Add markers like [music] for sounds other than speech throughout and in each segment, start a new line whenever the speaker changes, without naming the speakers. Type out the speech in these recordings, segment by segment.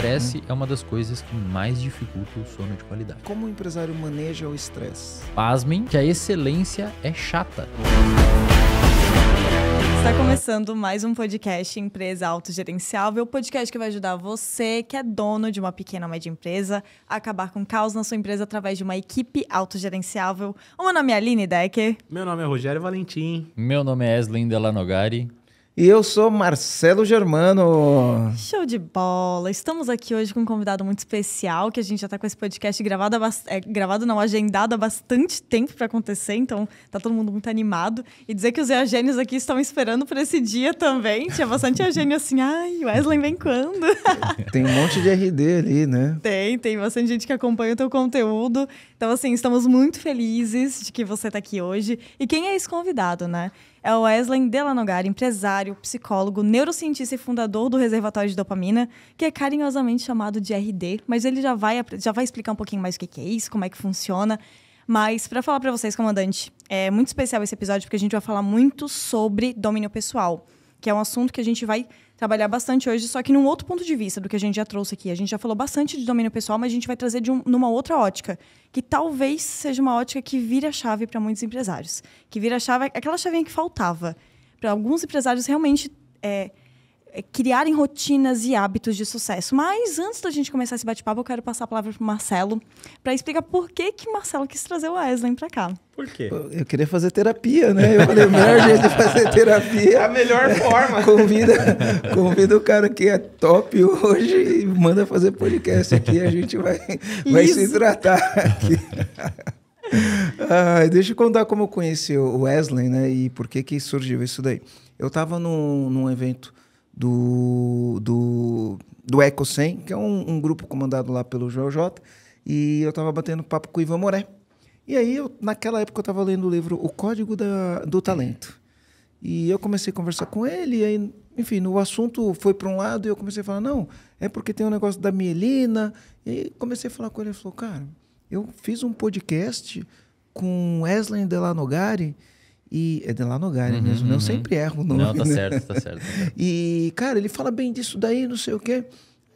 estresse uhum. é uma das coisas que mais dificulta o sono de qualidade.
Como o empresário maneja o estresse?
Pasmem que a excelência é chata.
Está começando mais um podcast Empresa Autogerenciável, o podcast que vai ajudar você, que é dono de uma pequena ou média empresa, a acabar com o caos na sua empresa através de uma equipe autogerenciável. O meu nome é Aline Decker.
Meu nome é Rogério Valentim. Meu nome é Eslen Delanogari.
E eu sou Marcelo Germano.
Show de bola! Estamos aqui hoje com um convidado muito especial, que a gente já está com esse podcast gravado, é, gravado não, agendado há bastante tempo para acontecer, então tá todo mundo muito animado. E dizer que os Eugênios aqui estão esperando por esse dia também. Tinha bastante Eugênio assim, ai, Wesley vem quando?
[laughs] tem um monte de RD ali, né?
Tem, tem bastante gente que acompanha o teu conteúdo. Então, assim, estamos muito felizes de que você está aqui hoje. E quem é esse convidado, né? é o Wesley Delanogar, empresário, psicólogo, neurocientista e fundador do Reservatório de Dopamina, que é carinhosamente chamado de RD, mas ele já vai, já vai explicar um pouquinho mais o que é isso, como é que funciona. Mas para falar para vocês, comandante, é muito especial esse episódio porque a gente vai falar muito sobre domínio pessoal, que é um assunto que a gente vai trabalhar bastante hoje, só que num outro ponto de vista do que a gente já trouxe aqui. A gente já falou bastante de domínio pessoal, mas a gente vai trazer de um, numa outra ótica, que talvez seja uma ótica que vira chave para muitos empresários. Que vira chave, aquela chavinha que faltava. Para alguns empresários realmente é, é, criarem rotinas e hábitos de sucesso. Mas antes da gente começar esse bate-papo, eu quero passar a palavra para Marcelo para explicar por que que Marcelo quis trazer o Wesley para cá. Por
quê? Eu queria fazer terapia, né? Eu falei, o melhor jeito de fazer terapia. [laughs] A melhor forma. É, [laughs] convida, convida o cara que é top hoje e manda fazer podcast aqui. A gente vai, vai se tratar aqui. ah, deixa eu contar como eu conheci o Wesley, né? E por que que surgiu isso daí. Eu estava no, num evento do, do, do EcoSem, que é um, um, grupo comandado lá pelo JJ E eu estava batendo papo com o Ivan Moré. E aí, eu, naquela época, eu estava lendo o livro O Código da, do Talento. E eu comecei a conversar com ele, e aí, enfim, o assunto foi para um lado e eu comecei a falar: não, é porque tem um negócio da mielina. E aí comecei a falar com ele. Ele falou: cara, eu fiz um podcast com Wesley Delanogari e é de lá no Gare uhum, mesmo. Né? Uhum. Eu sempre erro o nome. Não, tá, né? certo, tá certo, tá [laughs] E, cara, ele fala bem disso daí, não sei o quê.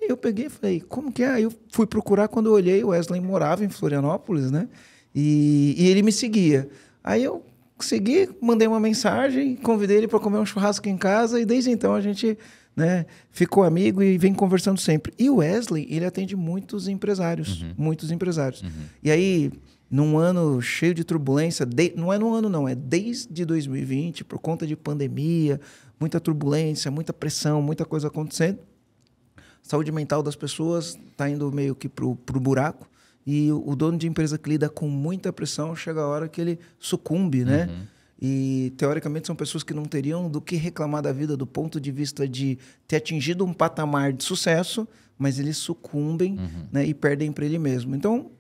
Aí eu peguei e falei, como que é? Aí eu fui procurar quando eu olhei, o Wesley morava em Florianópolis, né? E, e ele me seguia. Aí eu segui, mandei uma mensagem, convidei ele para comer um churrasco em casa e desde então a gente né, ficou amigo e vem conversando sempre. E o Wesley, ele atende muitos empresários, uhum. muitos empresários. Uhum. E aí num ano cheio de turbulência, de, não é num ano não, é desde 2020, por conta de pandemia, muita turbulência, muita pressão, muita coisa acontecendo, saúde mental das pessoas está indo meio que pro, pro buraco, e o, o, dono de empresa que lida com muita pressão, chega a hora que ele sucumbe, né? Uhum. E teoricamente são pessoas que não teriam do que reclamar da vida do ponto de vista de ter atingido um patamar de sucesso, mas eles sucumbem uhum. né, e perdem para ele mesmo. Então,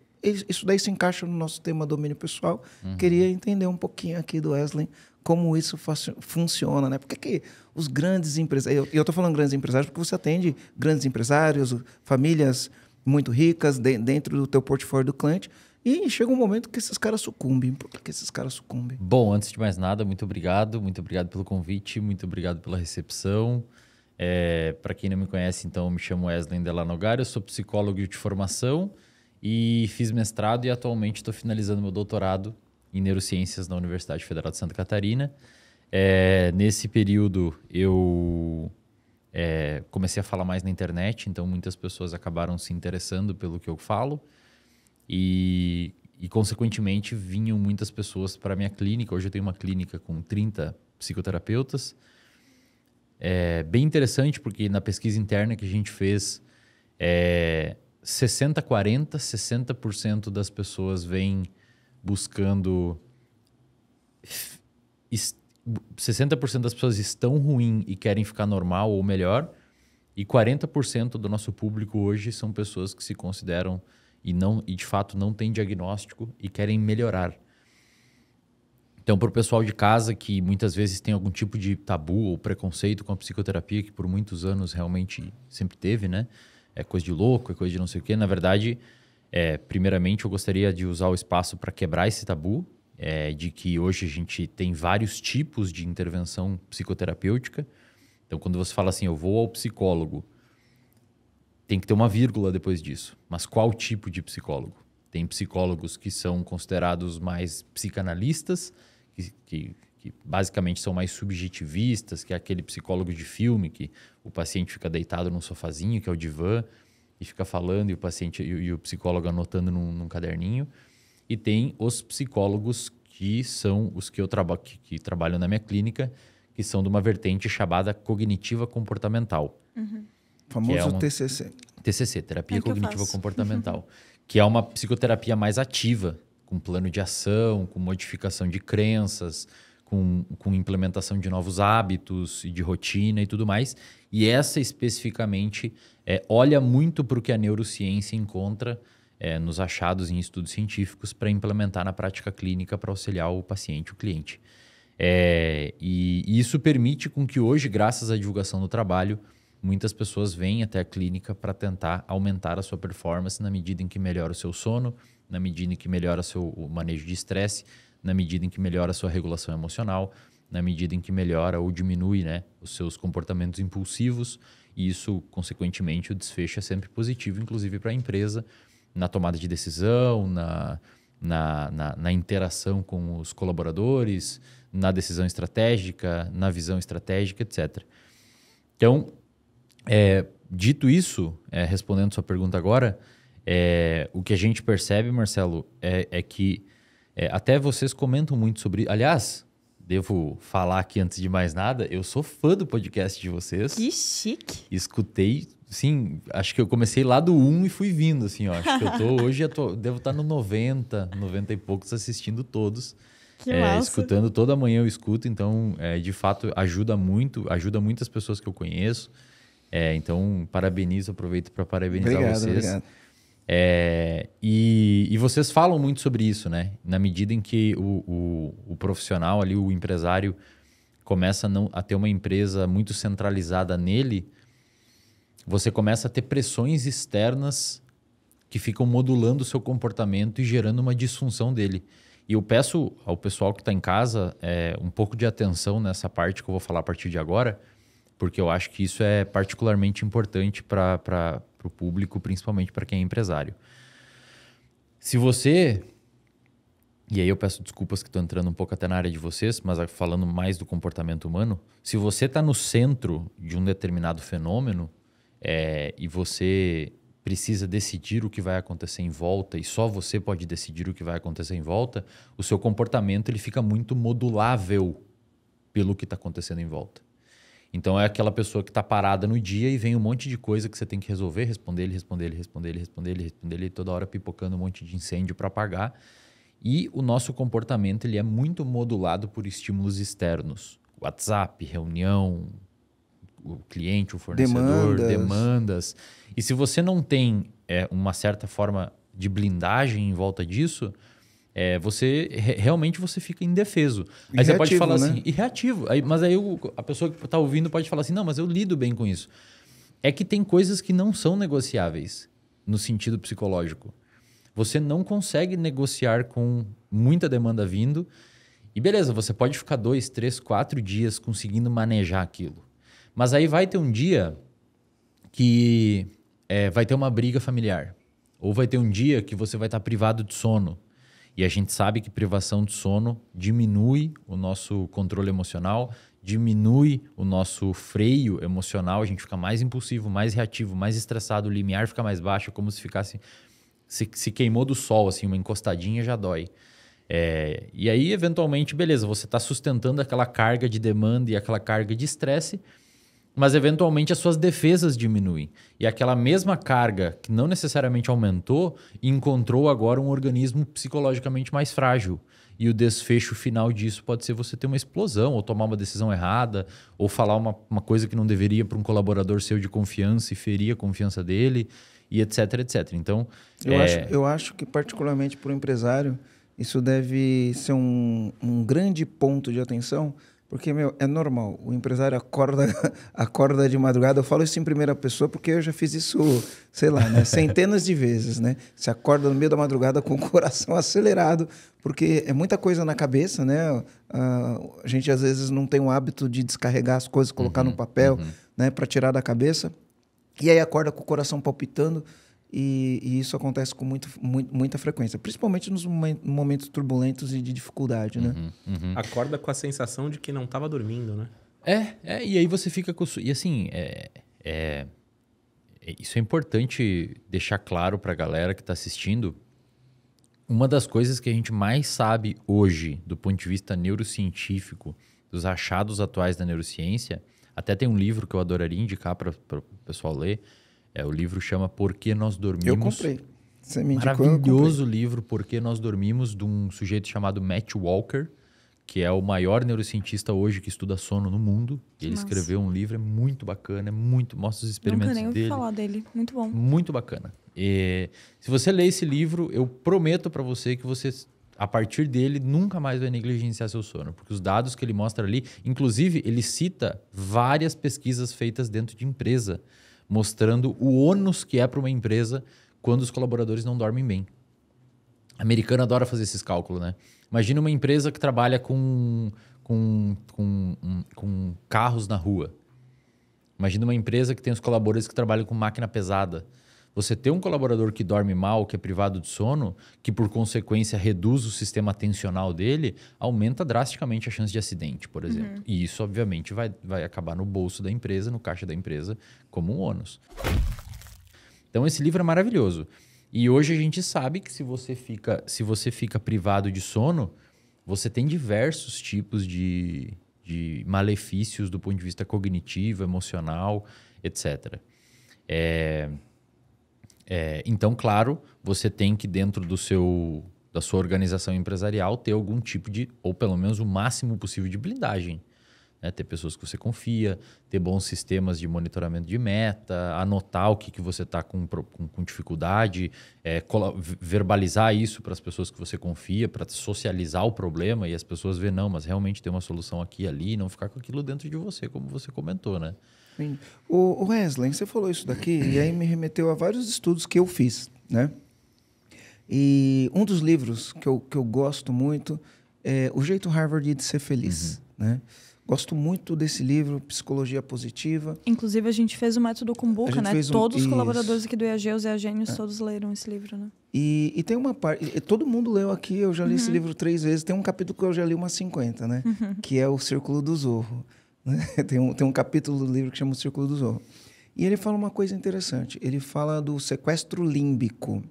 isso daí se encaixa no nosso tema domínio pessoal. Uhum. Queria entender um pouquinho aqui do Wesley como isso funciona, né? Por que, que os grandes empresários. E eu estou falando grandes empresários porque você atende grandes empresários, famílias muito ricas de, dentro do teu portfólio do cliente. E chega um momento que esses caras sucumbem. Por que, que esses caras
sucumbem? Bom, antes de mais nada, muito obrigado. Muito obrigado pelo convite, muito obrigado pela recepção. É, Para quem não me conhece, então, eu me chamo Wesley Delanogar, eu sou psicólogo de formação e fiz mestrado e atualmente estou finalizando meu doutorado em neurociências na Universidade Federal de Santa Catarina. É, nesse período eu é, comecei a falar mais na internet, então muitas pessoas acabaram se interessando pelo que eu falo e, e consequentemente, vinham muitas pessoas para minha clínica. Hoje eu tenho uma clínica com 30 psicoterapeutas. É bem interessante porque na pesquisa interna que a gente fez, é, 60, 40, 60% das pessoas vêm buscando. 60% das pessoas estão ruim e querem ficar normal ou melhor, e 40% do nosso público hoje são pessoas que se consideram e não e de fato não têm diagnóstico e querem melhorar. Então, para o pessoal de casa que muitas vezes tem algum tipo de tabu ou preconceito com a psicoterapia, que por muitos anos realmente sempre teve, né? é coisa de louco, é coisa de não sei o quê. Na verdade, é, primeiramente, eu gostaria de usar o espaço para quebrar esse tabu é, de que hoje a gente tem vários tipos de intervenção psicoterapêutica. Então, quando você fala assim, eu vou ao psicólogo, tem que ter uma vírgula depois disso. Mas qual tipo de psicólogo? Tem psicólogos que são considerados mais psicanalistas, que, que que basicamente são mais subjetivistas, que é aquele psicólogo de filme que o paciente fica deitado num sofazinho, que é o divã, e fica falando e o paciente e, e o psicólogo anotando num, num, caderninho. E tem os psicólogos que são os que eu trabalho que, que, trabalham na minha clínica, que são de uma vertente chamada cognitiva comportamental. Uhum. É Famoso é TCC. TCC, terapia é cognitiva comportamental, uhum. [laughs] que é uma psicoterapia mais ativa, com plano de ação, com modificação de crenças, com, com implementação de novos hábitos e de rotina e tudo mais. E essa especificamente é, olha muito para o que a neurociência encontra é, nos achados em estudos científicos para implementar na prática clínica para auxiliar o paciente, o cliente. É, e, e isso permite com que hoje, graças à divulgação do trabalho, muitas pessoas vêm até a clínica para tentar aumentar a sua performance na medida em que melhora o seu sono, na medida em que melhora o seu manejo de estresse, na medida em que melhora a sua regulação emocional, na medida em que melhora ou diminui né, os seus comportamentos impulsivos, e isso, consequentemente, o desfecho é sempre positivo, inclusive para a empresa, na tomada de decisão, na, na, na, na, interação com os colaboradores, na decisão estratégica, na visão estratégica, etc. Então, é, dito isso, é, respondendo sua pergunta agora, é, o que a gente percebe, Marcelo, é, é que é, até vocês comentam muito sobre. Aliás, devo falar aqui antes de mais nada, eu sou fã do podcast de vocês. Que chique! Escutei, sim, acho que eu comecei lá do 1 e fui vindo, assim, ó. Acho que eu tô [laughs] hoje, eu tô, devo estar tá no 90, 90 e poucos assistindo todos. Que é, massa. escutando toda manhã eu escuto, então é, de fato ajuda muito, ajuda muitas pessoas que eu conheço. É, então parabenizo, aproveito para parabenizar obrigado, vocês. Obrigado é, e, e, vocês falam muito sobre isso, né? Na medida em que o, o, o profissional ali, o empresário, começa a, não, a ter uma empresa muito centralizada nele, você começa a ter pressões externas que ficam modulando o seu comportamento e gerando uma disfunção dele. E eu peço ao pessoal que está em casa é, um pouco de atenção nessa parte que eu vou falar a partir de agora, porque eu acho que isso é particularmente importante para para o público, principalmente para quem é empresário. Se você. E aí eu peço desculpas que estou entrando um pouco até na área de vocês, mas falando mais do comportamento humano. Se você está no centro de um determinado fenômeno é, e você precisa decidir o que vai acontecer em volta e só você pode decidir o que vai acontecer em volta, o seu comportamento ele fica muito modulável pelo que está acontecendo em volta. Então é aquela pessoa que está parada no dia e vem um monte de coisa que você tem que resolver, responder ele, responder ele, responder ele, responder ele, responder ele, toda hora pipocando um monte de incêndio para apagar. E o nosso comportamento ele é muito modulado por estímulos externos. WhatsApp, reunião, o cliente, o fornecedor, demandas. demandas. E se você não tem é, uma certa forma de blindagem em volta disso, é, você realmente você fica indefeso. E aí você pode falar né? assim, e reativo. Aí, mas aí o, a pessoa que está ouvindo pode falar assim, não, mas eu lido bem com isso. É que tem coisas que não são negociáveis no sentido psicológico. Você não consegue negociar com muita demanda vindo. E beleza, você pode ficar dois, três, quatro dias conseguindo manejar aquilo. Mas aí vai ter um dia que é, vai ter uma briga familiar. Ou vai ter um dia que você vai estar tá privado de sono e a gente sabe que privação de sono diminui o nosso controle emocional, diminui o nosso freio emocional, a gente fica mais impulsivo, mais reativo, mais estressado, o limiar fica mais baixo, é como se ficasse se, se queimou do sol, assim, uma encostadinha já dói. É, e aí, eventualmente, beleza, você está sustentando aquela carga de demanda e aquela carga de estresse mas eventualmente as suas defesas diminuem. E aquela mesma carga, que não necessariamente aumentou, encontrou agora um organismo psicologicamente mais frágil. E o desfecho final disso pode ser você ter uma explosão, ou tomar uma decisão errada, ou falar uma, uma coisa que não deveria para um colaborador seu de confiança e ferir a confiança dele, e etc, etc. Então. Eu, é... acho,
eu acho que, particularmente para o empresário, isso deve ser um, um grande ponto de atenção porque, meu, é normal. O empresário acorda, [laughs] acorda de madrugada. Eu falo isso em primeira pessoa porque eu já fiz isso, sei lá, né? Centenas de vezes, né? Se acorda no meio da madrugada com o coração [laughs] acelerado, porque é muita coisa na cabeça, né? Uh, a gente às vezes não tem o hábito de descarregar as coisas, colocar uhum, no papel, uhum. né? Para tirar da cabeça. E aí acorda com o coração palpitando. E, e isso acontece com muito, muito, muita frequência, principalmente nos momentos turbulentos e de dificuldade, né? Uhum,
uhum. Acorda com a sensação de que não estava dormindo, né?
É, é, e aí você fica com. E assim, é, é, é, isso é importante deixar claro para a galera que está assistindo. Uma das coisas que a gente mais sabe hoje, do ponto de vista neurocientífico, dos achados atuais da neurociência, até tem um livro que eu adoraria indicar para o pessoal ler, é, o livro chama Por que Nós Dormimos. Eu comprei. Você me indicou, Maravilhoso livro Por que Nós Dormimos, de um sujeito chamado Matt Walker, que é o maior neurocientista hoje que estuda sono no mundo. ele escreveu um livro, é muito bacana, é muito, mostra os experimentos Nunca nem dele. falar
dele, muito bom. Muito
bacana. E, se você ler esse livro, eu prometo para você que você a partir dele, nunca mais vai negligenciar seu sono, porque os dados que ele mostra ali, inclusive, ele cita várias pesquisas feitas dentro de empresa mostrando o ônus que é para uma empresa quando os colaboradores não dormem bem. A americana adora fazer esses cálculos, né? Imagina uma empresa que trabalha com, com, com, com carros na rua. Imagina uma empresa que tem os colaboradores que trabalham com máquina pesada você ter um colaborador que dorme mal, que é privado de sono, que por consequência reduz o sistema atencional dele, aumenta drasticamente a chance de acidente, por exemplo. Uhum. E isso, obviamente, vai, vai acabar no bolso da empresa, no caixa da empresa, como um ônus. Então, esse livro é maravilhoso. E hoje a gente sabe que se você fica, se você fica privado de sono, você tem diversos tipos de, de malefícios do ponto de vista cognitivo, emocional, etc. É, é, então, claro, você tem que dentro do seu da sua organização empresarial ter algum tipo de, ou pelo menos o máximo possível de blindagem. Né? Ter pessoas que você confia, ter bons sistemas de monitoramento de meta, anotar o que, que você está com, com, com, dificuldade, é, verbalizar isso para as pessoas que você confia, para socializar o problema e as pessoas ver, não, mas realmente tem uma solução aqui e ali, e não ficar com aquilo dentro de você, como você comentou, né?
Sim. O Wesley, você falou isso daqui e aí me remeteu a vários estudos que eu fiz, né? E um dos livros que eu, que eu gosto muito é O Jeito Harvard de Ser Feliz, uhum. né? Gosto muito desse livro, Psicologia Positiva.
Inclusive, a gente fez o método Kumbuka, né? Um... Todos os colaboradores Isso. aqui do IAG, os EAGênios, é. todos leram esse livro, né?
E, e tem uma parte... Todo mundo leu aqui, eu já li uhum. esse livro três vezes. Tem um capítulo que eu já li umas 50, né? Uhum. Que é o Círculo do Zorro. Né? [laughs] tem, um, tem um capítulo do livro que chama O Círculo do Zorro. E ele fala uma coisa interessante. Ele fala do sequestro límbico.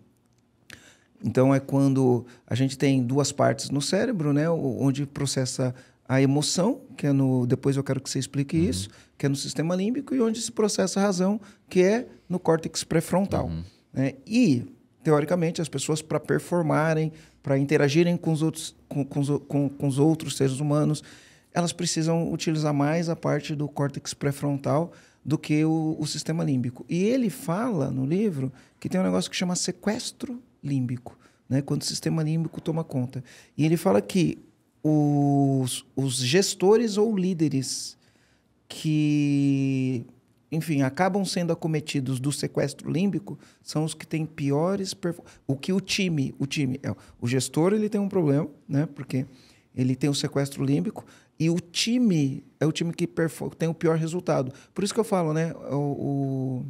Então é quando a gente tem duas partes no cérebro, né, onde processa a emoção, que é no depois eu quero que você explique uhum. isso, que é no sistema límbico e onde se processa a razão, que é no córtex pré-frontal. Uhum. Né? E teoricamente as pessoas para performarem, para interagirem com os outros com, com, com, com os outros seres humanos, elas precisam utilizar mais a parte do córtex pré-frontal do que o, o, sistema límbico. E ele fala no livro que tem um negócio que chama sequestro límbico, né? quando o sistema límbico toma conta. E ele fala que os, os gestores ou líderes que, enfim, acabam sendo acometidos do sequestro límbico são os que têm piores o que o time, o time, é, o gestor ele tem um problema, né? Porque ele tem o sequestro límbico, e o time é o time que tem o pior resultado. Por isso que eu falo, né? O, o,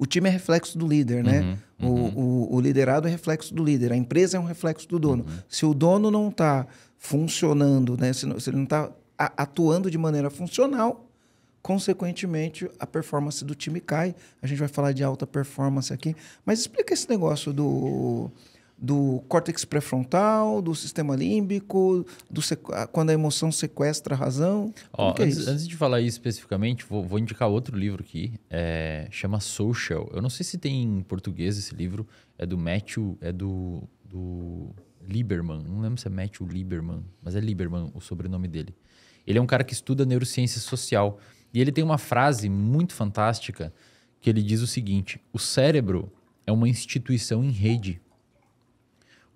o time é reflexo do líder, né? Uhum, uhum. O, o, o, liderado é reflexo do líder. A empresa é um reflexo do dono. Uhum. Se o dono não está funcionando, né? Se, se ele não está atuando de maneira funcional, consequentemente, a performance do time cai. A gente vai falar de alta performance aqui. Mas explica esse negócio do do córtex pré-frontal, do sistema límbico, do quando a emoção sequestra a razão. Ó, é antes, antes,
de falar isso especificamente, vou, vou indicar outro livro aqui, é, chama Social. Eu não sei se tem em português esse livro, é do Matthew, é do, do Lieberman, não lembro se é Matthew Lieberman, mas é Lieberman o sobrenome dele. Ele é um cara que estuda neurociência social e ele tem uma frase muito fantástica que ele diz o seguinte: o cérebro é uma instituição em rede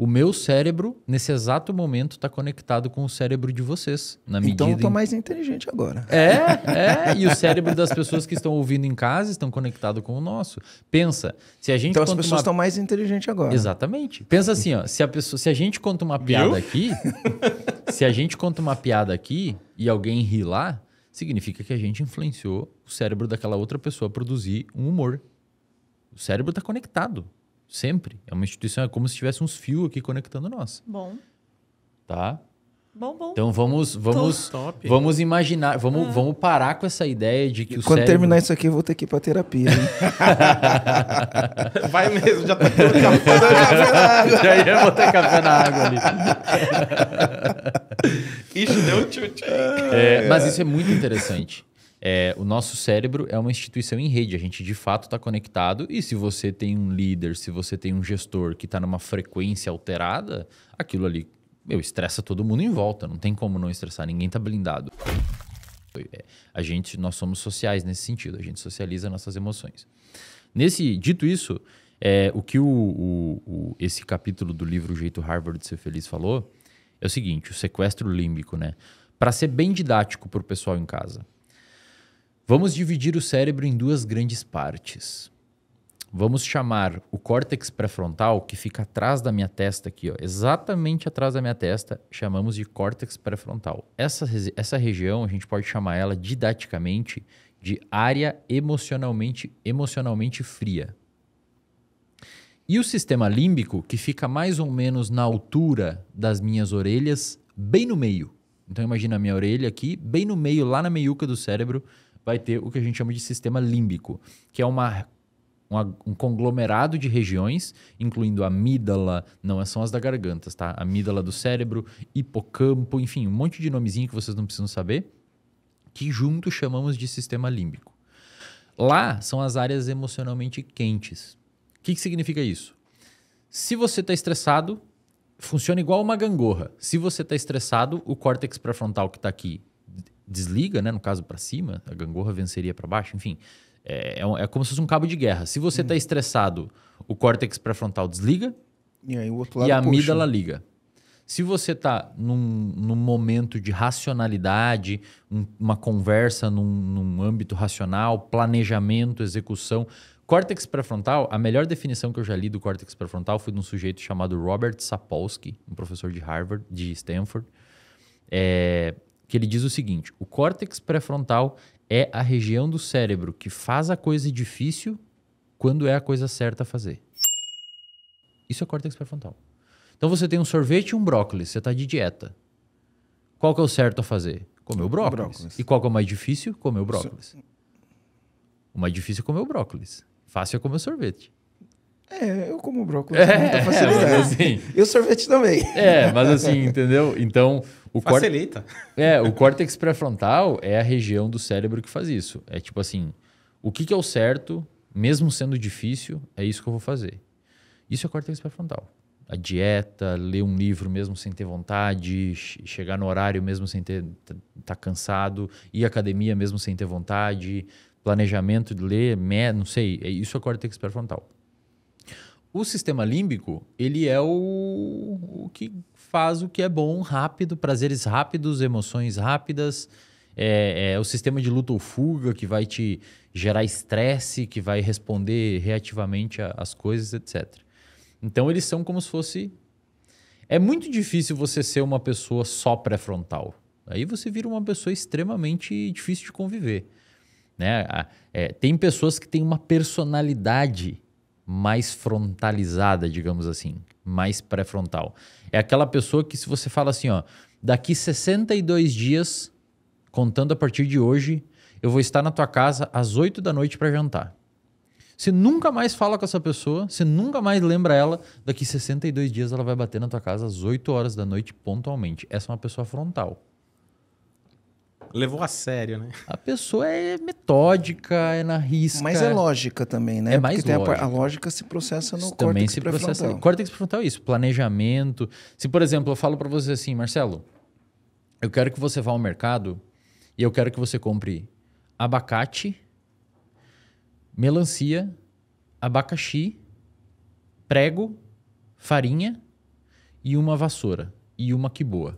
o meu cérebro, nesse exato momento, está conectado com o cérebro de vocês. Na medida então eu estou mais
inteligente agora. É, é. E o cérebro das pessoas que
estão ouvindo em casa estão conectados com o nosso. Pensa, se a gente. Então as pessoas uma... estão mais inteligentes agora. Exatamente. Pensa assim, ó, se, a pessoa, se a gente conta uma piada aqui, [laughs] se a gente conta uma piada aqui e alguém ri lá, significa que a gente influenciou o cérebro daquela outra pessoa a produzir um humor. O cérebro está conectado. Sempre. É uma instituição, é como se tivesse uns fios aqui conectando nós. Bom. Tá? Bom, bom. Então vamos, vamos, Top. vamos imaginar, vamos, ah. vamos parar com essa ideia de que e o Quando cérebro... terminar
isso aqui, eu vou ter que ir para terapia. [laughs] Vai mesmo, já tá café [laughs] Já ia botar café na água ali. Ixi, deu um tchutchu. É, mas isso é muito interessante.
É, o nosso cérebro é uma instituição em rede, a gente de fato está conectado. E se você tem um líder, se você tem um gestor que está numa frequência alterada, aquilo ali meu, estressa todo mundo em volta, não tem como não estressar, ninguém está blindado. É, a gente, nós somos sociais nesse sentido, a gente socializa nossas emoções. Nesse, dito isso, é, o que o, o, o, esse capítulo do livro O Jeito Harvard de Ser Feliz falou é o seguinte: o sequestro límbico, né? Para ser bem didático para o pessoal em casa, Vamos dividir o cérebro em duas grandes partes. Vamos chamar o córtex pré-frontal, que fica atrás da minha testa aqui, ó, exatamente atrás da minha testa, chamamos de córtex pré-frontal. Essa, essa região, a gente pode chamar ela didaticamente de área emocionalmente, emocionalmente fria. E o sistema límbico, que fica mais ou menos na altura das minhas orelhas, bem no meio. Então imagina a minha orelha aqui, bem no meio, lá na meiuca do cérebro, vai ter o que a gente chama de sistema límbico, que é uma um conglomerado de regiões, incluindo a amígdala, não é são as da garganta, tá? Amígdala do cérebro, hipocampo, enfim, um monte de nomezinho que vocês não precisam saber, que juntos chamamos de sistema límbico. Lá são as áreas emocionalmente quentes. O que, que significa isso? Se você está estressado, funciona igual uma gangorra. Se você está estressado, o córtex pré-frontal que está aqui desliga, né? No caso, para cima, a gangorra venceria para baixo, enfim. É, é, é, como se fosse um cabo de guerra. Se você está hum. estressado, o córtex pré-frontal desliga
e, aí, e a amígdala
liga. Se você está num, num, momento de racionalidade, um, uma conversa num, num, âmbito racional, planejamento, execução. Córtex pré-frontal, a melhor definição que eu já li do córtex pré-frontal foi de um sujeito chamado Robert Sapolsky, um professor de Harvard, de Stanford. É, que ele diz o seguinte: o córtex pré-frontal é a região do cérebro que faz a coisa difícil quando é a coisa certa a fazer. Isso é córtex pré-frontal. Então você tem um sorvete e um brócolis, você está de dieta. Qual que é o certo a fazer? Comer o brócolis. brócolis. E qual que é o mais difícil? Comer o brócolis. O mais difícil é comer o brócolis. Fácil é comer o sorvete.
É, eu como brócolis é, com muita é, facilidade. É, assim,
e o sorvete também. É, mas assim, entendeu? Então, o Facilita. Córtex, é, o córtex pré-frontal é a região do cérebro que faz isso. É tipo assim, o que, que é o certo, mesmo sendo difícil, é isso que eu vou fazer. Isso é córtex pré-frontal. A dieta, ler um livro mesmo sem ter vontade, chegar no horário mesmo sem ter tá cansado, ir à academia mesmo sem ter vontade, planejamento de ler, me, não sei, é, isso é córtex pré-frontal o sistema límbico, ele é o, o que faz o que é bom rápido, prazeres rápidos, emoções rápidas. É, é, o sistema de luta ou fuga que vai te gerar estresse, que vai responder reativamente às coisas, etc. Então eles são como se fosse. É muito difícil você ser uma pessoa só pré-frontal. Aí você vira uma pessoa extremamente difícil de conviver. Né? É, tem pessoas que têm uma personalidade mais frontalizada, digamos assim, mais pré-frontal. É aquela pessoa que se você fala assim, ó, daqui 62 dias, contando a partir de hoje, eu vou estar na tua casa às 8 da noite para jantar. Você nunca mais fala com essa pessoa, você nunca mais lembra ela, daqui 62 dias ela vai bater na tua casa às 8 horas da noite pontualmente. Essa é uma pessoa frontal. Levou a sério, né? A pessoa é metódica, é na risca. Mas é lógica também, né? É mais Porque lógica. A, a, lógica se
processa no isso córtex também se processa. No
córtex prefrontal é isso, planejamento. Se, por exemplo, eu falo para você assim, Marcelo, eu quero que você vá ao mercado e eu quero que você compre abacate, melancia, abacaxi, prego, farinha e uma vassoura e uma que boa.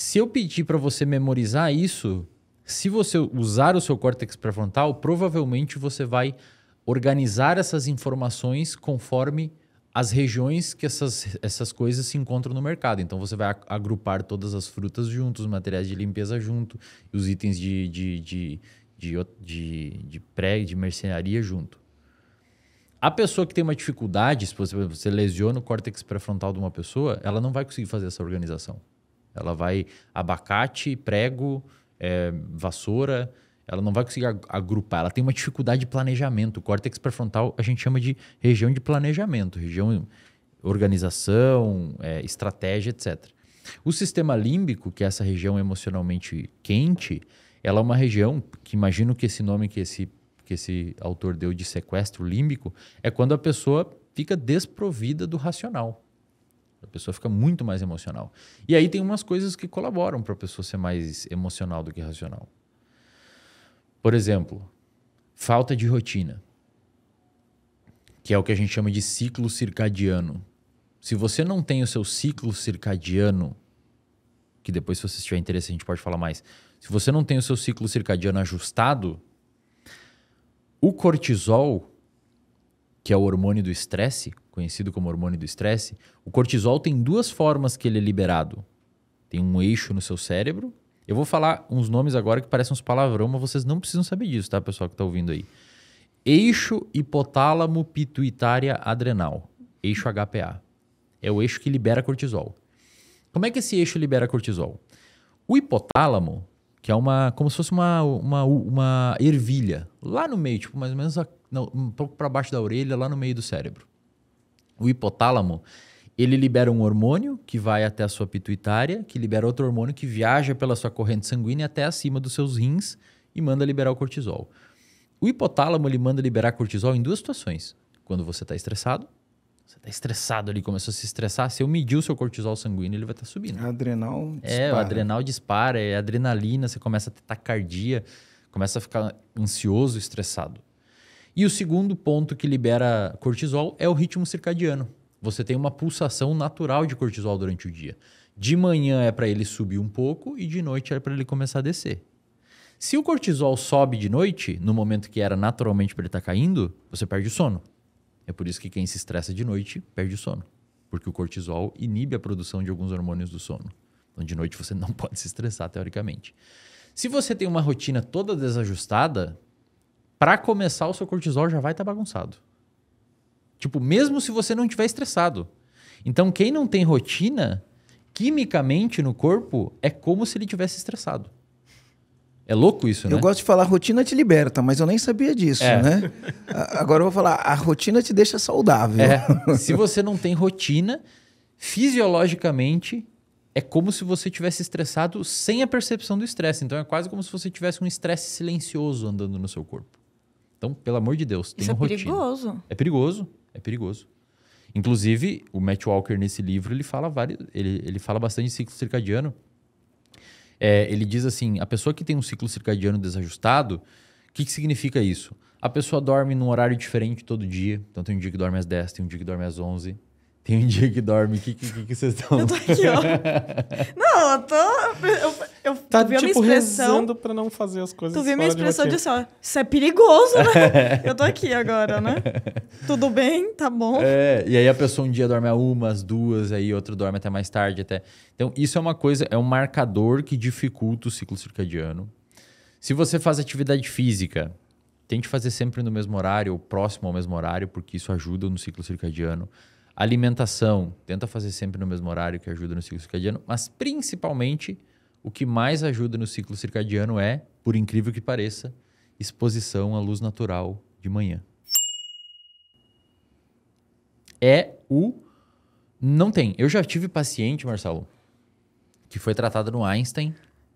Se eu pedir para você memorizar isso, se você usar o seu córtex pré-frontal, provavelmente você vai organizar essas informações conforme as regiões que essas, essas coisas se encontram no mercado. Então você vai agrupar todas as frutas juntos, os materiais de limpeza junto, os itens de, de, de, de, de, de pré, de mercenaria junto. A pessoa que tem uma dificuldade, se você, você lesiona o córtex pré-frontal de uma pessoa, ela não vai conseguir fazer essa organização. Ela vai abacate, prego, é, vassoura. Ela não vai conseguir agrupar. Ela tem uma dificuldade de planejamento. O córtex pré-frontal a gente chama de região de planejamento, região organização, é, estratégia, etc. O sistema límbico, que é essa região emocionalmente quente, ela é uma região que imagino que esse nome que esse, que esse autor deu de sequestro límbico é quando a pessoa fica desprovida do racional. A pessoa fica muito mais emocional. E aí tem umas coisas que colaboram para a pessoa ser mais emocional do que racional. Por exemplo, falta de rotina, que é o que a gente chama de ciclo circadiano. Se você não tem o seu ciclo circadiano, que depois, se você tiver interesse, a gente pode falar mais. Se você não tem o seu ciclo circadiano ajustado, o cortisol, que é o hormônio do estresse, conhecido como hormônio do estresse, o cortisol tem duas formas que ele é liberado. Tem um eixo no seu cérebro. Eu vou falar uns nomes agora que parecem uns palavrão, mas vocês não precisam saber disso, tá, pessoal que está ouvindo aí. Eixo hipotálamo pituitária adrenal, eixo HPA. É o eixo que libera cortisol. Como é que esse eixo libera cortisol? O hipotálamo, que é uma como se fosse uma, uma, uma ervilha, lá no meio, tipo mais ou menos um pouco para baixo da orelha, lá no meio do cérebro o hipotálamo, ele libera um hormônio que vai até a sua pituitária, que libera outro hormônio que viaja pela sua corrente sanguínea até acima dos seus rins e manda liberar o cortisol. O hipotálamo ele manda liberar cortisol em duas situações. Quando você está estressado, você está estressado ali, começou a se estressar, se eu medir o seu cortisol sanguíneo, ele vai estar tá subindo. Adrenal dispara. É, o adrenal dispara, é adrenalina, você começa a ter tacardia, começa a ficar ansioso, estressado. E o segundo ponto que libera cortisol é o ritmo circadiano. Você tem uma pulsação natural de cortisol durante o dia. De manhã é para ele subir um pouco e de noite é para ele começar a descer. Se o cortisol sobe de noite, no momento que era naturalmente para ele estar tá caindo, você perde o sono. É por isso que quem se estressa de noite perde o sono, porque o cortisol inibe a produção de alguns hormônios do sono. Então, de noite você não [laughs] pode se estressar, teoricamente. Se você tem uma rotina toda desajustada, para começar, o seu cortisol já vai estar tá bagunçado. Tipo, mesmo se você não estiver estressado. Então, quem não tem rotina, quimicamente no corpo, é como se ele tivesse estressado. É louco isso, né? Eu
gosto de falar rotina te liberta, mas eu nem sabia disso, é. né?
Agora eu vou falar, a rotina
te deixa saudável. É. Se
você não tem rotina, fisiologicamente é como se você tivesse estressado sem a percepção do estresse. Então é quase como se você tivesse um estresse silencioso andando no seu corpo. Então, pelo amor de Deus, tem Isso é rotina. perigoso. É perigoso, é perigoso. Inclusive, o Matt Walker nesse livro, ele fala vários, ele, ele fala bastante de ciclo circadiano. É, ele diz assim, a pessoa que tem um ciclo circadiano desajustado, o que, que significa isso? A pessoa dorme num horário diferente todo dia. Então, tem um dia que dorme às 10, tem um dia que dorme às 11, tem um dia que dorme. O que, que, que, vocês estão? Eu tô aqui, ó. [laughs] não, eu tô. Eu, eu, tá, tipo, expressão viu tipo, minha expressão. pra não fazer
as coisas. Tu viu minha expressão de assim, isso é perigoso, né? [laughs] eu tô aqui agora, né? Tudo bem, tá bom.
É, e aí a pessoa um dia dorme a uma, às duas, aí outro dorme até mais tarde. até. Então, isso é uma coisa, é um marcador que dificulta o ciclo circadiano. Se você faz atividade física, tente fazer sempre no mesmo horário, ou próximo ao mesmo horário, porque isso ajuda no ciclo circadiano. Alimentação, tenta fazer sempre no mesmo horário que ajuda no ciclo circadiano, mas principalmente o que mais ajuda no ciclo circadiano é, por incrível que pareça, exposição à luz natural de manhã. É o. Não tem. Eu já tive paciente, Marcelo, que foi tratada no Einstein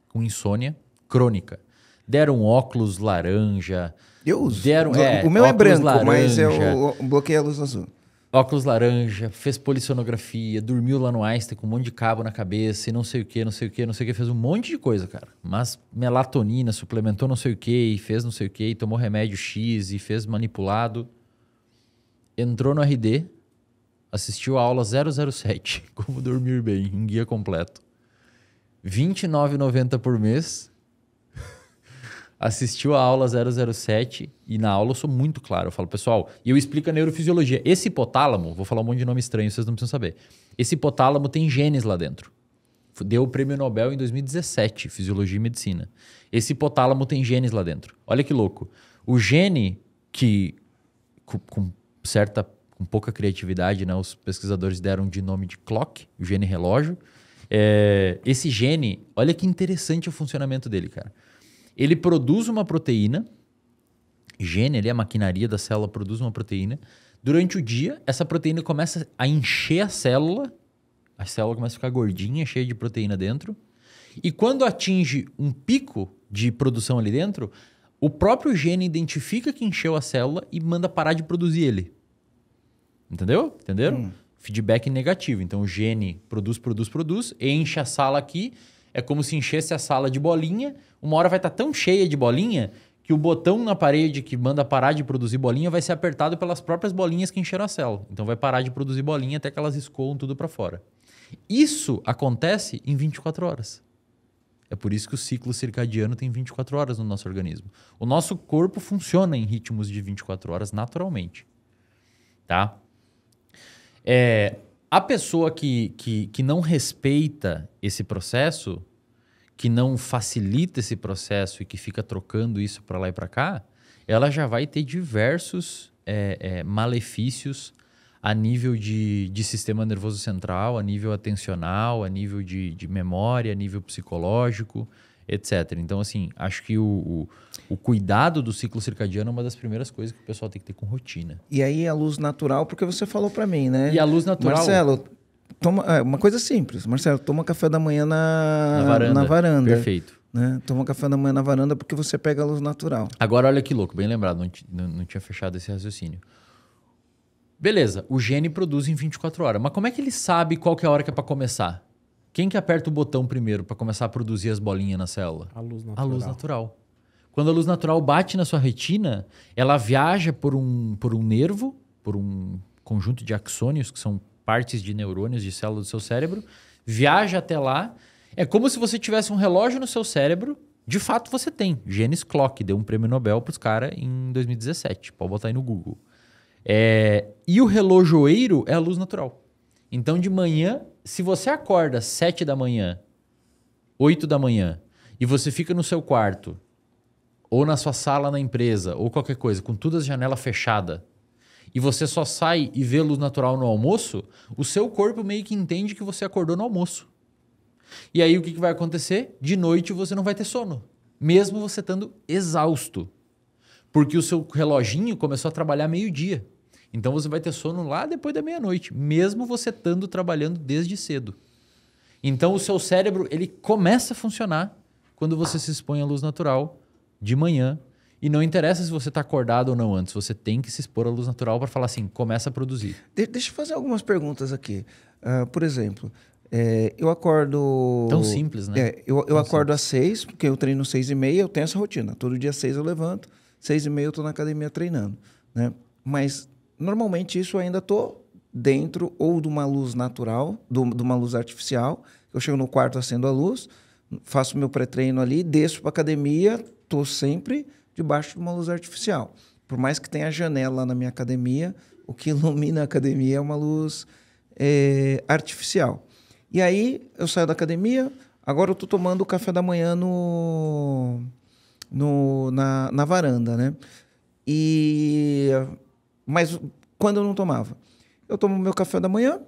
com insônia crônica. Deram óculos laranja. Eu uso. é, o meu é, é branco, laranja, mas eu bloqueei a luz azul óculos laranja, fez polissonografia, dormiu lá no Einstein com um monte de cabo na cabeça e não sei o que, não sei o que, não sei o que, fez um monte de coisa, cara. Mas melatonina, suplementou não sei o que, e fez não sei o que, e tomou remédio X e fez manipulado. Entrou no RD, assistiu a aula 007, [laughs] como dormir bem, um guia completo. R$29,90 por mês assistiu a aula 007 e na aula eu sou muito claro. Eu falo, pessoal, e eu explico a neurofisiologia. Esse hipotálamo, vou falar um monte de nome estranho, vocês não precisam saber. Esse hipotálamo tem genes lá dentro. Deu o prêmio Nobel em 2017, Fisiologia e Medicina. Esse hipotálamo tem genes lá dentro. Olha que louco. O gene que, com, com certa, com pouca criatividade, né, os pesquisadores deram de nome de clock, o gene relógio. É, esse gene, olha que interessante o funcionamento dele, cara. Ele produz uma proteína, gene ali, é a maquinaria da célula produz uma proteína. Durante o dia, essa proteína começa a encher a célula, a célula começa a ficar gordinha, cheia de proteína dentro. E quando atinge um pico de produção ali dentro, o próprio gene identifica que encheu a célula e manda parar de produzir ele. Entendeu? Entenderam? Hum. Feedback negativo. Então o gene produz, produz, produz, enche a sala aqui, é como se enchesse a sala de bolinha. Uma hora vai estar tá tão cheia de bolinha que o botão na parede que manda parar de produzir bolinha vai ser apertado pelas próprias bolinhas que encheram a célula. Então vai parar de produzir bolinha até que elas escoam tudo para fora. Isso acontece em 24 horas. É por isso que o ciclo circadiano tem 24 horas no nosso organismo. O nosso corpo funciona em ritmos de 24 horas naturalmente. Tá? É, a pessoa que, que, que não respeita esse processo, que não facilita esse processo e que fica trocando isso para lá e para cá, ela já vai ter diversos é, é, malefícios a nível de, de sistema nervoso central, a nível atencional, a nível de, de memória, a nível psicológico etc. Então, assim, acho que o, o, o, cuidado do ciclo circadiano é uma das primeiras coisas que o pessoal tem que ter com rotina.
E aí é a luz natural, porque você falou para mim, né? E a luz natural. Marcelo, toma, é, uma coisa simples. Marcelo, toma café da manhã na, na, varanda. na varanda. Perfeito. Né? Toma café da manhã na varanda porque você
pega a luz natural. Agora, olha que louco, bem lembrado, não, não, não tinha fechado esse raciocínio. Beleza, o gene produz em 24 horas, mas como é que ele sabe qual que é a hora que é para começar? Quem que aperta o botão primeiro para começar a produzir as bolinhas na célula? A luz natural. A luz natural. Quando a luz natural bate na sua retina, ela viaja por um, por um nervo, por um conjunto de axônios, que são partes de neurônios de células do seu cérebro, viaja até lá. É como se você tivesse um relógio no seu cérebro. De fato, você tem. Genes Clock deu um prêmio Nobel para os caras em 2017. Pode botar aí no Google. É... E o relojoeiro é a luz natural. Então, de manhã, se você acorda às 7 da manhã, 8 da manhã, e você fica no seu quarto, ou na sua sala na empresa, ou qualquer coisa, com todas as janelas fechadas, e você só sai e vê luz natural no almoço, o seu corpo meio que entende que você acordou no almoço. E aí o que, que vai acontecer? De noite você não vai ter sono, mesmo você estando exausto. Porque o seu reloginho começou a trabalhar meio-dia. Então você vai ter sono lá depois da meia-noite, mesmo você estando trabalhando desde cedo. Então o seu cérebro ele começa a funcionar quando você se expõe à luz natural de manhã. E não interessa se você está acordado ou não antes, você tem que se expor à luz natural para falar assim, começa a produzir.
De deixa eu fazer algumas perguntas aqui. Uh, por exemplo, é, eu acordo. Tão simples, né? É, eu, eu acordo simples. às seis, porque eu treino às seis e meia, eu tenho essa rotina. Todo dia às seis eu levanto, seis e meia eu estou na academia treinando. Né? Mas Normalmente isso ainda tô dentro ou de uma luz natural, de uma luz artificial. Eu chego no quarto, acendo a luz, faço meu pré-treino ali, desço para academia, tô sempre debaixo de uma luz artificial. Por mais que tenha janela na minha academia, o que [laughs] ilumina a academia é uma luz é, artificial. E aí eu saio da academia, agora eu tô tomando o café da manhã no, no na, na varanda, né? E mas quando eu não tomava? Eu tomo meu café da manhã,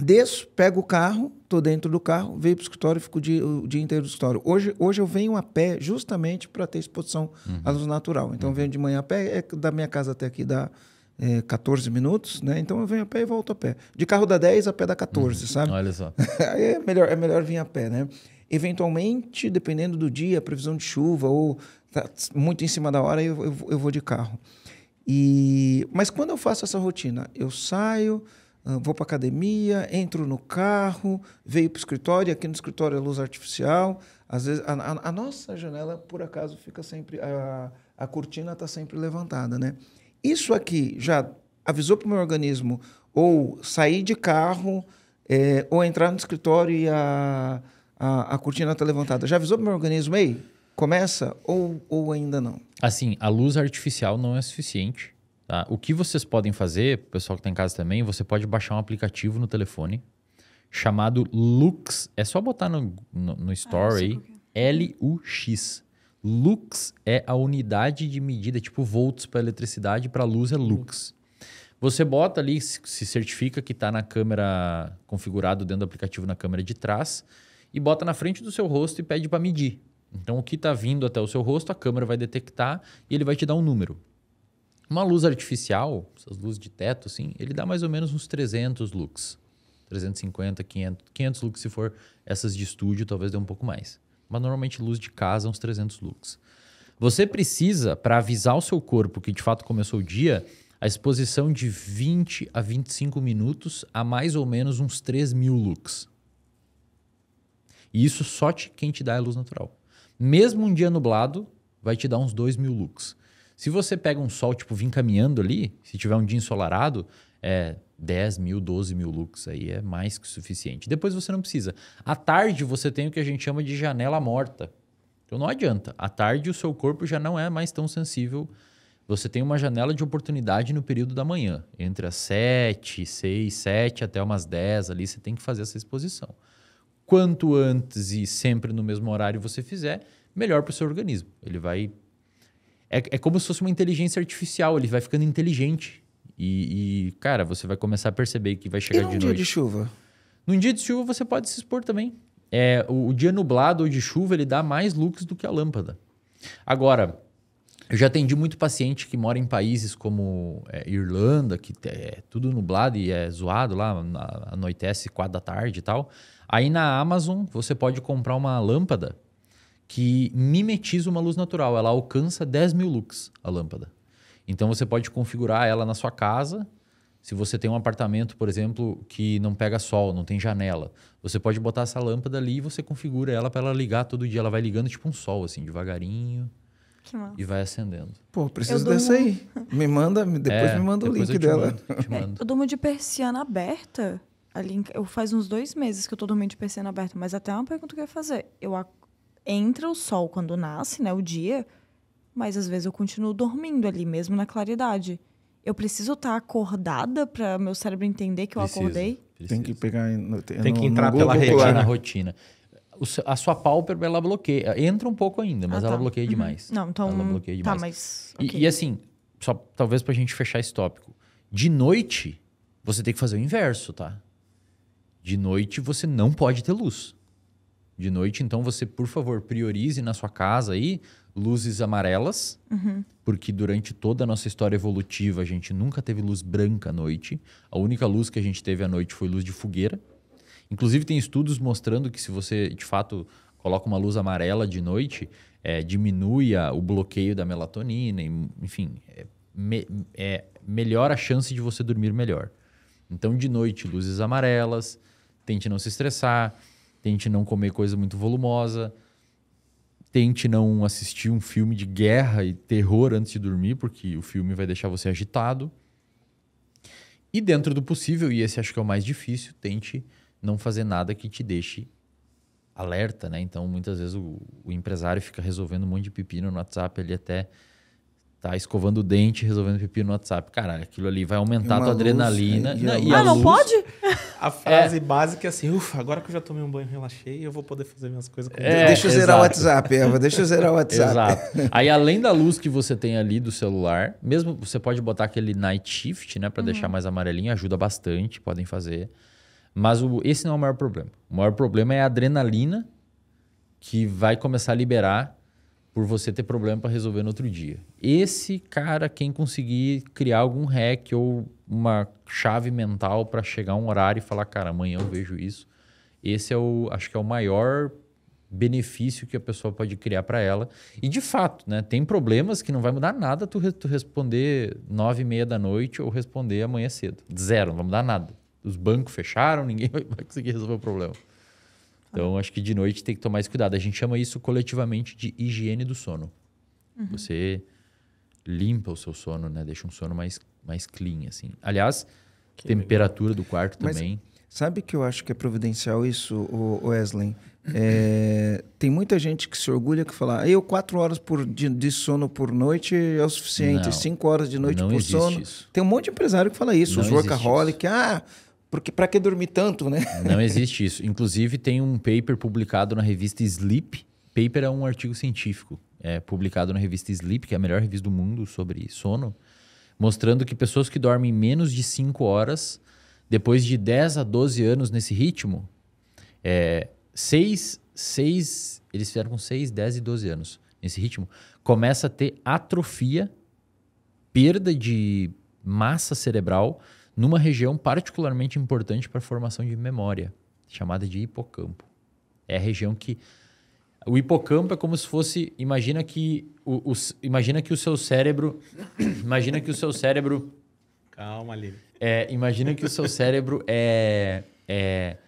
desço, pego o carro, tô dentro do carro, venho pro escritório e fico o dia, o dia, inteiro no escritório. Hoje, hoje eu venho a pé justamente para ter exposição uhum. à luz natural. Então uhum. venho de manhã a pé, é da minha casa até aqui dá é, 14 minutos, né? Então eu venho a pé e volto a pé. De carro dá 10, a pé dá 14, uhum. sabe?
Olha só. [laughs]
é melhor, é melhor vir a pé, né? Eventualmente, dependendo do dia, previsão de chuva ou tá muito em cima da hora, eu, eu, eu vou de carro. E, mas quando eu faço essa rotina, eu saio, ah, vou para academia, entro no carro, veio para o escritório, aqui no escritório é luz artificial. Às vezes a, a, a nossa janela, por acaso, fica sempre a, a cortina está sempre levantada, né? Isso aqui já avisou para o meu organismo ou sair de carro é, ou entrar no escritório e a, a, a cortina está levantada. Já avisou para o meu organismo, ei, Começa ou, ou ainda não?
Assim, a luz artificial não é suficiente. Tá? O que vocês podem fazer, pessoal que está em casa também, você pode baixar um aplicativo no telefone chamado Lux. É só botar no, no, no Store ah, aí. É. L-U-X. Lux é a unidade de medida, é tipo volts para eletricidade, para luz é lux. Você bota ali, se certifica que está na câmera configurado dentro do aplicativo na câmera de trás e bota na frente do seu rosto e pede para medir. Então, o que está vindo até o seu rosto, a câmera vai detectar e ele vai te dar um número. Uma luz artificial, essas luzes de teto, assim, ele dá mais ou menos uns 300 lux. 350, 500, 500 lux se for essas de estúdio, talvez dê um pouco mais. Mas normalmente luz de casa, uns 300 lux. Você precisa, para avisar o seu corpo que de fato começou o dia, a exposição de 20 a 25 minutos a mais ou menos uns 3 mil lux. E isso só te, quem te dá é luz natural mesmo um dia nublado, vai te dar uns 2 mil lux. Se você pega um sol, tipo, vim caminhando ali, se tiver um dia ensolarado, é 10 mil, 12 mil lux aí é mais que suficiente. Depois você não precisa. À tarde você tem o que a gente chama de janela morta. Então não adianta. À tarde o seu corpo já não é mais tão sensível. Você tem uma janela de oportunidade no período da manhã. Entre as 7, 6, 7 até umas 10 ali, você tem que fazer essa exposição quanto antes e sempre no mesmo horário você fizer, melhor para o seu organismo. Ele vai. É, é como se fosse uma inteligência artificial, ele vai ficando inteligente. E, e cara, você vai começar a perceber que vai chegar e num dia de chuva? Num dia de chuva você pode se expor também. É, o, o dia nublado ou de chuva ele dá mais lux do que a lâmpada. Agora, eu já atendi muito paciente que mora em países como é, Irlanda, que é tudo nublado e é zoado lá, anoitece quatro da tarde e tal. Aí na Amazon você pode comprar uma lâmpada que mimetiza uma luz natural. Ela alcança 10 mil lux a lâmpada. Então você pode configurar ela na sua casa. Se você tem um apartamento, por exemplo, que não pega sol, não tem janela, você pode botar essa lâmpada ali e você configura ela para ela ligar todo dia. Ela vai ligando tipo um sol, assim, devagarinho. E vai acendendo. Pô, preciso durmo... dessa aí. [laughs] Me manda, depois é, me manda o link eu dela. Mando, eu
durmo de persiana aberta ali eu faz uns dois meses que eu tô dormindo de persiana aberto, mas até é uma pergunta que eu ia fazer. Eu ac... entra o sol quando nasce, né, o dia, mas às vezes eu continuo dormindo ali mesmo na claridade. Eu preciso estar tá acordada para meu cérebro entender que eu acordei.
acordei? Tem que pegar. no- Tem que no- no entrar pela rede. Na
rotina. O a sua pálpebra, ela bloqueia. Entra um pouco ainda, mas Ah, ela tá. bloqueia Uhum. demais. Não,
então Ela bloqueia tá, demais.
mas E- E, assim, só talvez pra gente fechar esse tópico. De noite, você tem que fazer o inverso, tá? De noite você não pode ter luz. De noite, então, você, por favor, priorize na sua casa aí luzes amarelas, uhum. porque durante toda a nossa história evolutiva a gente nunca teve luz branca à noite. A única luz que a gente teve à noite foi luz de fogueira. Inclusive, tem estudos mostrando que se você, de fato, coloca uma luz amarela de noite, é, diminui a, o bloqueio da melatonina, enfim, é, me, é, melhora a chance de você dormir melhor. Então, de noite, luzes amarelas, Tente não se estressar, tente não comer coisa muito volumosa, tente não assistir um filme de guerra e terror antes de dormir, porque o filme vai deixar você agitado. E dentro do possível, e esse acho que é o mais difícil, tente não fazer nada que te deixe alerta, né? Então, muitas vezes o, o empresário fica resolvendo um monte de pepino no WhatsApp ali até tá escovando o dente, resolvendo pepino no WhatsApp. Cara, aquilo ali vai aumentar a tua luz, adrenalina. É, e, e, não, e ah, não luz, pode?
A frase é. básica é assim, ufa, agora que eu já tomei um banho, relaxei, eu vou poder fazer minhas coisas. Com é, deixa eu zerar exato. o
WhatsApp, Eva, deixa eu zerar o WhatsApp. Exato. Aí, além da luz que você tem ali do celular, mesmo você pode botar aquele night shift, né, para uhum. deixar mais amarelinho, ajuda bastante, podem fazer. Mas o, esse não é o maior problema. O maior problema é a adrenalina que vai começar a liberar por você ter problema para resolver no outro dia. Esse cara, quem conseguir criar algum hack ou uma chave mental para chegar um horário e falar, cara, amanhã eu vejo isso, esse é o, acho que é o maior benefício que a pessoa pode criar para ela. E de fato, né, tem problemas que não vai mudar nada tu, tu responder nove e meia da noite ou responder amanhã cedo. Zero, não vai mudar nada. Os bancos fecharam, [laughs] ninguém vai conseguir resolver o problema. Então, acho que de noite tem que tomar esse cuidado. A gente chama isso coletivamente de higiene do sono. Uhum. Você limpa o seu sono, né? Deixa um sono mais, mais clean, assim. Aliás, que temperatura legal. do quarto Mas também.
Sabe que eu acho que é providencial isso, Wesley? É, tem muita gente que se orgulha que fala, ah, eu quatro horas por, de, de sono por noite é o suficiente, não, cinco horas de noite por sono. Isso. Tem um monte de empresário que fala isso, não os workaholics, ah, porque para que dormir tanto, né? [laughs] Não
existe isso. Inclusive, tem um paper publicado na revista Sleep. Paper é um artigo científico, é, publicado na revista Sleep, que é a melhor revista do mundo sobre sono, mostrando que pessoas que dormem menos de 5 horas, depois de 10 a 12 anos nesse ritmo, é, 6, eles fizeram com 6, 10 e 12 anos nesse ritmo, começa a ter atrofia, perda de massa cerebral numa região particularmente importante para a formação de memória, chamada de hipocampo. É a região que o hipocampo é como se fosse, imagina que o, o imagina que o seu cérebro, [coughs] imagina que o seu cérebro Calma, Lili. É, imagina que o seu cérebro é, é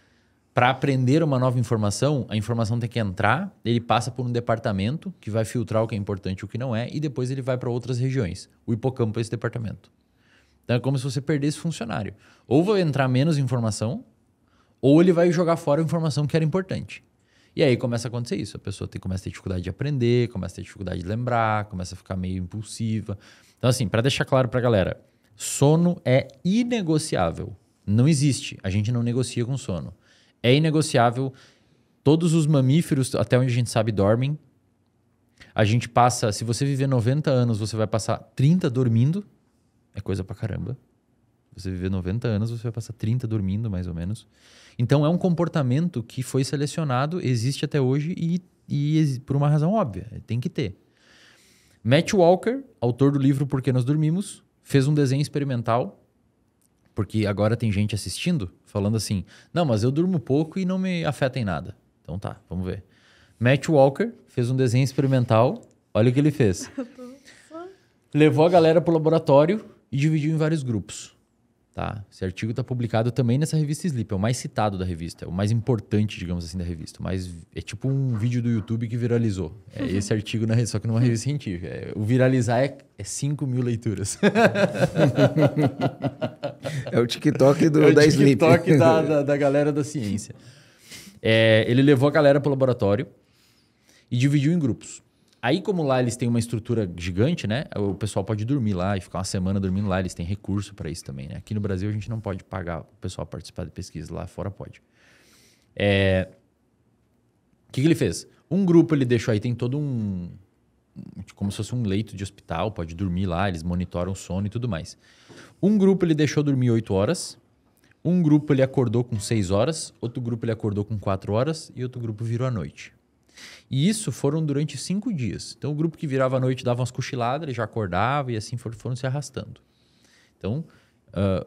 para aprender uma nova informação, a informação tem que entrar, ele passa por um departamento que vai filtrar o que é importante e o que não é, e depois ele vai para outras regiões. O hipocampo é esse departamento. Então é como se você perdesse funcionário. Ou vai entrar menos informação, ou ele vai jogar fora a informação que era importante. E aí começa a acontecer isso. A pessoa tem, começa a ter dificuldade de aprender, começa a ter dificuldade de lembrar, começa a ficar meio impulsiva. Então, assim, para deixar claro para a galera, sono é inegociável. Não existe. A gente não negocia com sono. É inegociável. Todos os mamíferos, até onde a gente sabe, dormem. A gente passa, se você viver 90 anos, você vai passar 30 dormindo é coisa pra caramba. Você viver 90 anos, você vai passar 30 dormindo, mais ou menos. Então, é um comportamento que foi selecionado, existe até hoje e, e por uma razão óbvia, tem que ter. Matt Walker, autor do livro Por que Nós Dormimos, fez um desenho experimental, porque agora tem gente assistindo, falando assim: não, mas eu durmo pouco e não me afeta em nada. Então tá, vamos ver. Matt Walker fez um desenho experimental, olha o que ele fez. [laughs] Levou a galera pro laboratório e dividiu em vários grupos. Tá? Esse artigo está publicado também nessa revista Sleep, é o mais citado da revista, é o mais importante, digamos assim, da revista. Mas é tipo um vídeo do YouTube que viralizou. É [laughs] esse artigo na né, só que numa revista científica. É, o viralizar é, é 5 mil leituras. [laughs] é o TikTok do, [laughs] é o da Sleep. TikTok da, da, da, galera da ciência. É, ele levou a galera para o laboratório e dividiu em grupos. Aí, como lá eles têm uma estrutura gigante, né? O pessoal pode dormir lá e ficar uma semana dormindo lá. Eles têm recurso para isso também, né? Aqui no Brasil a gente não pode pagar o pessoal participar de pesquisa, lá fora pode. É... O que, que ele fez? Um grupo ele deixou aí, tem todo um. Como se fosse um leito de hospital, pode dormir lá, eles monitoram o sono e tudo mais. Um grupo ele deixou dormir 8 horas, um grupo ele acordou com 6 horas, outro grupo ele acordou com 4 horas e outro grupo virou à noite. E isso foram durante cinco dias. Então, o grupo que virava à noite dava umas cochiladas, ele já acordava e assim foram, foram se arrastando. Então,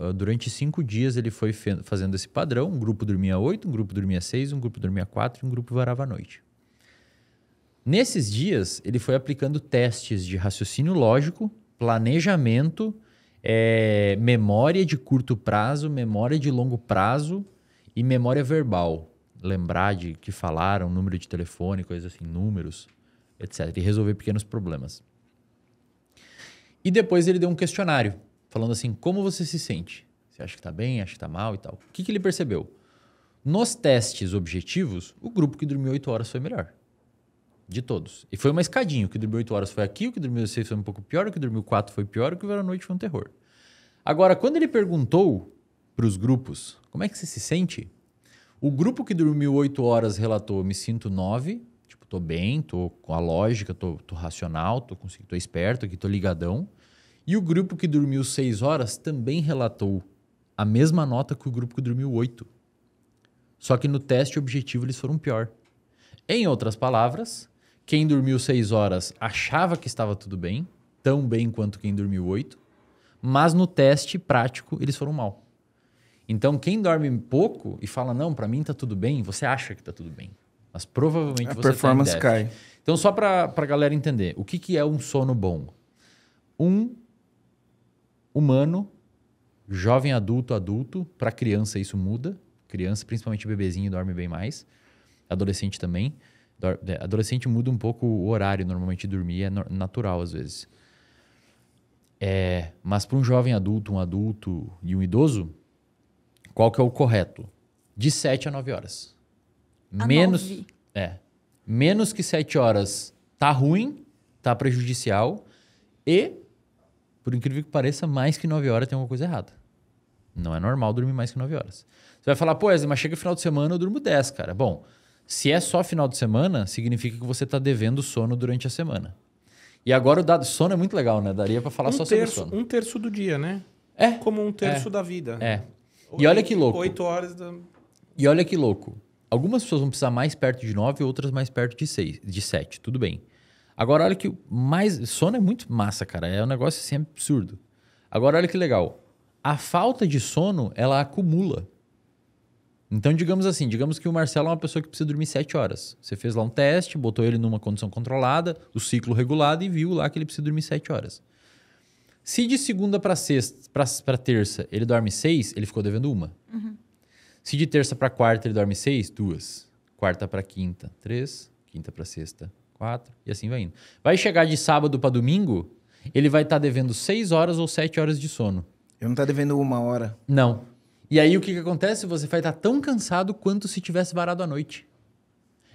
uh, durante cinco dias ele foi fazendo esse padrão. Um grupo dormia oito, um grupo dormia seis, um grupo dormia quatro e um grupo varava à noite. Nesses dias, ele foi aplicando testes de raciocínio lógico, planejamento, é, memória de curto prazo, memória de longo prazo e memória verbal lembrar de que falaram, número de telefone, coisas assim, números, etc. E resolver pequenos problemas. E depois ele deu um questionário, falando assim: como você se sente? Você acha que está bem, acha que está mal e tal. O que, que ele percebeu? Nos testes objetivos, o grupo que dormiu 8 horas foi melhor. De todos. E foi uma escadinha. O que dormiu 8 horas foi aqui, o que dormiu 6 foi um pouco pior, o que dormiu 4 foi pior, o que veio à noite foi um terror. Agora, quando ele perguntou para os grupos como é que você se sente, o grupo que dormiu 8 horas relatou: me sinto 9, tipo, tô bem, tô com a lógica, tô, tô racional, tô, consigo, tô esperto aqui, tô ligadão. E o grupo que dormiu 6 horas também relatou a mesma nota que o grupo que dormiu 8. Só que no teste objetivo eles foram pior. Em outras palavras, quem dormiu 6 horas achava que estava tudo bem, tão bem quanto quem dormiu 8, mas no teste prático eles foram mal. Então, quem dorme pouco e fala, não, para mim tá tudo bem, você acha que tá tudo bem. Mas provavelmente a você tá performance tá cai. Então, só para a galera entender, o que, que é um sono bom? Um humano, jovem adulto, adulto, para criança isso muda. Criança, principalmente bebezinho, dorme bem mais. Adolescente também. É, adolescente muda um pouco o horário normalmente de dormir, é natural às vezes. É, mas para um jovem adulto, um adulto e um idoso, qual que é o correto? De 7 a 9 horas. A menos. 9. É. Menos que 7 horas tá ruim, tá prejudicial. E, por incrível que pareça, mais que 9 horas tem alguma coisa errada. Não é normal dormir mais que 9 horas. Você vai falar, pô, mas chega final de semana eu durmo 10, cara. Bom, se é só final de semana, significa que você tá devendo sono durante a semana. E agora o dado sono é muito legal, né? Daria para falar um só terço, sobre
sono. Um terço do dia, né? É. Como um terço é, da vida. É. E olha que louco. Oito horas da...
E olha que louco. Algumas pessoas vão precisar mais perto de nove, outras mais perto de seis, de sete. Tudo bem. Agora, olha que mais. Sono é muito massa, cara. É um negócio assim absurdo. Agora, olha que legal. A falta de sono, ela acumula. Então, digamos assim, digamos que o Marcelo é uma pessoa que precisa dormir 7 horas. Você fez lá um teste, botou ele numa condição controlada, o ciclo regulado e viu lá que ele precisa dormir 7 horas. Se de segunda para sexta, terça, ele dorme seis, ele ficou devendo uma. Uhum. Se de terça para quarta ele dorme seis, duas. Quarta para quinta, três. Quinta para sexta, quatro. E assim vai indo. Vai chegar de sábado para domingo, ele vai estar tá devendo seis horas ou sete horas de sono. Eu não tá devendo uma hora. Não. E aí o que, que acontece? Você vai estar tá tão cansado quanto se tivesse varado a noite.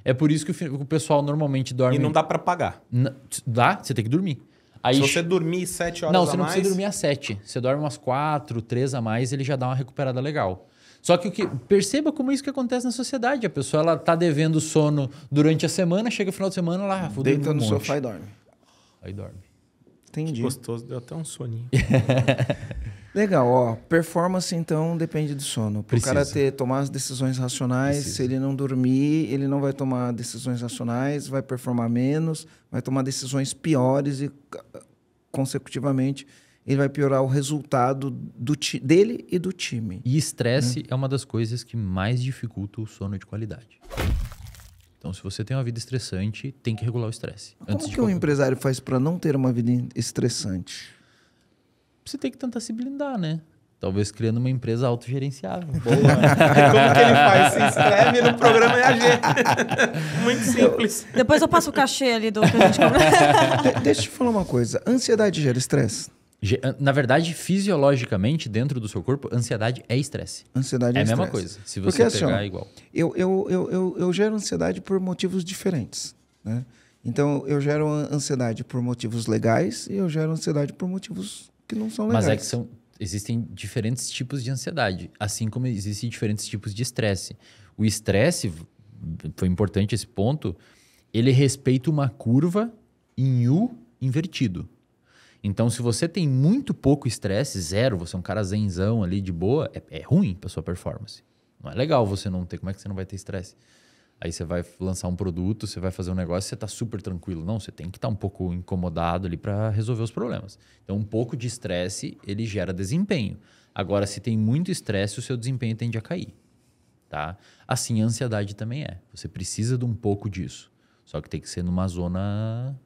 É por isso que o, o pessoal normalmente dorme. E não dá para pagar. N dá, você tem que dormir. Aí, se você dormir sete horas não, a mais... Não, você não precisa dormir às sete. Você dorme umas quatro três a mais, ele já dá uma recuperada legal. Só que, o que perceba como é isso que acontece na sociedade. A pessoa ela tá devendo sono durante a semana, chega no final de semana, lá ah, Deita no um sofá e dorme.
Aí
dorme. Entendi. Gostoso, deu até um soninho.
[laughs] Legal, ó. Performance,
então, depende do sono. Para o cara ter, tomar as decisões racionais, Precisa. se ele não dormir, ele não vai tomar decisões racionais, vai performar menos, vai tomar decisões piores e, ah, consecutivamente, ele vai piorar o resultado do dele e do time. E estresse
né? é uma das coisas que mais dificulta o sono de qualidade. Então, se você tem uma vida estressante, tem que regular o estresse. Como que qualquer... um
empresário faz para não
ter uma vida estressante? Você tem que tentar se blindar, né? Talvez criando uma empresa autogerenciável. [laughs] Boa. É, como que ele faz? Se inscreve no programa EAG. [laughs]
Muito simples. Eu... Depois eu passo o cachê ali do que a
gente... [laughs] Deixa eu te falar uma coisa. Ansiedade gera estresse? Na verdade, fisiologicamente, dentro do seu corpo, ansiedade é estresse. Ansiedade é, é a mesma coisa. Se você Porque, assim, pegar, assim, é igual.
Eu, eu, eu, eu, eu gero ansiedade por motivos diferentes. Né? Então, eu gero ansiedade por motivos
legais e eu gero ansiedade por motivos
que não são legais. Mas é que são,
existem diferentes tipos de ansiedade, assim como existem diferentes tipos de estresse. O estresse, foi importante esse ponto, ele respeita uma curva em U invertido. Então, se você tem muito pouco estresse, zero, você é um cara zenzão ali de boa, é, é ruim para sua performance. Não é legal você não ter. Como é que você não vai ter estresse? Aí você vai lançar um produto, você vai fazer um negócio, você está super tranquilo. Não, você tem que estar tá um pouco incomodado ali para resolver os problemas. Então, um pouco de estresse, ele gera desempenho. Agora, se tem muito estresse, o seu desempenho tende a cair. Tá? Assim, a ansiedade também é. Você precisa de um pouco disso. Só que tem que ser numa zona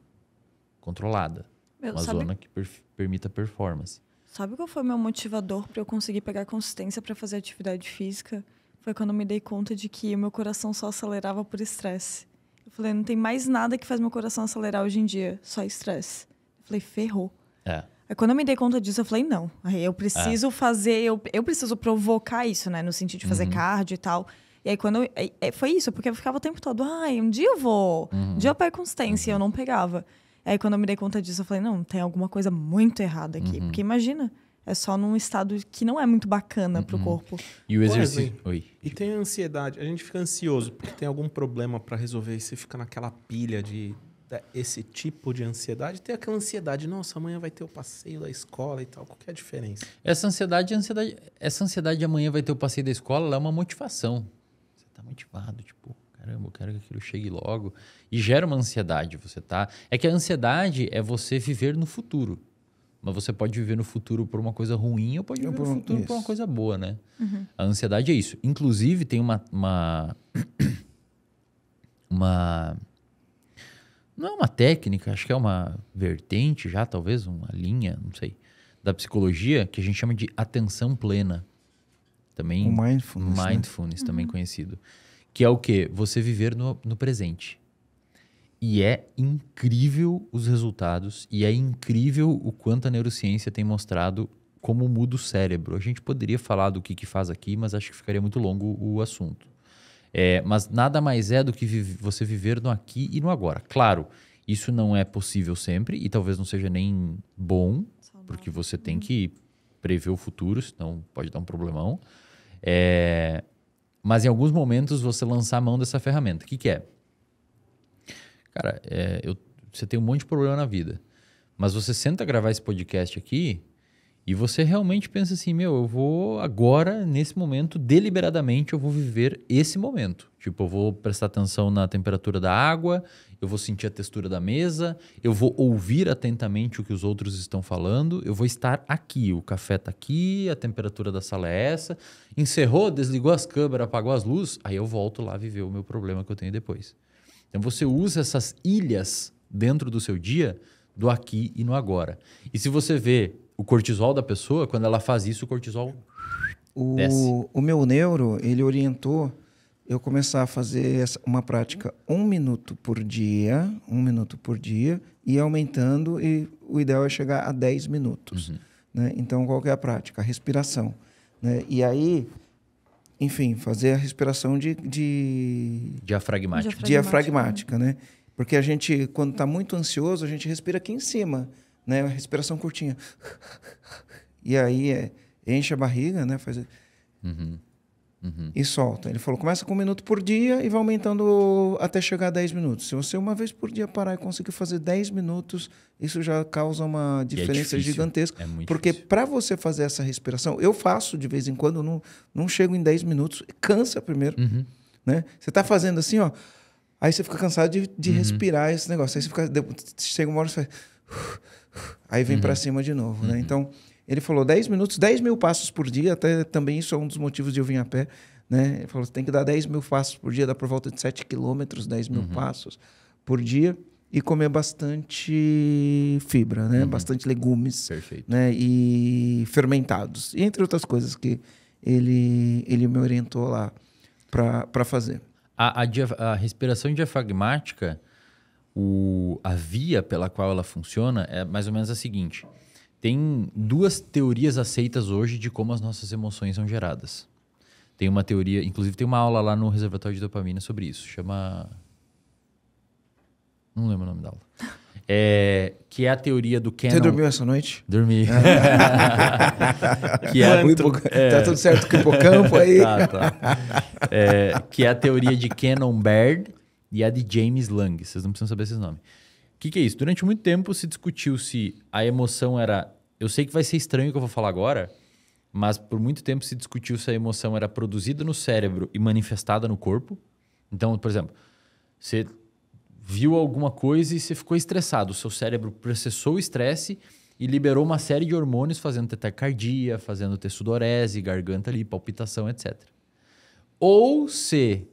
controlada uma sabe... zona que per permita performance.
Sabe qual foi o meu motivador para eu conseguir pegar consistência para fazer atividade física? Foi quando eu me dei conta de que o meu coração só acelerava por estresse. Eu falei, não tem mais nada que faz meu coração acelerar hoje em dia, só estresse. Eu falei, ferrou. É. Aí quando eu me dei conta disso, eu falei, não, eu preciso é. fazer, eu, eu preciso provocar isso, né? No sentido de fazer uhum. cardio e tal. E aí quando eu, é, foi isso, porque eu ficava o tempo todo, ai, um dia eu vou, um uhum. dia eu pego consistência, uhum. e eu uhum. não pegava. Aí quando eu me dei conta disso, eu falei, não, tem alguma coisa muito errada aqui. Uhum. Porque imagina, é só num estado que não é muito bacana uhum. pro corpo.
E o exercício.
Oi.
E tem a ansiedade. A gente fica ansioso porque tem algum problema para resolver e você fica naquela pilha de é, esse tipo de ansiedade, tem aquela ansiedade, nossa, amanhã vai ter o passeio da escola e tal. Qual que é a diferença?
Essa ansiedade, ansiedade, essa ansiedade de amanhã vai ter o passeio da escola, é uma motivação. Você tá motivado, tipo, caramba, eu quero que aquilo chegue logo. E gera uma ansiedade, você tá. É que a ansiedade é você viver no futuro. Mas você pode viver no futuro por uma coisa ruim ou pode viver no futuro isso. por uma coisa boa, né? Uhum. A ansiedade é isso. Inclusive, tem uma. Uma. [coughs] uma não é uma técnica, acho que é uma vertente já, talvez, uma linha, não sei, da psicologia que a gente chama de atenção plena. Também. O mindfulness. Né? Mindfulness, né? também uhum. conhecido que é o quê? Você viver no, no presente. E é incrível os resultados e é incrível o quanto a neurociência tem mostrado como muda o cérebro. A gente poderia falar do que, que faz aqui, mas acho que ficaria muito longo o assunto. É, mas nada mais é do que você viver no aqui e no agora. Claro, isso não é possível sempre e talvez não seja nem bom, porque você tem uhum. que prever o futuro, senão pode dar um problemão. É, mas em alguns momentos você lançar a mão dessa ferramenta. O que, que é? Cara, é, eu, você tem um monte de problema na vida. Mas você senta gravar esse podcast aqui, e você realmente pensa assim, meu, eu vou agora, nesse momento, deliberadamente, eu vou viver esse momento. Tipo, eu vou prestar atenção na temperatura da água, eu vou sentir a textura da mesa, eu vou ouvir atentamente o que os outros estão falando, eu vou estar aqui, o café tá aqui, a temperatura da sala é essa. Encerrou, desligou as câmeras, apagou as luzes, aí eu volto lá viver o meu problema que eu tenho depois. Então você usa essas ilhas dentro do seu dia do aqui e no agora. E se você vê o cortisol da pessoa, quando ela faz isso, o cortisol
o, O meu neuro, ele orientou eu começar a fazer essa, uma prática um minuto por dia, um minuto por dia, e aumentando, e o ideal é chegar a 10 minutos. Uhum. Né? Então, qual é a prática? A respiração. Né? E aí, enfim, fazer a respiração de... de... Diafragmática. Diafragmática, né? Porque a gente, quando está muito ansioso, a gente respira aqui em cima né? Respiração curtinha. E aí é, enche a barriga, né? Faz...
Uhum. Uhum.
E solta. Ele falou: começa com um minuto por dia e vai aumentando até chegar a 10 minutos. Se você uma vez por dia parar e conseguir fazer 10 minutos, isso já causa uma é diferença é gigantesca. É porque para você fazer essa respiração, eu faço de vez em quando, não, não chego em 10 minutos, cansa primeiro. Uhum. Né? Você está fazendo assim, ó. Aí você fica cansado de, de uhum. respirar esse negócio. Aí você fica. Chega uma hora e você faz aí vem uhum. para cima de novo, né? uhum. né? Então, ele falou 10 minutos, 10 mil passos por dia, até também isso é um dos motivos de eu vir a pé, né? Ele falou, tem que dar 10 mil passos por dia, dá por volta de 7 quilômetros, 10 mil uhum. passos por dia e comer bastante fibra, né? Uhum. Bastante legumes, Perfeito. né? E fermentados, e entre outras coisas que ele, ele me orientou lá para fazer.
A, a, a respiração diafragmática o, a via pela qual ela funciona é mais ou menos a seguinte: tem duas teorias aceitas hoje de como as nossas emoções são geradas. Tem uma teoria, inclusive tem uma aula lá no reservatório de dopamina sobre isso, chama. Não lembro o nome da aula. [laughs] É, que é a teoria do Canon. Você dormiu essa noite? Dormi. É. [laughs] que é, tá hipo... é... Tá tudo certo com o hipocampo aí? tá, tá. É, que é a teoria de Canon Baird, e a de James Lang. Vocês não precisam saber esses nomes. O que, que é isso? Durante muito tempo se discutiu se a emoção era. Eu sei que vai ser estranho o que eu vou falar agora, mas por muito tempo se discutiu se a emoção era produzida no cérebro e manifestada no corpo. Então, por exemplo, você viu alguma coisa e você ficou estressado. O seu cérebro processou o estresse e liberou uma série de hormônios fazendo tetracardia, fazendo ter sudorese, garganta ali, palpitação, etc. Ou se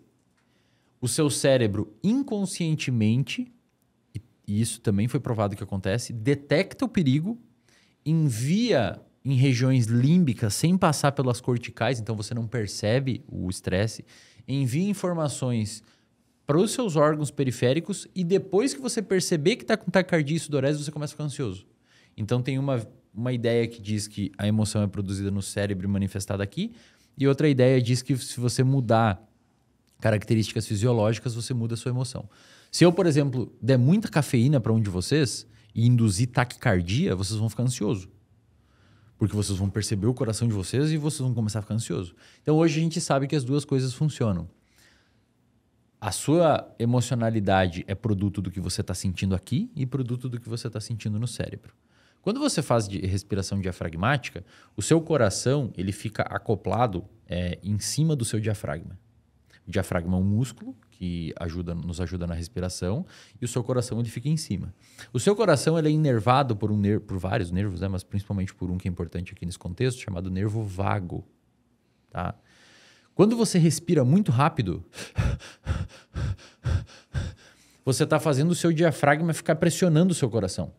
o seu cérebro inconscientemente, e isso também foi provado que acontece, detecta o perigo, envia em regiões límbicas sem passar pelas corticais, então você não percebe o estresse, envia informações para os seus órgãos periféricos e depois que você perceber que está com taquicardia e sudorese, você começa a ficar ansioso. Então tem uma, uma ideia que diz que a emoção é produzida no cérebro e manifestada aqui, e outra ideia diz que se você mudar características fisiológicas, você muda a sua emoção. Se eu, por exemplo, der muita cafeína para um de vocês e induzir taquicardia, vocês vão ficar ansioso. Porque vocês vão perceber o coração de vocês e vocês vão começar a ficar ansioso. Então hoje a gente sabe que as duas coisas funcionam. A sua emocionalidade é produto do que você está sentindo aqui e produto do que você está sentindo no cérebro. Quando você faz respiração diafragmática, o seu coração ele fica acoplado é, em cima do seu diafragma. O diafragma é um músculo que ajuda, nos ajuda na respiração e o seu coração ele fica em cima. O seu coração ele é inervado por, um ner por vários nervos, né? mas principalmente por um que é importante aqui nesse contexto, chamado nervo vago. Tá? Quando você respira muito rápido, você está fazendo o seu diafragma ficar pressionando o seu coração.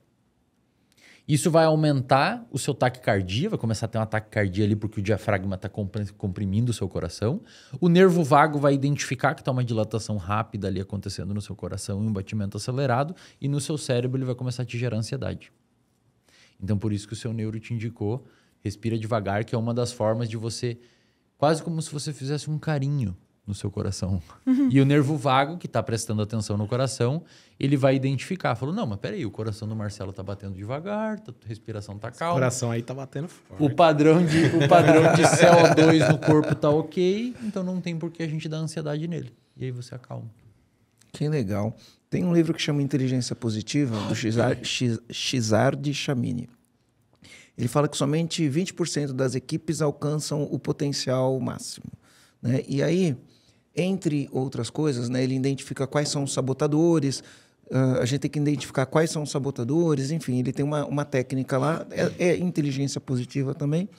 Isso vai aumentar o seu taquicardia, vai começar a ter um taquicardia ali porque o diafragma está comprimindo o seu coração. O nervo vago vai identificar que está uma dilatação rápida ali acontecendo no seu coração e um batimento acelerado, e no seu cérebro ele vai começar a te gerar ansiedade. Então, por isso que o seu neuro te indicou, respira devagar, que é uma das formas de você, quase como se você fizesse um carinho no seu coração. Uhum. E o nervo vago, que está prestando atenção no coração, ele vai identificar. Falou, não, mas peraí, o coração do Marcelo está batendo devagar, tá, a respiração está calma. O coração aí está batendo forte. O padrão de, o padrão de CO2 no corpo está ok, então não tem por que a gente dar ansiedade nele. E aí você acalma.
Que legal. Tem um livro que chama Inteligência Positiva, do Xizard Chamini. Ele fala que somente 20% das equipes alcançam o potencial máximo. Né? E aí, entre outras coisas, né, ele identifica quais são os sabotadores, uh, a gente tem que identificar quais são os sabotadores, enfim, ele tem uma, uma técnica lá, ah, é, é inteligência positiva também,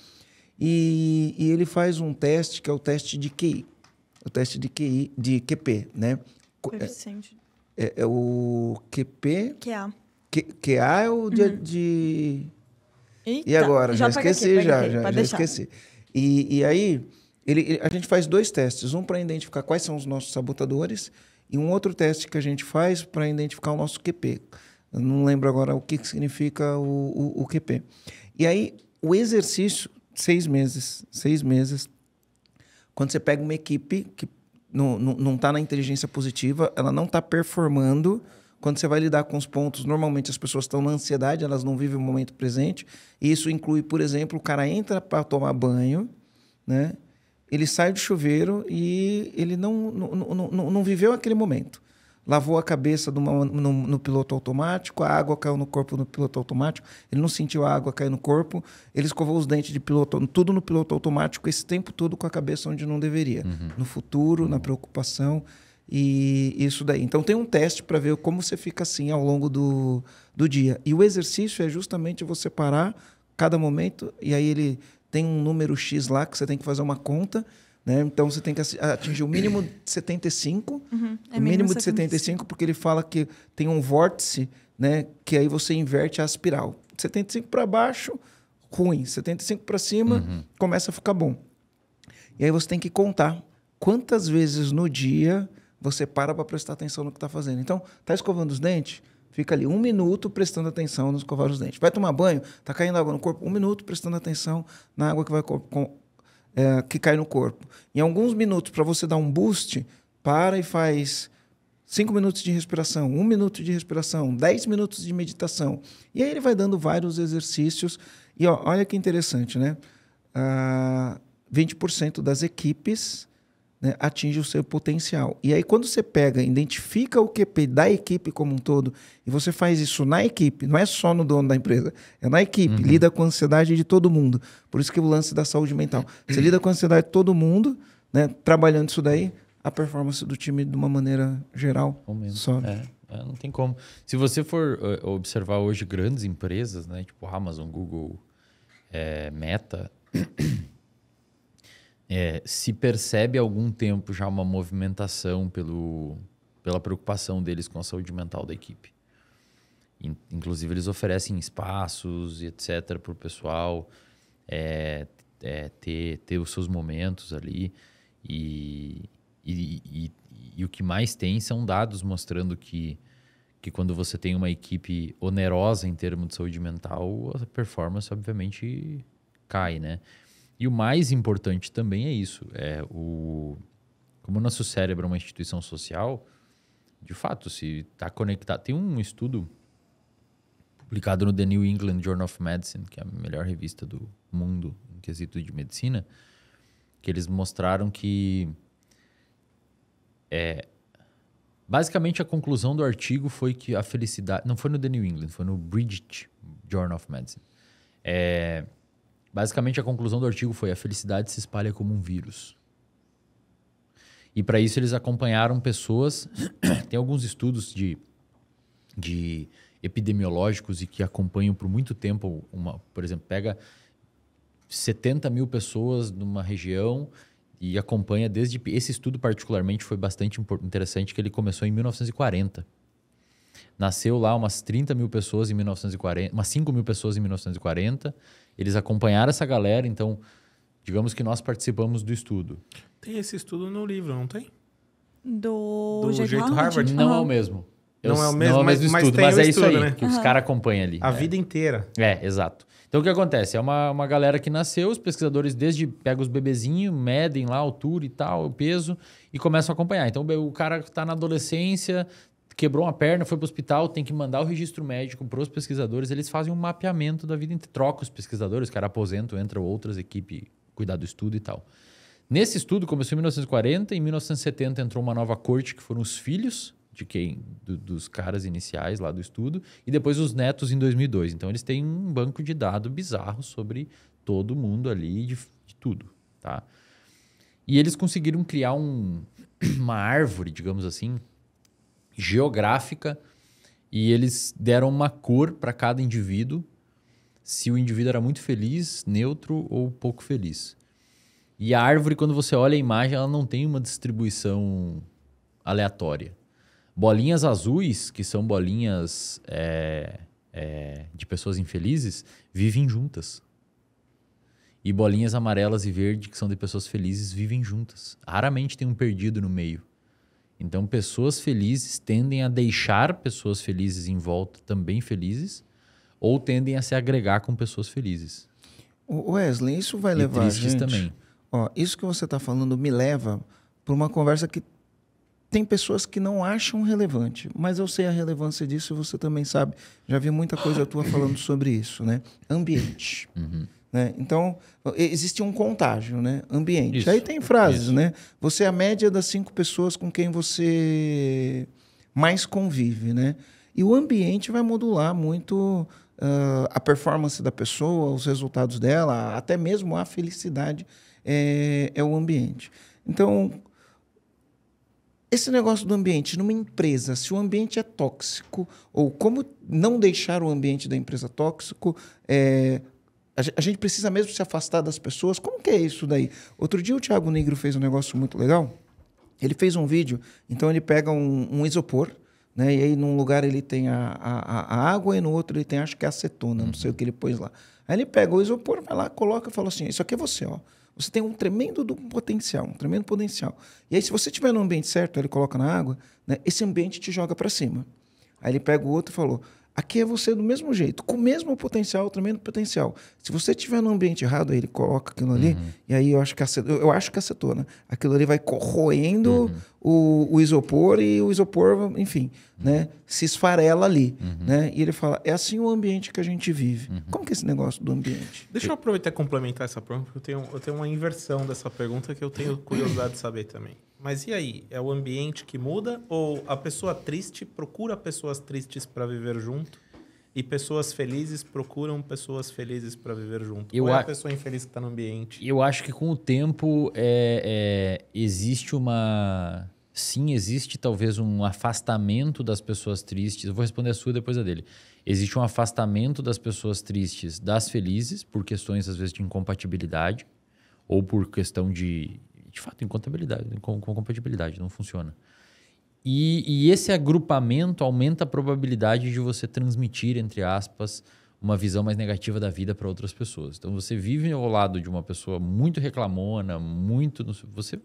e, e, ele faz um teste que é o teste de QI, o teste de QI, de QP, né? É, é, é, o QP... QA. Q, QA é o de... Uhum. de... Eita, e agora? Já, já esqueci, aqui, já, aqui, já, já esqueci. E, e aí... Ele, ele, a gente faz dois testes, um para identificar quais são os nossos sabotadores e um outro teste que a gente faz para identificar o nosso QP. Eu não lembro agora o que, que significa o, o, o, QP. E aí, o exercício, seis meses, seis meses, quando você pega uma equipe que não está na inteligência positiva, ela não está performando, quando você vai lidar com os pontos, normalmente as pessoas estão na ansiedade, elas não vivem o momento presente, e isso inclui, por exemplo, o cara entra para tomar banho, né? ele sai do chuveiro e ele não, não, não, não viveu aquele momento. Lavou a cabeça numa, no, no, piloto automático, a água caiu no corpo no piloto automático, ele não sentiu a água cair no corpo, ele escovou os dentes de piloto, tudo no piloto automático, esse tempo todo com a cabeça onde não deveria. Uhum. No futuro, uhum. na preocupação e isso daí. Então tem um teste para ver como você fica assim ao longo do, do dia. E o exercício é justamente você parar cada momento e aí ele tem um número X lá que você tem que fazer uma conta. Né? Então você tem que atingir o mínimo de 75,
uhum, é o mínimo, de 75,
porque ele fala que tem um vórtice, né? que aí você inverte a espiral. 75 para baixo, ruim. 75 para cima, uhum. começa a ficar bom. E aí você tem que contar quantas vezes no dia você para para prestar atenção no que está fazendo. Então, está escovando os dentes? fica ali um minuto prestando atenção nos covar os dentes. Vai tomar banho, está caindo água no corpo, um minuto prestando atenção na água que, vai, com, é, que cai no corpo. Em alguns minutos, para você dar um boost, para e faz cinco minutos de respiração, um minuto de respiração, dez minutos de meditação. E aí ele vai dando vários exercícios. E ó, olha que interessante, né? Ah, 20% das equipes né, atinge o seu potencial. E aí, quando você pega, identifica o QP da equipe como um todo, e você faz isso na equipe, não é só no dono da empresa, é na equipe, uhum. lida com a ansiedade de todo mundo. Por isso que é o lance da saúde mental. Você lida com a ansiedade de todo mundo, né, trabalhando isso daí, a performance do time de uma maneira geral sobe. É,
é, não tem como. Se você for eh, observar hoje grandes empresas, né, tipo Amazon, Google, é, Meta é, se percebe há algum tempo já uma movimentação pelo, pela preocupação deles com a saúde mental da equipe. Inclusive, eles oferecem espaços e etc. para o pessoal é, é, ter, ter os seus momentos ali. E, e, e, e, o que mais tem são dados mostrando que, que quando você tem uma equipe onerosa em termos de saúde mental, a performance obviamente cai, né? E o mais importante também é isso. É o, como o nosso cérebro é uma instituição social, de fato, se está conectado. Tem um estudo publicado no The New England Journal of Medicine, que é a melhor revista do mundo em quesito de medicina, que eles mostraram que. É, basicamente, a conclusão do artigo foi que a felicidade. Não foi no The New England, foi no Bridget Journal of Medicine. É, Basicamente, a conclusão do artigo foi: a felicidade se espalha como um vírus. E para isso, eles acompanharam pessoas. [coughs] tem alguns estudos de, de epidemiológicos e que acompanham por muito tempo. Uma, por exemplo, pega 70 mil pessoas numa região e acompanha desde. Esse estudo, particularmente, foi bastante interessante, que ele começou em 1940. Nasceu lá umas 30 mil pessoas em 1940, umas 5 mil pessoas em 1940 eles acompanharam essa galera, então digamos que nós participamos do estudo.
Tem esse estudo no livro, não tem? Do, do jeito, jeito Harvard? Harvard. Não uhum. é o é mesmo. não é o mesmo, não é o mesmo mas, estudo, mas, mas é estudo, isso aí, né? que uhum. os caras acompanham ali. A é. vida
inteira. É, exato. Então o que acontece? É uma, uma galera que nasceu, os pesquisadores desde pegam os bebezinhos, medem lá a altura e tal, o peso, e começam a acompanhar. Então o cara está na adolescência, quebrou uma perna, foi para o hospital, tem que mandar o registro médico para os pesquisadores. Eles fazem um mapeamento da vida, entre troca os pesquisadores, cara aposento, entra outras equipes, cuidar do estudo e tal. Nesse estudo começou em 1940, em 1970 entrou uma nova corte que foram os filhos de quem do, dos caras iniciais lá do estudo e depois os netos em 2002. Então eles têm um banco de dados bizarro sobre todo mundo ali de, de tudo, tá? E eles conseguiram criar um, [clears throat] uma árvore, digamos assim, geográfica e eles deram uma cor para cada indivíduo, se o indivíduo era muito feliz, neutro ou pouco feliz. E a árvore, quando você olha a imagem, ela não tem uma distribuição aleatória. Bolinhas azuis, que são bolinhas é, é, de pessoas infelizes, vivem juntas. E bolinhas amarelas e verde, que são de pessoas felizes, vivem juntas. Raramente tem um perdido no meio. Então, pessoas felizes tendem a deixar pessoas felizes em volta também felizes, ou tendem a se agregar com pessoas felizes.
Wesley, isso vai levar e tristes a gente. também. Ó, isso que você está falando me leva para uma conversa que tem pessoas que não acham relevante, mas eu sei a relevância disso e você também sabe. Já vi muita coisa tua falando sobre isso, né? Ambiente. Uhum. Né? Então, existe um contágio né? ambiente. Isso, Aí tem frases, isso. né? Você é a média das cinco pessoas com quem você mais convive, né? E o ambiente vai modular muito uh, a performance da pessoa, os resultados dela, até mesmo a felicidade é, é o ambiente. Então, esse negócio do ambiente numa empresa, se o ambiente é tóxico, ou como não deixar o ambiente da empresa tóxico, é, a gente precisa mesmo se afastar das pessoas. Como que é isso daí? Outro dia o Thiago Negro fez um negócio muito legal. Ele fez um vídeo, então ele pega um, um isopor, né? E aí num lugar ele tem a, a, a, água e no outro ele tem, acho que é acetona, não sei o que ele pôs lá. Aí ele pega o isopor, vai lá, coloca e fala assim, isso aqui é você, ó. Você tem um tremendo potencial, um tremendo potencial. E aí se você estiver no ambiente certo, ele coloca na água, né? Esse ambiente te joga para cima. Aí ele pega o outro e falou, Aqui é você do mesmo jeito, com o mesmo potencial, o tremendo potencial. Se você estiver no ambiente errado, ele coloca aquilo ali, uhum. e aí eu acho que acertou, eu acho que né? Aquilo ali vai corroendo uhum o, o, isopor e o isopor, enfim, né, se esfarela ali, uhum. né? E ele fala, é assim o ambiente que a gente vive. Uhum. Como que é esse negócio do ambiente?
Deixa eu aproveitar e complementar essa pergunta, porque eu tenho, eu tenho uma inversão dessa pergunta que eu tenho curiosidade de saber também. Mas e aí? É o ambiente que muda ou a pessoa triste procura pessoas tristes para viver junto? E pessoas felizes procuram pessoas felizes para viver junto. Eu Ou é a pessoa infeliz que está no ambiente?
Eu acho que com o tempo é, é, existe uma Sim, existe talvez um afastamento das pessoas tristes. Eu vou responder a sua depois a dele. Existe um afastamento das pessoas tristes das felizes, por questões às vezes de incompatibilidade, ou por questão de, de fato, incompatibilidade né, com, compatibilidade, não funciona. E, e, esse agrupamento aumenta a probabilidade de você transmitir, entre aspas, uma visão mais negativa da vida para outras pessoas. Então você vive ao lado de uma pessoa muito reclamona, muito. Você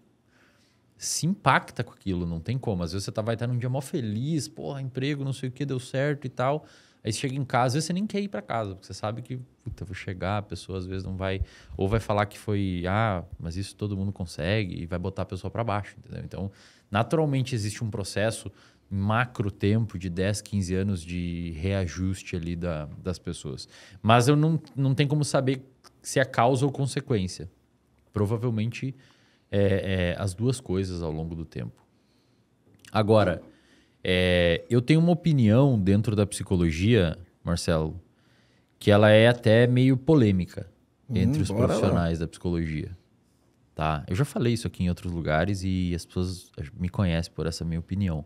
se impacta com aquilo, não tem como. Às vezes você tá, vai estar num dia mó feliz, porra, emprego, não sei o que, deu certo e tal. Aí você chega em casa, às vezes você nem quer ir para casa, porque você sabe que, puta, vou chegar, a pessoa às vezes não vai. Ou vai falar que foi, ah, mas isso todo mundo consegue, e vai botar a pessoa para baixo, entendeu? Então, naturalmente existe um processo macro tempo de 10, 15 anos de reajuste ali da, das pessoas. Mas eu não, não tem como saber se é causa ou consequência. Provavelmente é, é, as duas coisas ao longo do tempo. Agora, é, eu tenho uma opinião dentro da psicologia, Marcelo, que ela é até meio polêmica hum, entre os profissionais lá. da psicologia. Tá? Eu já falei isso aqui em outros lugares e as pessoas me conhecem por essa minha opinião.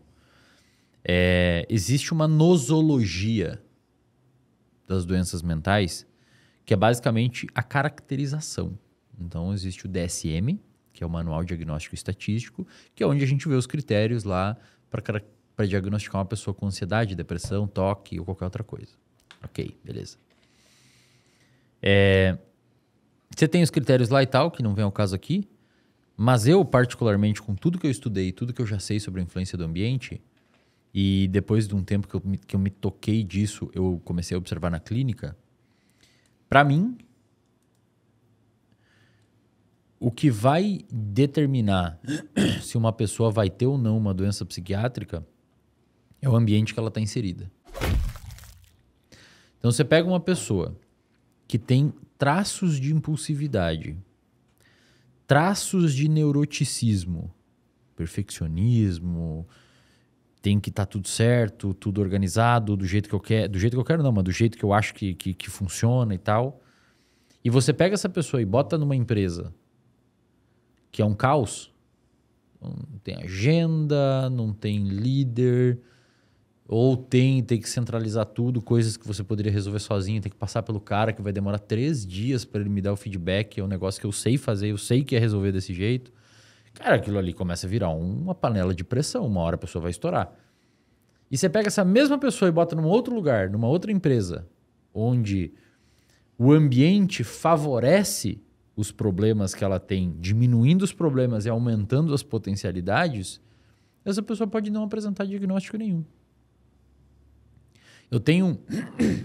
É, existe uma nosologia das doenças mentais, que é basicamente a caracterização. Então, existe o DSM, que é o Manual Diagnóstico Estatístico, que é onde a gente vê os critérios lá para diagnosticar uma pessoa com ansiedade, depressão, toque ou qualquer outra coisa. Ok, beleza. É, você tem os critérios lá e tal, que não vem ao caso aqui, mas eu, particularmente, com tudo que eu estudei, tudo que eu já sei sobre a influência do ambiente, e depois de um tempo que eu me, que eu me toquei disso, eu comecei a observar na clínica, para mim, o que vai determinar [clears throat] se uma pessoa vai ter ou não uma doença psiquiátrica é o ambiente que ela está inserida. Então você pega uma pessoa que tem traços de impulsividade, traços de neuroticismo, perfeccionismo, tem que estar tá tudo certo, tudo organizado, do jeito que eu quero, do jeito que eu quero não, mas do jeito que eu acho que, que, que funciona e tal. E você pega essa pessoa e bota numa empresa que é um caos. Não tem agenda, não tem líder, ou tem, tem que centralizar tudo, coisas que você poderia resolver sozinho, tem que passar pelo cara que vai demorar três dias para ele me dar o feedback, é um negócio que eu sei fazer, eu sei que é resolver desse jeito. Cara, aquilo ali começa a virar uma panela de pressão, uma hora a pessoa vai estourar. E você pega essa mesma pessoa e bota num outro lugar, numa outra empresa, onde o ambiente favorece os problemas que ela tem, diminuindo os problemas e aumentando as potencialidades, essa pessoa pode não apresentar diagnóstico nenhum. Eu tenho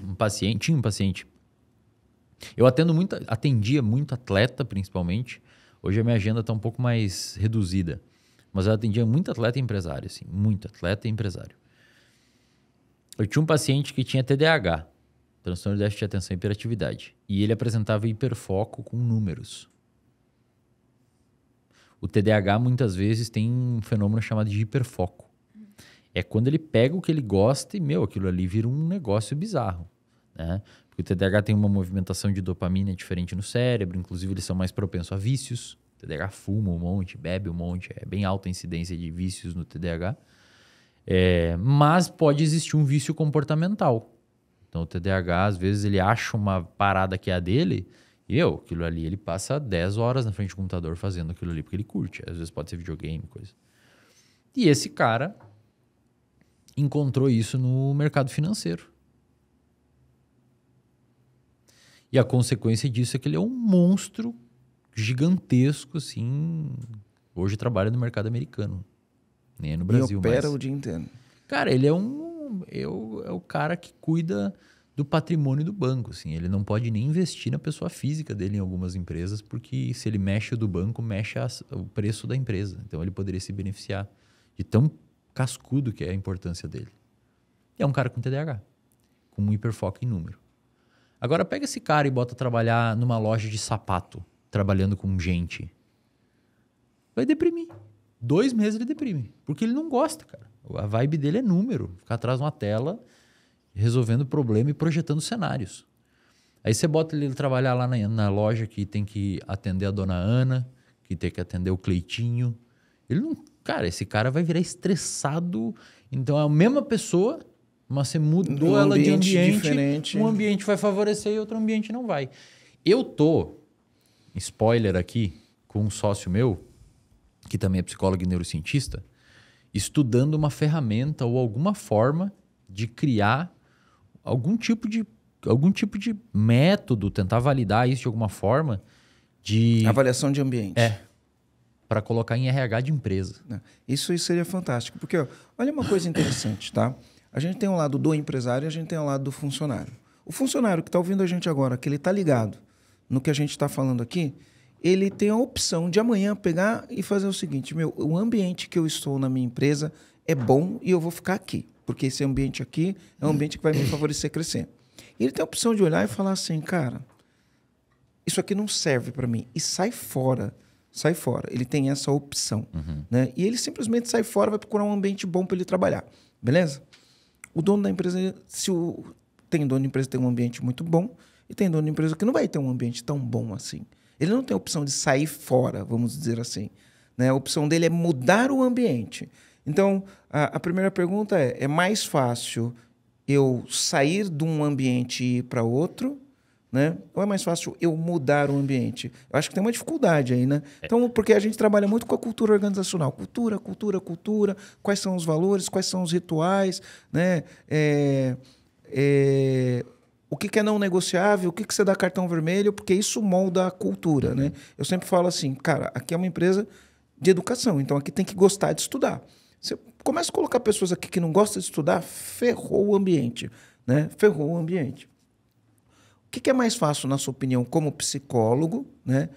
um paciente, tinha um paciente. Eu atendo muito, atendia muito atleta, principalmente. Hoje a minha agenda está um pouco mais reduzida. Mas eu atendia muito atleta e empresário, assim, muito atleta e empresário. Eu tinha um paciente que tinha TDAH transtorno de déficit de atenção e hiperatividade. E ele apresentava hiperfoco com números. O TDAH muitas vezes tem um fenômeno chamado de hiperfoco. É quando ele pega o que ele gosta e, meu, aquilo ali vira um negócio bizarro. Né? Porque o TDAH tem uma movimentação de dopamina diferente no cérebro, inclusive eles são mais propensos a vícios. O TDAH fuma um monte, bebe um monte, é bem alta a incidência de vícios no TDAH. É, mas pode existir um vício comportamental então o TDAH, às vezes, ele acha uma parada que é a dele, e eu, aquilo ali, ele passa 10 horas na frente do computador fazendo aquilo ali, porque ele curte. Às vezes pode ser videogame, coisa. E esse cara encontrou isso no mercado financeiro. E a consequência disso é que ele é um monstro gigantesco, assim. Hoje trabalha no mercado americano. Nem é no Brasil. Ele opera mas... o dia inteiro. Cara, ele é um eu, é o cara que cuida do patrimônio do banco. Assim. Ele não pode nem investir na pessoa física dele em algumas empresas, porque se ele mexe do banco, mexe as, o preço da empresa. Então ele poderia se beneficiar de tão cascudo que é a importância dele. E é um cara com TDAH, com um hiperfoco em número. Agora pega esse cara e bota trabalhar numa loja de sapato, trabalhando com gente. Vai deprimir. Dois meses ele deprime, porque ele não gosta, cara. A vibe dele é número, ficar atrás de uma tela, resolvendo problema e projetando cenários. Aí você bota ele trabalhar lá na, na loja que tem que atender a dona Ana, que tem que atender o Cleitinho. Ele não. Cara, esse cara vai virar estressado. Então é a mesma pessoa, mas você mudou um ela de ambiente. Diferente. Um ambiente vai favorecer e outro ambiente não vai. Eu tô, spoiler aqui, com um sócio meu, que também é psicólogo e neurocientista, estudando uma ferramenta ou alguma forma de criar algum tipo de algum tipo de método, tentar validar isso de alguma forma de avaliação de ambiente. É. Para colocar em RH de empresa. Né.
Isso, isso seria fantástico, porque ó, olha uma coisa interessante, tá? A gente tem um lado do empresário e a gente tem um lado do funcionário. O funcionário que está ouvindo a gente agora, que ele está ligado no que a gente está falando aqui, ele tem a opção de amanhã pegar e fazer o seguinte: meu, o ambiente que eu estou na minha empresa é bom e eu vou ficar aqui, porque esse ambiente aqui é um uhum. ambiente que vai me favorecer crescer. E ele tem a opção de olhar e falar assim, cara, isso aqui não serve para mim e sai fora, sai fora. Ele tem essa opção, uhum. né? E ele simplesmente sai fora, vai procurar um ambiente bom para ele trabalhar, beleza? O dono da empresa, se o tem dono de empresa que tem um ambiente muito bom e tem dono de empresa que não vai ter um ambiente tão bom assim. Ele não tem opção de sair fora, vamos dizer assim. Né? A opção dele é mudar o ambiente. Então, a, a primeira pergunta é: é mais fácil eu sair de um ambiente e ir para outro? Né? Ou é mais fácil eu mudar o ambiente? Eu acho que tem uma dificuldade aí, né? É. Então, porque a gente trabalha muito com a cultura organizacional. Cultura, cultura, cultura. Quais são os valores? Quais são os rituais? Né? É, é, o que, que, é não negociável, o que, que você dá cartão vermelho, porque isso molda a cultura, né? Eu sempre falo assim, cara, aqui é uma empresa de educação, então aqui tem que gostar de estudar. Você começa a colocar pessoas aqui que não gostam de estudar, ferrou o ambiente, né? Ferrou o ambiente. O que, que é mais fácil, na sua opinião, como psicólogo, né?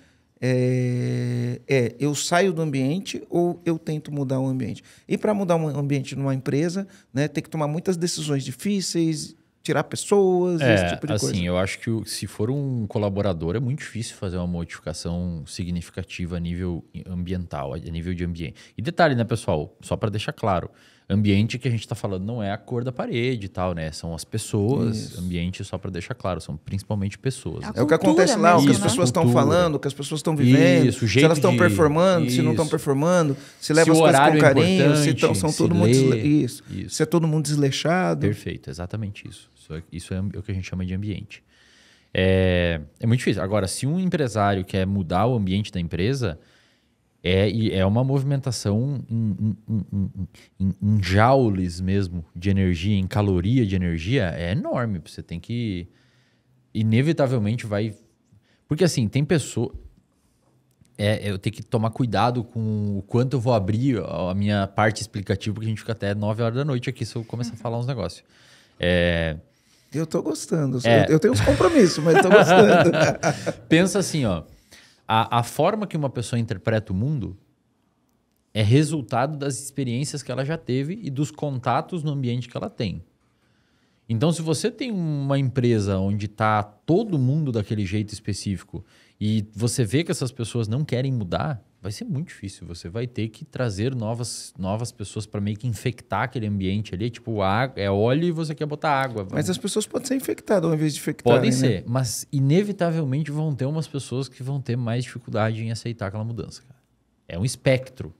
É, é, eu saio do ambiente ou eu tento mudar o ambiente. E para mudar o um ambiente numa empresa, né, tem que tomar muitas decisões difíceis, tirar pessoas, é, esse tipo de assim, coisa. Assim,
eu acho que se for um colaborador, é muito difícil fazer uma modificação significativa a nível ambiental, a nível de ambiente. E detalhe, né, pessoal? Só para deixar claro, ambiente que a gente está falando não é a cor da parede e tal, né? São as pessoas, Isso. ambiente só para deixar claro, são principalmente pessoas. Né? É o que acontece lá, mesmo, o que as né? pessoas estão falando, o que as pessoas estão vivendo, Isso, se elas estão performando, Isso. se não estão
performando, se levam as coisas com é carinho, é se tão, são se todo lê. mundo desle... Isso. Isso.
se é todo mundo desleixado. Perfeito, exatamente isso. Isso é, isso é o que a gente chama de ambiente. É, é muito difícil. Agora, se um empresário quer mudar o ambiente da empresa, é, é uma movimentação em, em, em, em joules mesmo de energia, em caloria de energia, é enorme. Você tem que. Inevitavelmente vai. Porque assim, tem pessoa. É, eu tenho que tomar cuidado com o quanto eu vou abrir a minha parte explicativa, porque a gente fica até 9 horas da noite aqui se eu começar a falar uns negócios. É,
eu tô gostando. É. Eu, eu, tenho uns compromissos, mas tô gostando. [laughs]
Pensa assim, ó. A, a forma que uma pessoa interpreta o mundo é resultado das experiências que ela já teve e dos contatos no ambiente que ela tem. Então, se você tem uma empresa onde está todo mundo daquele jeito específico e você vê que essas pessoas não querem mudar, vai ser muito difícil. Você vai ter que trazer novas, novas pessoas para meio que infectar aquele ambiente ali. Tipo, água, é óleo e você quer botar água. Mas as pessoas podem ser infectadas ao invés de infectar. Podem né? ser, né? mas inevitavelmente vão ter umas pessoas que vão ter mais dificuldade em aceitar aquela mudança. Cara. É um espectro.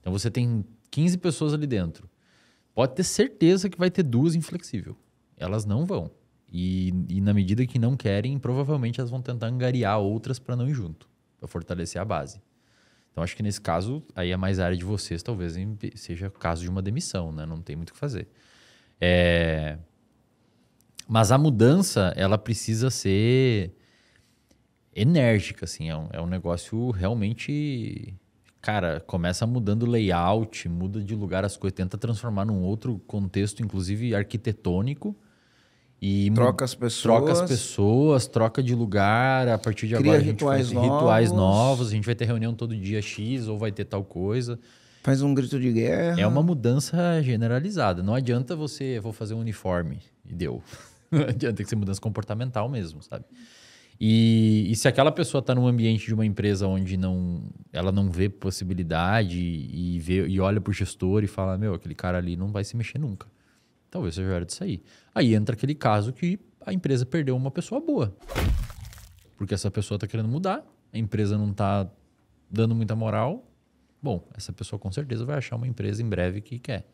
Então você tem 15 pessoas ali dentro. Pode ter certeza que vai ter duas inflexível. Elas não vão. E, e na medida que não querem, provavelmente elas vão tentar angariar outras para não ir junto, para fortalecer a base. Então acho que nesse caso aí é mais área de vocês, talvez seja caso de uma demissão, né? Não tem muito o que fazer. É... Mas a mudança ela precisa ser enérgica, assim, é um, é um negócio realmente cara, começa mudando layout, muda de lugar as coisas, tenta transformar num outro contexto, inclusive arquitetônico, e troca as pessoas. Troca as pessoas, troca de lugar. A partir de agora a gente faz novos. rituais novos. A gente vai ter reunião todo dia X ou vai ter tal coisa. Faz um grito de guerra. É uma mudança generalizada. Não adianta você, vou fazer um uniforme e deu. [laughs] Não adianta, tem que ser mudança comportamental mesmo, sabe? E, e se aquela pessoa está num ambiente de uma empresa onde não, ela não vê possibilidade e, vê, e olha para o gestor e fala: Meu, aquele cara ali não vai se mexer nunca. Talvez seja hora de sair. Aí entra aquele caso que a empresa perdeu uma pessoa boa. Porque essa pessoa está querendo mudar, a empresa não está dando muita moral. Bom, essa pessoa com certeza vai achar uma empresa em breve que quer.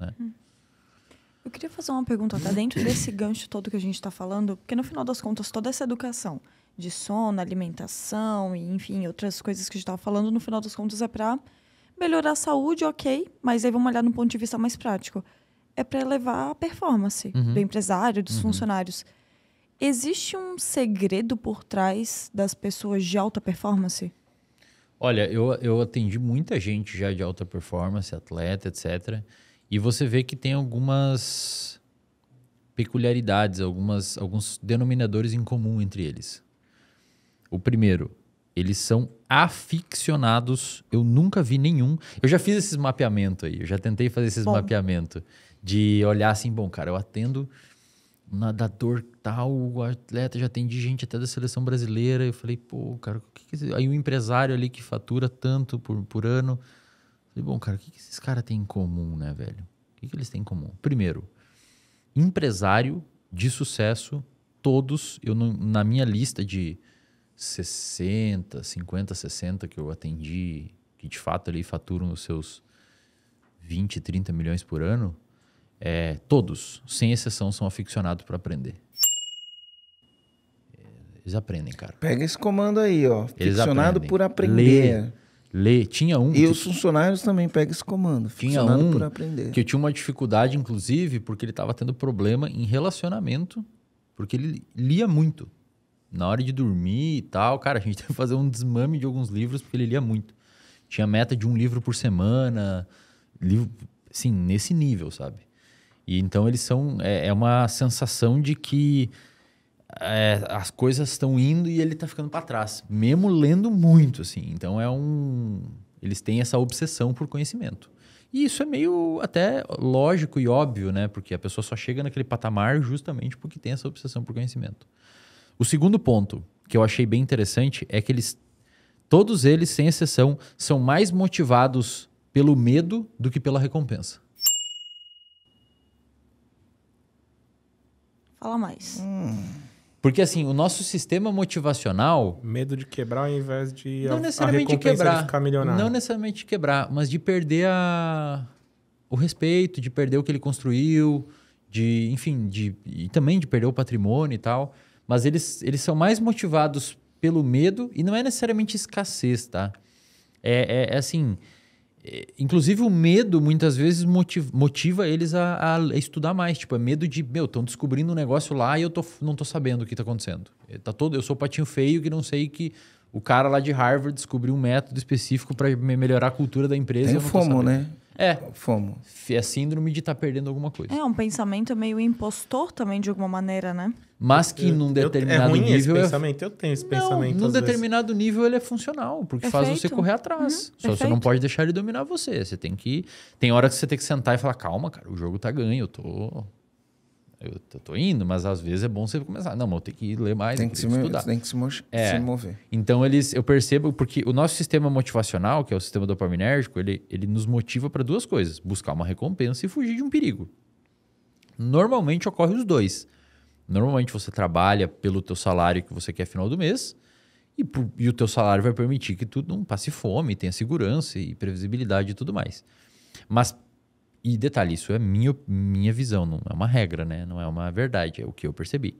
Né? Hum.
Eu queria fazer uma pergunta até dentro desse gancho todo que a gente está falando, porque no final das contas, toda essa educação de sono, alimentação e, enfim, outras coisas que a gente estava falando, no final das contas é para melhorar a saúde, ok, mas aí vamos olhar num ponto de vista mais prático é para elevar a performance uhum. do empresário, dos uhum. funcionários. Existe um segredo por trás das pessoas de alta performance?
Olha, eu, eu atendi muita gente já de alta performance, atleta, etc. E você vê que tem algumas peculiaridades, algumas, alguns denominadores em comum entre eles. O primeiro, eles são aficionados. Eu nunca vi nenhum. Eu já fiz esses mapeamento aí, eu já tentei fazer esses Bom. mapeamento de olhar assim, bom, cara, eu atendo nadador tal, o atleta já atendi gente até da seleção brasileira. Eu falei, pô, cara, o que, que aí o um empresário ali que fatura tanto por, por ano. Eu falei, bom, cara, o que, que esses caras têm em comum, né, velho? O que, que eles têm em comum? Primeiro, empresário de sucesso, todos, eu não, na minha lista de 60, 50, 60 que eu atendi, que de fato ali faturam os seus 20, 30 milhões por ano, é, todos, sem exceção, são aficionados para aprender. Eles aprendem, cara.
Pega esse comando aí, ó. Aficionado por aprender.
Lê, lê. Tinha um. E os funcionários também pegam esse comando. Tinha um por aprender. que eu tinha uma dificuldade, inclusive, porque ele estava tendo problema em relacionamento, porque ele lia muito na hora de dormir e tal, cara, a gente [laughs] teve que fazer um desmame de alguns livros porque ele lia muito. Tinha meta de um livro por semana, livro, assim, nesse nível, sabe? E então eles são. É, é uma sensação de que é, as coisas estão indo e ele está ficando para trás, mesmo lendo muito, assim. Então é um. Eles têm essa obsessão por conhecimento. E isso é meio até lógico e óbvio, né? Porque a pessoa só chega naquele patamar justamente porque tem essa obsessão por conhecimento. O segundo ponto que eu achei bem interessante é que eles, todos eles, sem exceção, são mais motivados pelo medo do que pela recompensa.
Fala mais. Hum.
Porque assim, o nosso sistema motivacional. Medo de quebrar ao invés de. Não a, necessariamente a quebrar. De ficar milionário. Não necessariamente quebrar, mas de perder a, o respeito, de perder o que ele construiu, de, enfim, de, e também de perder o patrimônio e tal. Mas eles, eles são mais motivados pelo medo e não é necessariamente escassez, tá? É, é, é assim, é, inclusive o medo muitas vezes motiva, motiva eles a, a, estudar mais tipo é medo de meu estão descobrindo um negócio lá e eu tô, não tô sabendo o que está acontecendo é, tá todo eu sou o patinho feio que não sei que o cara lá de Harvard descobriu um método específico para melhorar a cultura da empresa. Tem fomo, né? É. Fomo. É síndrome de estar tá perdendo alguma coisa.
É um pensamento meio impostor também, de alguma maneira, né?
Mas que eu, num é determinado eu, é ruim nível. Esse pensamento, eu tenho esse não, pensamento. Num determinado vezes. nível ele é funcional, porque perfeito. faz você correr atrás. Uhum, Só você não pode deixar ele dominar você. Você tem que. Tem hora que você tem que sentar e falar: calma, cara, o jogo tá ganho, eu tô eu tô indo, mas às vezes é bom você começar. Não, mas eu tenho que ler mais, tem que, se estudar. Tem que se, é. se, mover. Então, eles, eu percebo, porque o nosso sistema motivacional, que é o sistema dopaminérgico, ele, ele nos motiva para duas coisas: buscar uma recompensa e fugir de um perigo. Normalmente ocorre os dois. Normalmente você trabalha pelo teu salário que você quer final do mês, e, e o teu salário vai permitir que tu não passe fome, tenha segurança e previsibilidade e tudo mais. Mas e detalhe, isso é minha, minha visão, não é uma regra, né? Não é uma verdade, é o que eu percebi.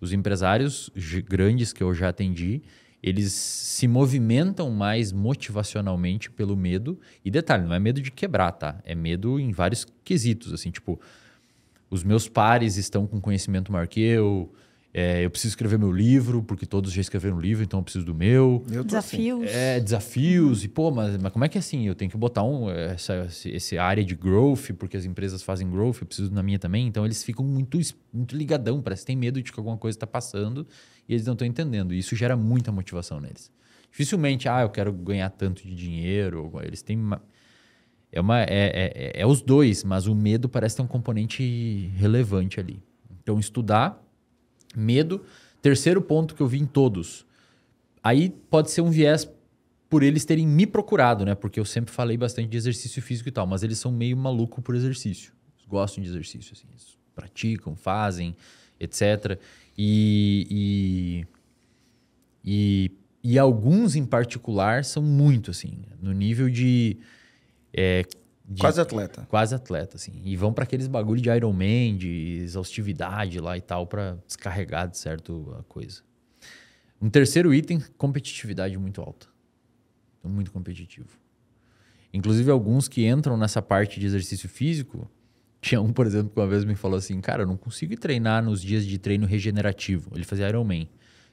Os empresários grandes que eu já atendi, eles se movimentam mais motivacionalmente pelo medo. E detalhe, não é medo de quebrar, tá? É medo em vários quesitos, assim, tipo, os meus pares estão com conhecimento maior que eu, é, eu preciso escrever meu livro, porque todos já escreveram um livro, então eu preciso do meu. Eu assim. desafios. Assim, é, desafios. E, pô, mas, mas como é que é assim? Eu tenho que botar um, essa, essa área de growth, porque as empresas fazem growth, eu preciso na minha também. Então, eles ficam muito, muito ligadão, parece que tem medo de que alguma coisa está passando e eles não estão entendendo. E isso gera muita motivação neles. Dificilmente, ah, eu quero ganhar tanto de dinheiro. Eles têm... Uma, é, uma, é, é, é, é os dois, mas o medo parece ter um componente relevante ali. Então, estudar Medo. Terceiro ponto que eu vi em todos. Aí pode ser um viés por eles terem me procurado, né? Porque eu sempre falei bastante de exercício físico e tal, mas eles são meio maluco por exercício. Eles gostam de exercício, assim, eles praticam, fazem, etc. E, e, e, e alguns em particular são muito assim, no nível de é, de, quase atleta. Quase atleta, assim. E vão para aqueles bagulho de Iron Man, de exaustividade lá e tal, para descarregar de certo a coisa. Um terceiro item, competitividade muito alta. Então, muito competitivo. Inclusive, alguns que entram nessa parte de exercício físico. Tinha um, por exemplo, que uma vez me falou assim: Cara, eu não consigo treinar nos dias de treino regenerativo. Ele fazia Iron Man.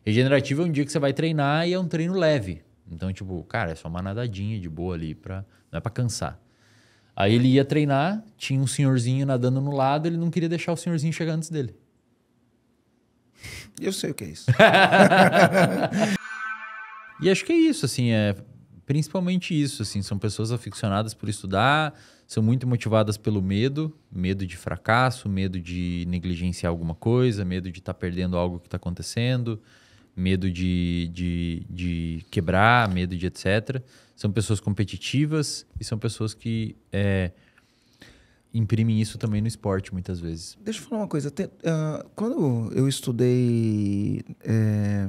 Regenerativo é um dia que você vai treinar e é um treino leve. Então, tipo, cara, é só uma nadadinha de boa ali, pra... não é para cansar. Aí ele ia treinar, tinha um senhorzinho nadando no lado, ele não queria deixar o senhorzinho chegar antes dele. Eu sei o que é isso. [laughs] e acho que é isso, assim, é principalmente isso, assim, são pessoas aficionadas por estudar, são muito motivadas pelo medo, medo de fracasso, medo de negligenciar alguma coisa, medo de estar tá perdendo algo que está acontecendo, medo de, de, de quebrar, medo de etc são pessoas competitivas e são pessoas que é, imprimem isso também no esporte muitas vezes.
Deixa eu falar uma coisa. Tem, uh, quando eu estudei é,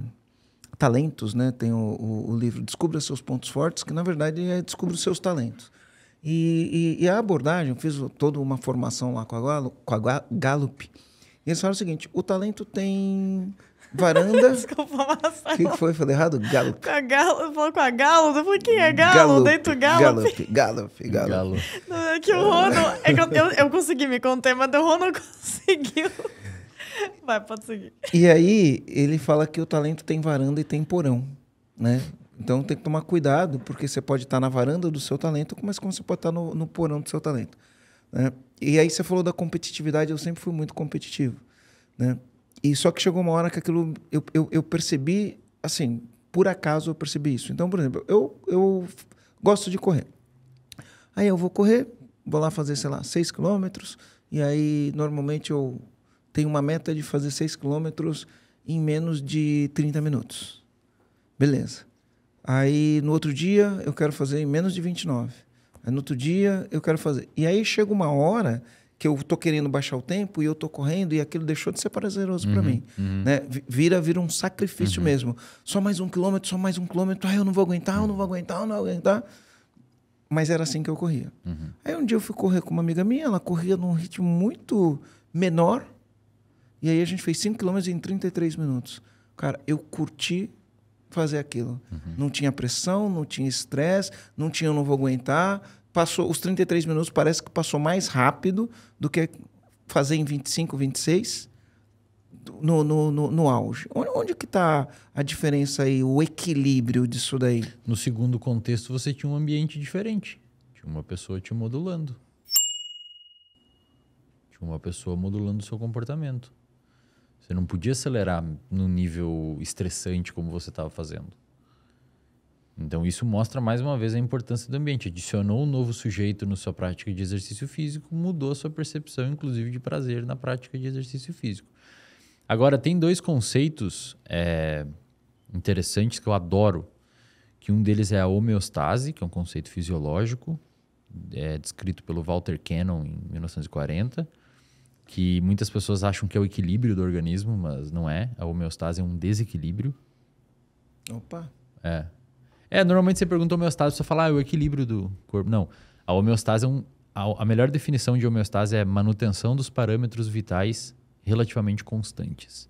talentos, né? Tem o, o, o, livro Descubra seus pontos fortes, que na verdade é Descubra os seus talentos. E, e, e, a abordagem, eu fiz toda uma formação lá com a, Galo, com a Gallup. E eles falaram o seguinte: o talento tem Varanda. [laughs] Desculpa, Marcelo. O que, foi? Falei errado? Galo? Com
a galo? Falou com a galo? Eu falei, quem é Galo? Gallup, Dentro galo? Galo,
galo, galo.
É que o Rono... É que eu, eu, eu, consegui me conter, mas o Rono conseguiu. Vai, pode seguir.
E aí, ele fala que o talento tem varanda e tem porão, né? Então tem que tomar cuidado, porque você pode estar na varanda do seu talento, mas como você pode estar no, no porão do seu talento. Né? E aí você falou da competitividade, eu sempre fui muito competitivo. Né? E só que chegou uma hora que aquilo eu, eu, eu percebi, assim, por acaso eu percebi isso. Então, por exemplo, eu, eu gosto de correr. Aí eu vou correr, vou lá fazer, sei lá, 6 quilômetros, e aí normalmente eu tenho uma meta de fazer 6 quilômetros em menos de 30 minutos. Beleza. Aí no outro dia eu quero fazer em menos de 29. Aí no outro dia eu quero fazer. E aí chega uma hora que eu tô querendo baixar o tempo e eu tô correndo e aquilo deixou de ser prazeroso uhum, para mim, uhum. né? Vira, vira um sacrifício uhum. mesmo. Só mais um quilômetro, só mais um quilômetro. Ah, eu não vou aguentar, eu não vou aguentar, eu não vou aguentar. Mas era assim que eu corria. Uhum. Aí um dia eu fui correr com uma amiga minha, ela corria num ritmo muito menor. E aí a gente fez 5 quilômetros em 33 minutos. Cara, eu curti fazer aquilo. Uhum. Não tinha pressão, não tinha estresse, não tinha eu não vou aguentar passou os 33 minutos parece que passou mais rápido do que fazer em 25, 26 no, no, no, no auge. Onde, onde que está
a diferença aí, o equilíbrio disso daí? No segundo contexto, você tinha um ambiente diferente. Tinha uma pessoa te modulando. Tinha uma pessoa modulando o seu comportamento. Você não podia acelerar no nível estressante como você estava fazendo. Então, isso mostra mais uma vez a importância do ambiente. Adicionou um novo sujeito na sua prática de exercício físico, mudou a sua percepção, inclusive, de prazer na prática de exercício físico. Agora, tem dois conceitos é, interessantes que eu adoro, que um deles é a homeostase, que é um conceito fisiológico, é, descrito pelo Walter Cannon em 1940, que muitas pessoas acham que é o equilíbrio do organismo, mas não é. A homeostase é um desequilíbrio. Opa! É, é, normalmente você pergunta homeostase, você fala, ah, é o equilíbrio do corpo. Não, a homeostase é um... A, a melhor definição de homeostase é manutenção dos parâmetros vitais relativamente constantes.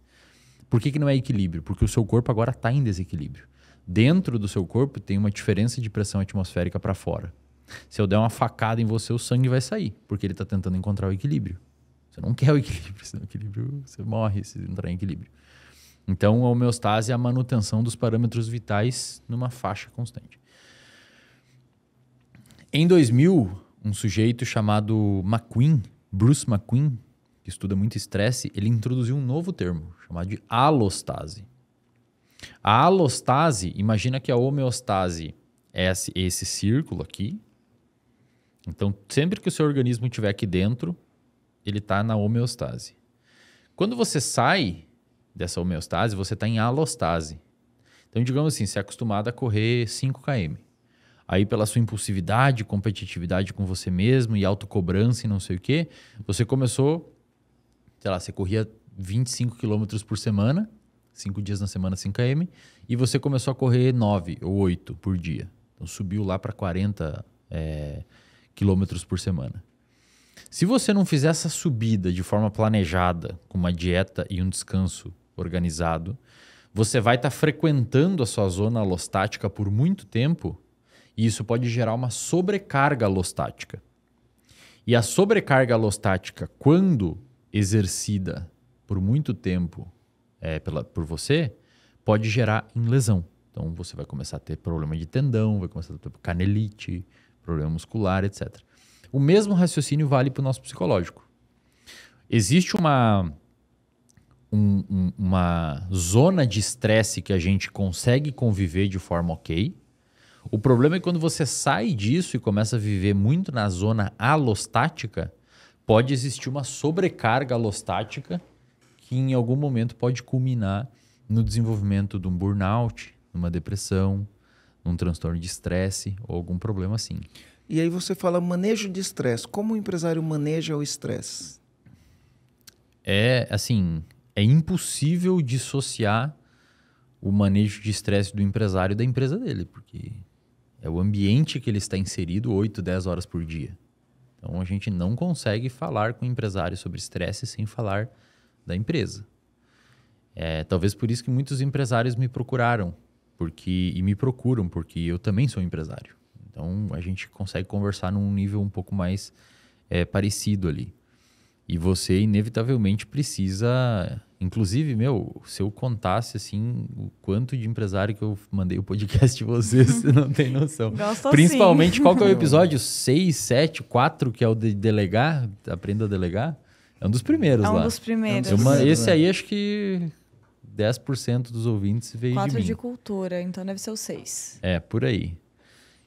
Por que, que não é equilíbrio? Porque o seu corpo agora está em desequilíbrio. Dentro do seu corpo tem uma diferença de pressão atmosférica para fora. Se eu der uma facada em você, o sangue vai sair, porque ele está tentando encontrar o equilíbrio. Você não quer o equilíbrio, [laughs] senão o equilíbrio você morre se entrar em equilíbrio. Então, a homeostase é a manutenção dos parâmetros vitais numa faixa constante. Em 2000, um sujeito chamado McQueen, Bruce McQueen, que estuda muito estresse, ele introduziu um novo termo, chamado de alostase. A alostase, imagina que a homeostase é esse, esse círculo aqui. Então, sempre que o seu organismo estiver aqui dentro, ele está na homeostase. Quando você sai, dessa homeostase, você está em alostase. Então, digamos assim, você é acostumado a correr 5 km. Aí, pela sua impulsividade, competitividade com você mesmo e autocobrança e não sei o quê, você começou, sei lá, você corria 25 km por semana, 5 dias na semana 5 km, e você começou a correr 9 ou 8 por dia. Então, subiu lá para 40 é, quilômetros por semana. Se você não fizer essa subida de forma planejada, com uma dieta e um descanso organizado, você vai estar tá frequentando a sua zona alostática por muito tempo e isso pode gerar uma sobrecarga alostática. E a sobrecarga alostática, quando exercida por muito tempo é, pela, por você, pode gerar em lesão. Então você vai começar a ter problema de tendão, vai começar a ter canelite, problema muscular, etc. O mesmo raciocínio vale para o nosso psicológico. Existe uma um, um, uma zona de estresse que a gente consegue conviver de forma ok. O problema é quando você sai disso e começa a viver muito na zona alostática, pode existir uma sobrecarga alostática que em algum momento pode culminar no desenvolvimento de um burnout, numa depressão, num transtorno de estresse ou algum problema assim.
E aí você fala manejo de estresse. Como o empresário maneja o estresse?
É assim, é impossível dissociar o manejo de estresse do empresário da empresa dele, porque é o ambiente que ele está inserido 8, 10 horas por dia. Então a gente não consegue falar com o empresário sobre estresse sem falar da empresa. É, talvez por isso que muitos empresários me procuraram porque e me procuram porque eu também sou empresário. Então a gente consegue conversar num nível um pouco mais é, parecido ali. E você inevitavelmente precisa Inclusive, meu, se eu contasse assim o quanto de empresário que eu mandei o podcast de vocês, você não tem noção. Gosto Principalmente sim. qual que é o [laughs] episódio 6, 7, 4, que é o de delegar, aprenda a delegar. É um dos primeiros lá. É um lá. dos primeiros. É um dos primeiros. esse aí acho que 10% dos ouvintes veio 4 de mim. 4 de
cultura, então deve ser o 6.
É, por aí.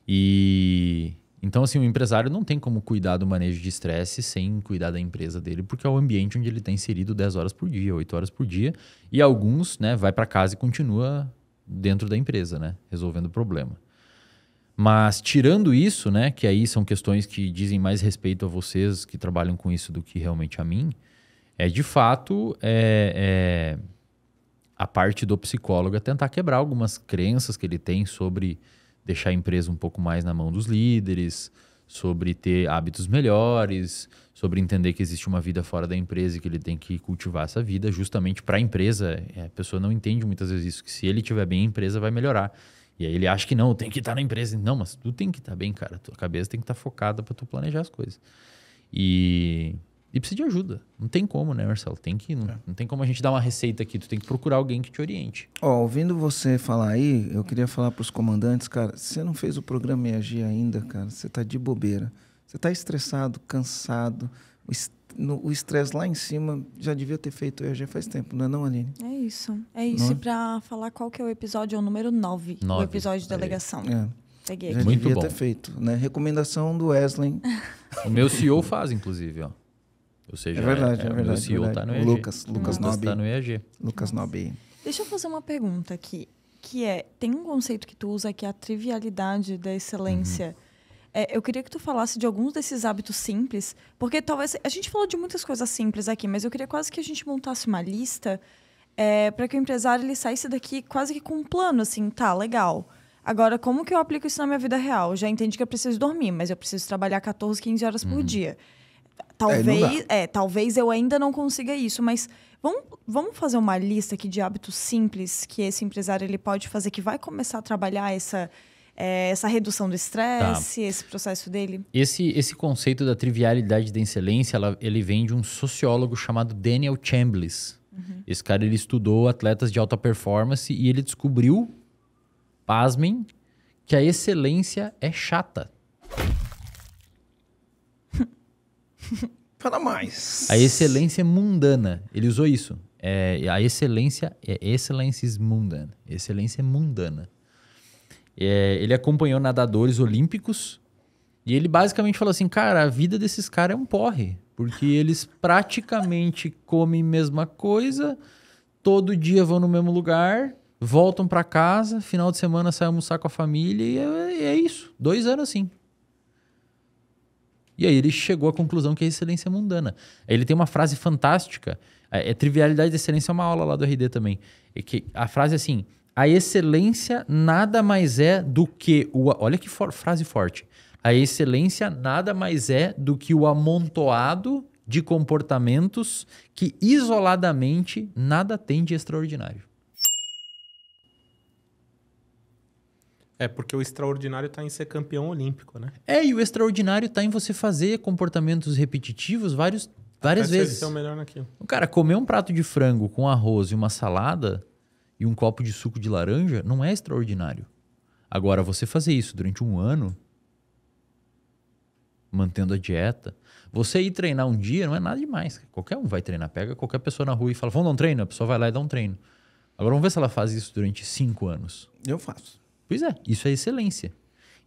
E então, assim, o empresário não tem como cuidar do manejo de estresse sem cuidar da empresa dele, porque é o ambiente onde ele está inserido 10 horas por dia, 8 horas por dia, e alguns, né, vai para casa e continua dentro da empresa, né, resolvendo o problema. Mas tirando isso, né, que aí são questões que dizem mais respeito a vocês que trabalham com isso do que realmente a mim, é de fato é, é a parte do psicólogo é tentar quebrar algumas crenças que ele tem sobre deixar a empresa um pouco mais na mão dos líderes, sobre ter hábitos melhores, sobre entender que existe uma vida fora da empresa e que ele tem que cultivar essa vida justamente para a empresa. É, a pessoa não entende muitas vezes isso, que se ele estiver bem, a empresa vai melhorar. E aí ele acha que não, tem que estar na empresa. Não, mas tu tem que estar bem, cara. Tua cabeça tem que estar focada para tu planejar as coisas. E e precisa de ajuda. Não tem como, né, Marcelo? Tem que, não, é. não tem como a gente dar uma receita aqui. Tu tem que procurar alguém que te oriente. Ó,
ouvindo você falar aí, eu queria falar para os comandantes, cara, você não fez o programa EAG ainda, cara. Você tá de bobeira. Você tá estressado, cansado. O estresse lá em cima já devia ter feito o EAG faz tempo, não é não, Aline?
É isso. É isso. Não? É? E para falar qual que é o episódio, é o número 9, o episódio de delegação. É. Peguei Já Muito
devia bom. ter
feito, né? Recomendação do Wesley. [laughs]
o meu CEO faz, inclusive, ó. Ou seja, é verdade, é, é, é tá verdade. O CEO está no EAG. Lucas, Lucas hum. está no EG. Lucas Nobe.
Deixa eu fazer uma pergunta aqui, que é, tem um conceito que tu usa que é a trivialidade da excelência. Uhum. É, eu queria que tu falasse de alguns desses hábitos simples, porque talvez a gente falou de muitas coisas simples aqui, mas eu queria quase que a gente montasse uma lista é, para que o empresário ele saísse daqui quase que com um plano, assim, tá, legal. Agora, como que eu aplico isso na minha vida real? já entendi que eu preciso dormir, mas eu preciso trabalhar 14, 15 horas uhum. por dia.
Talvez,
é, é, talvez eu ainda não consiga isso, mas vamos, vamos fazer uma lista aqui de hábitos simples que esse empresário ele pode fazer que vai começar a trabalhar essa, é, essa redução do estresse, tá. esse processo dele?
Esse, esse conceito da trivialidade da excelência, ela, ele vem de um sociólogo chamado Daniel Chambliss. Uhum. Esse cara ele estudou atletas de alta performance e ele descobriu, pasmem, que a excelência é chata
fala mais. A
excelência é mundana. Ele usou isso. É, a excelência é excelência mundana. Excelência é mundana. É, ele acompanhou nadadores olímpicos e ele basicamente falou assim: cara, a vida desses caras é um porre, porque eles praticamente comem a mesma coisa, todo dia vão no mesmo lugar, voltam para casa, final de semana sai almoçar com a família e é, é isso. Dois anos assim. E aí ele chegou à conclusão que a é excelência é mundana. Ele tem uma frase fantástica. É, é trivialidade de excelência é uma aula lá do RD também. E que a frase é assim: a excelência nada mais é do que o. Olha que for, frase forte. A excelência nada mais é do que o amontoado de comportamentos que isoladamente nada tem de extraordinário.
É, porque o extraordinário está em ser campeão olímpico, né?
É, e o extraordinário está em você fazer comportamentos repetitivos vários, várias Até vezes. Ser o melhor naquilo. Cara, comer um prato de frango com arroz e uma salada e um copo de suco de laranja não é extraordinário. Agora, você fazer isso durante um ano, mantendo a dieta, você ir treinar um dia não é nada demais. Qualquer um vai treinar. Pega qualquer pessoa na rua e fala, vamos dar um treino? A pessoa vai lá e dá um treino. Agora vamos ver se ela faz isso durante cinco anos. Eu faço. Pois é, isso é excelência.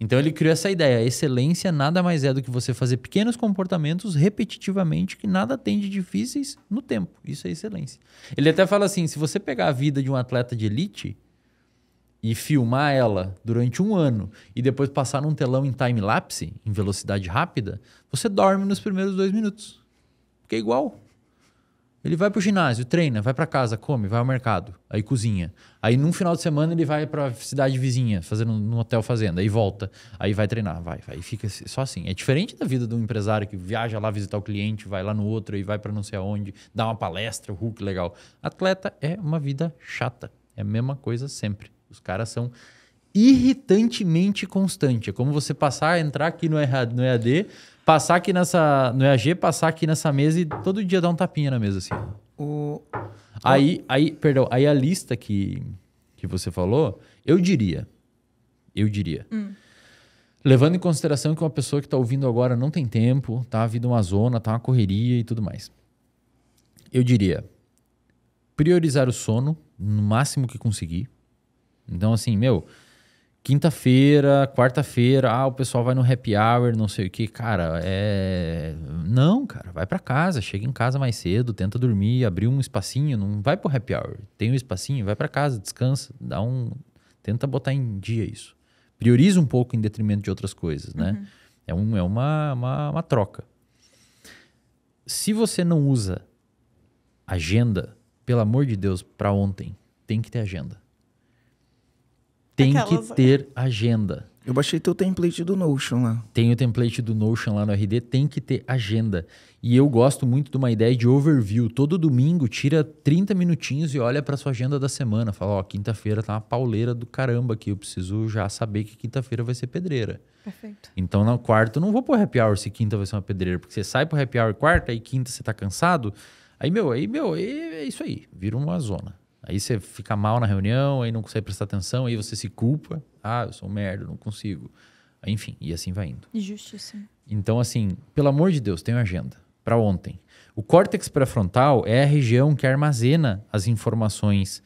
Então ele criou essa ideia. Excelência nada mais é do que você fazer pequenos comportamentos repetitivamente que nada tem de difíceis no tempo. Isso é excelência. Ele até fala assim: se você pegar a vida de um atleta de elite e filmar ela durante um ano e depois passar num telão em time lapse, em velocidade rápida, você dorme nos primeiros dois minutos. Porque é igual. Ele vai pro ginásio, treina, vai para casa, come, vai ao mercado, aí cozinha. Aí num final de semana ele vai para cidade vizinha, fazendo um hotel fazenda, aí volta, aí vai treinar, vai, vai, fica só assim. É diferente da vida de um empresário que viaja lá visitar o cliente, vai lá no outro e vai para não sei aonde, dá uma palestra, Hulk uh, legal. Atleta é uma vida chata. É a mesma coisa sempre. Os caras são irritantemente constantes. É como você passar, entrar aqui no EAD Passar aqui nessa. No EAG, passar aqui nessa mesa e todo dia dar um tapinha na mesa, assim.
O... Aí,
aí, perdão, aí a lista que, que você falou, eu diria. Eu diria. Hum. Levando em consideração que uma pessoa que está ouvindo agora não tem tempo, tá? A vida é uma zona, tá uma correria e tudo mais. Eu diria priorizar o sono no máximo que conseguir. Então, assim, meu, quinta-feira, quarta-feira, ah, o pessoal vai no happy hour, não sei o que, cara, é. Não, cara, vai para casa, chega em casa mais cedo, tenta dormir, abrir um espacinho, não vai pro happy hour. Tem um espacinho, vai para casa, descansa, dá um. Tenta botar em dia isso. Prioriza um pouco em detrimento de outras coisas, né? Uhum. É, um, é uma, uma, uma troca. Se você não usa agenda, pelo amor de Deus, para ontem, tem que ter agenda tem Aquelas... que ter agenda. Eu baixei teu template do Notion lá. Tem o template do Notion lá no RD, tem que ter agenda. E eu gosto muito de uma ideia de overview. Todo domingo tira 30 minutinhos e olha para sua agenda da semana. Fala, ó, quinta-feira tá uma pauleira do caramba aqui. Eu preciso já saber que quinta-feira vai ser pedreira. Perfeito. Então, na quarta, eu não vou pro happy hour se quinta vai ser uma pedreira. Porque você sai pro happy hour quarta e quinta você tá cansado. Aí, meu, aí, meu, aí é isso aí. Vira uma zona. Aí você fica mal na reunião, aí não consegue prestar atenção, aí você se culpa. Ah, eu sou um merda, não consigo. Enfim, e assim vai indo.
Justiça.
Então, assim, pelo amor de Deus, tenho agenda para ontem. O córtex pré-frontal é a região que armazena as informações.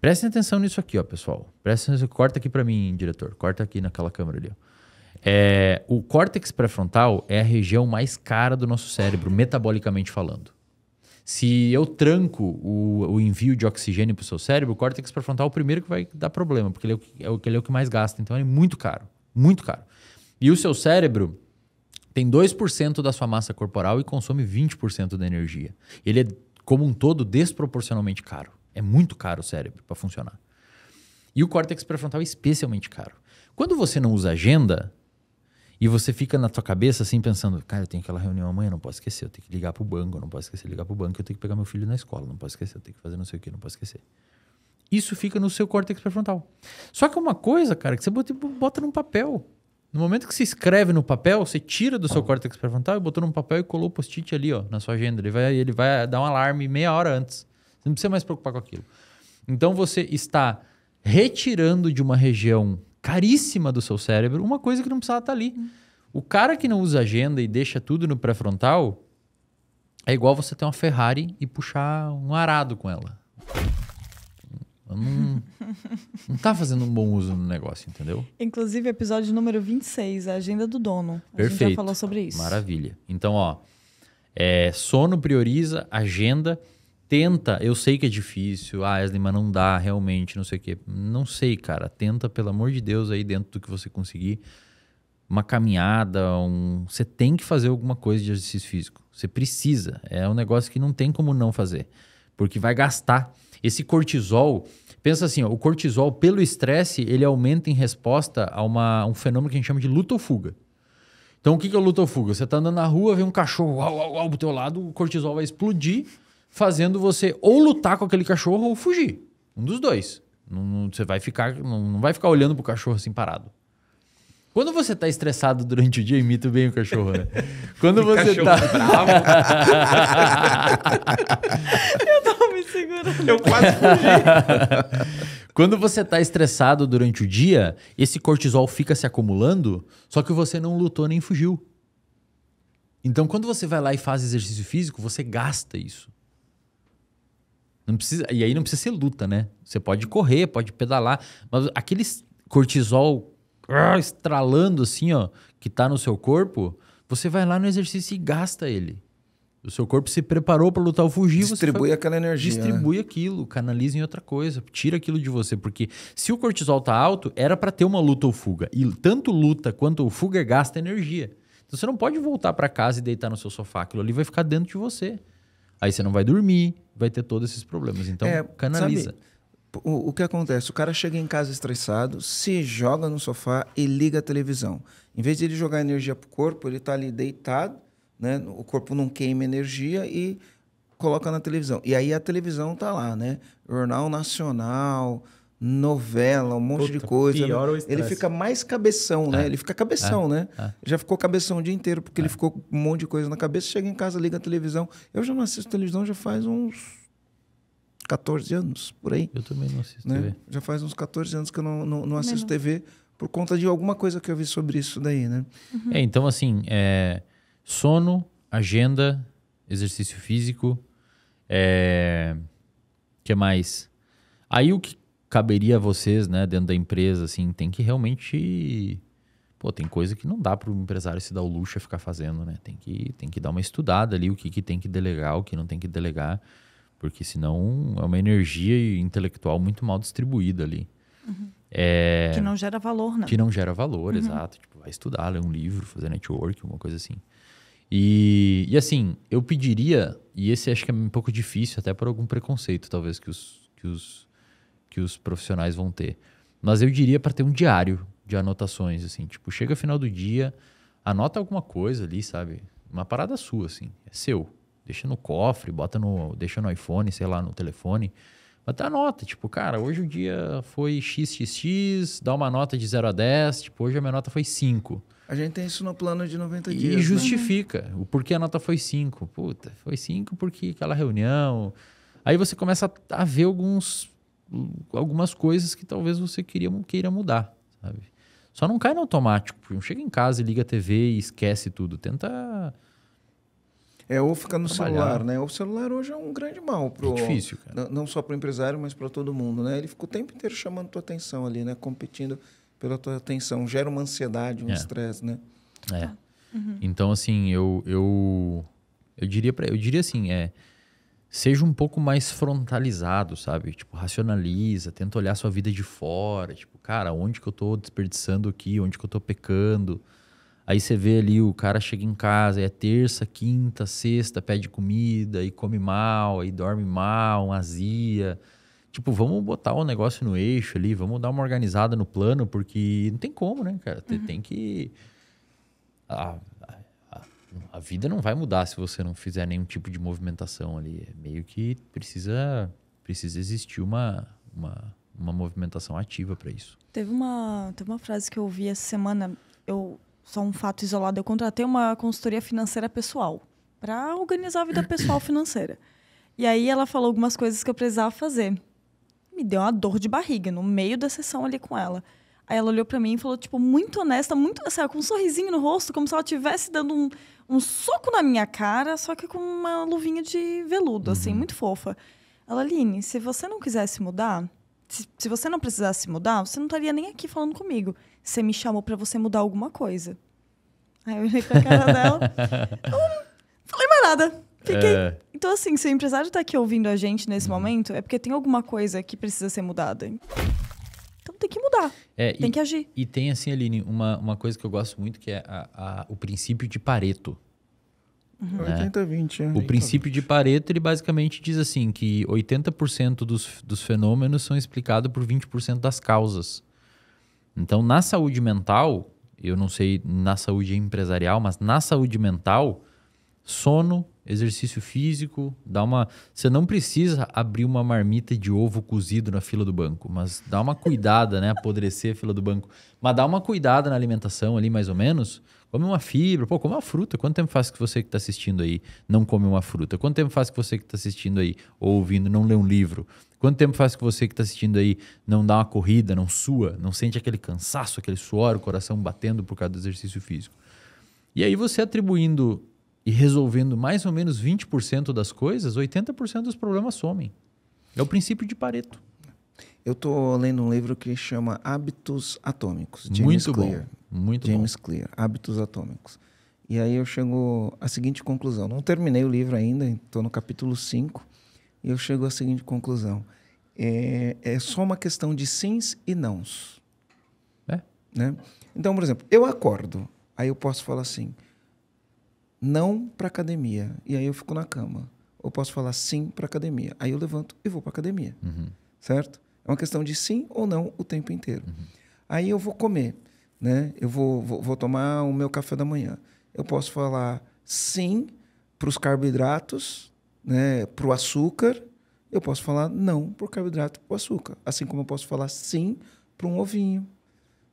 Prestem atenção nisso aqui, ó, pessoal. Prestem atenção. Corta aqui para mim, diretor. Corta aqui naquela câmera ali. Ó. É, o córtex pré-frontal é a região mais cara do nosso cérebro, metabolicamente falando. Se eu tranco o, o envio de oxigênio para o seu cérebro, o córtex prefrontal é o primeiro que vai dar problema, porque ele é, é, o, ele é o que mais gasta. Então, ele é muito caro, muito caro. E o seu cérebro tem 2% da sua massa corporal e consome 20% da energia. Ele é, como um todo, desproporcionalmente caro. É muito caro o cérebro para funcionar. E o córtex pré-frontal é especialmente caro. Quando você não usa agenda, e você fica na tua cabeça assim pensando, cara, eu tenho aquela reunião amanhã, não posso esquecer, eu tenho que ligar pro banco, eu não posso esquecer, ligar pro banco, eu tenho que pegar meu filho na escola, não posso esquecer, eu tenho que fazer não sei o que, não posso esquecer. Isso fica no seu córtex pré-frontal. Só que é uma coisa, cara, que você bota, bota num papel. No momento que você escreve no papel, você tira do seu córtex pré-frontal e botou num papel e colou o post-it ali, ó, na sua agenda. Ele vai, ele vai dar um alarme meia hora antes. Você não precisa mais se preocupar com aquilo. Então você está retirando de uma região caríssima do seu cérebro uma coisa que não precisava estar tá ali. Hum. O cara que não usa agenda e deixa tudo no pré-frontal é igual você ter uma Ferrari e puxar um arado com ela. Não, [laughs] não tá fazendo um bom uso no negócio, entendeu?
Inclusive, episódio número 26, a agenda do dono.
A Perfeito. gente já falou sobre isso.
Maravilha. Então, ó, é, sono prioriza, agenda. Tenta, eu sei que é difícil, ah, Wesley, mas não dá realmente, não sei o quê. Não sei, cara. Tenta, pelo amor de Deus, aí dentro do que você conseguir. Uma caminhada, um... você tem que fazer alguma coisa de exercício físico. Você precisa. É um negócio que não tem como não fazer. Porque vai gastar. Esse cortisol, pensa assim, ó, o cortisol, pelo estresse, ele aumenta em resposta a uma, um fenômeno que a gente chama de luta ou fuga. Então, o que, é luta ou fuga? Você está andando na rua, vem um cachorro uau, uau, uau, do teu lado, o cortisol vai explodir fazendo você ou lutar com aquele cachorro ou fugir. Um dos dois. Não, não, você vai ficar, não, não, vai ficar olhando pro cachorro assim parado. Quando você tá estressado durante o dia, imita bem o cachorro, né? [laughs] Quando você cachorro tá. É bravo. [laughs] Eu tava me segurando. Eu quase fugi. [laughs] Quando você tá estressado durante o dia, esse cortisol fica se acumulando, só que você não lutou nem fugiu. Então, quando você vai lá e faz exercício físico, você gasta isso. Não precisa, e aí não precisa ser luta, né? Você pode correr, pode pedalar, mas aquele cortisol ah, estralando assim, ó, que tá no seu corpo, você vai lá no exercício e gasta ele. O seu corpo se preparou para lutar ou fugir. Distribui aquela energia. Distribui né? aquilo, canaliza em outra coisa, tira aquilo de você. Porque se o cortisol tá alto, era para ter uma luta ou fuga. E tanto luta quanto fuga é gasta energia. Então você não pode voltar para casa e deitar no seu sofá. Aquilo ali vai ficar dentro de você. Aí você não vai dormir, vai ter todos esses problemas. Então, é, canaliza. Sabe, o, o que acontece? O cara
chega em casa estressado, se joga no sofá e liga a televisão. Em vez de ele jogar energia para o corpo, ele está ali deitado, né? o corpo não queima energia e coloca na televisão. E aí a televisão está lá, né? Jornal Nacional, novela, um monte Puta, de coisa. Né? ele fica mais cabeção, né? É. Ele fica cabeção, é. né? É. Já ficou cabeção o dia inteiro, porque ele é. ficou com um monte de coisa na cabeça. Chega em casa, liga a televisão. Eu já não assisto televisão já faz uns 14 anos, por aí. Eu também não assisto né? TV. Já faz uns 14 anos que eu não, não, não assisto não. TV por conta de alguma coisa que eu vi sobre isso daí, né? Uhum. É,
então, assim, é, sono, agenda, exercício físico, é... que mais? Aí o que caberia a vocês, né, dentro da empresa, assim, tem que realmente. Pô, tem coisa que não dá para o empresário se dar o luxo a é ficar fazendo, né? Tem que, tem que dar uma estudada ali, o que, que tem que delegar, o que não tem que delegar, porque senão é uma energia intelectual muito mal distribuída ali. Uhum. É... Que não
gera valor, né? Que não
gera valor, uhum. exato. Tipo, vai estudar, ler um livro, fazer network, alguma coisa assim. E, e assim, eu pediria, e esse acho que é um pouco difícil, até por algum preconceito, talvez, que os, que os que os profissionais vão ter. Mas eu diria para ter um diário de anotações, assim, tipo, chega final do dia, anota alguma coisa ali, sabe? Uma parada sua, assim, é seu. Deixa no cofre, bota no, deixa no iPhone, sei lá, no telefone. Até anota, tipo, cara, hoje o dia foi XXX, dá uma nota de 0 a 10, tipo, hoje a minha nota foi 5. A gente tem isso no
plano de 90 e dias. E né? justifica
né? o porquê a nota foi 5. Puta, foi 5 porque aquela reunião. Aí você começa a ver alguns algumas coisas que talvez você queria, queira mudar, sabe? Só não cai no automático, não chega em casa e liga a TV e esquece tudo. Tenta. É, ou fica no trabalhar. celular,
né? O celular hoje é um grande mal. É pro, é difícil, cara. Não só para o empresário, mas para todo mundo, né? Ele fica o tempo inteiro chamando tua atenção ali, né? Competindo pela tua atenção. Gera uma ansiedade, um é. estresse, é. né?
É. Tá. Uhum. Então, assim, eu, eu, eu diria para eu diria assim, é seja um pouco mais frontalizado, sabe? Tipo, racionaliza, tenta olhar sua vida de fora, tipo, cara, onde que eu tô desperdiçando aqui, onde que eu tô pecando. Aí você vê ali o cara chega em casa, é terça, quinta, sexta, pede comida, aí come mal, aí dorme mal, uma azia. Tipo, vamos botar o negócio no eixo ali, vamos dar uma organizada no plano, porque não tem como, né, cara? Uhum. Tem que. Ah, a vida não vai mudar se você não fizer nenhum tipo de movimentação ali. É meio que precisa, precisa existir uma, uma, uma movimentação ativa para isso.
Teve uma, teve uma frase que eu ouvi essa semana, eu só um fato isolado, eu contratei uma consultoria financeira pessoal para organizar a vida pessoal financeira. E aí ela falou algumas coisas que eu precisava fazer. Me deu uma dor de barriga no meio da sessão ali com ela. Aí ela olhou para mim e falou, tipo, muito honesta, muito, assim, com um sorrisinho no rosto, como se ela estivesse dando um, um soco na minha cara, só que com uma luvinha de veludo, assim, uhum. muito fofa. Ela, Aline, se você não quisesse mudar, se, se você não precisasse mudar, você não estaria nem aqui falando comigo. Você me chamou para você mudar alguma coisa. Aí eu olhei pra cara [laughs] dela, não falei mais nada. Fiquei. É. Então, assim, se o empresário tá aqui ouvindo a gente nesse uhum. momento, é porque tem alguma coisa que precisa ser mudada mudar. É,
tem e, que agir. E tem, assim, Aline, uma, uma coisa que eu gosto muito que é a, a, o princípio de Pareto. Uhum. 80-20. Né? É, o então. princípio de Pareto, ele basicamente diz assim, que 80% dos, dos fenômenos são explicados por 20% das causas. Então, na saúde mental, eu não sei na saúde empresarial, mas na saúde mental, sono, exercício físico, dá uma. Você não precisa abrir uma marmita de ovo cozido na fila do banco, mas dá uma cuidada, né? Apodrecer a fila do banco. Mas dá uma cuidada na alimentação ali, mais ou menos. Come uma fibra, pô, come uma fruta. Quanto tempo faz que você que está assistindo aí não come uma fruta? Quanto tempo faz que você que está assistindo aí ou ouvindo não lê um livro? Quanto tempo faz que você que está assistindo aí não dá uma corrida, não sua, não sente aquele cansaço, aquele suor, o coração batendo por causa do exercício físico? E aí você atribuindo e resolvendo mais ou menos 20% das coisas, 80% dos problemas somem. É o princípio de Pareto. Eu estou lendo um livro
que chama Hábitos Atômicos. James muito Clear.
bom. Muito James bom. Clear,
Hábitos Atômicos. E aí eu chego à seguinte conclusão. Não terminei o livro ainda, estou no capítulo 5, e eu chego à seguinte conclusão. É, é só uma questão de sims e nãos. É. Né? Então, por exemplo, eu acordo, aí eu posso falar assim, não para academia. E aí eu fico na cama. Eu posso falar sim para academia. Aí eu levanto e vou para academia. Uhum. Certo? É uma questão de sim ou não o tempo inteiro. Uhum. Aí eu vou comer, né? Eu vou, vou, vou tomar o meu café da manhã. Eu posso falar sim para os carboidratos, né? Para o açúcar. Eu posso falar não para o carboidrato, para o açúcar. Assim como eu posso falar sim para um ovinho,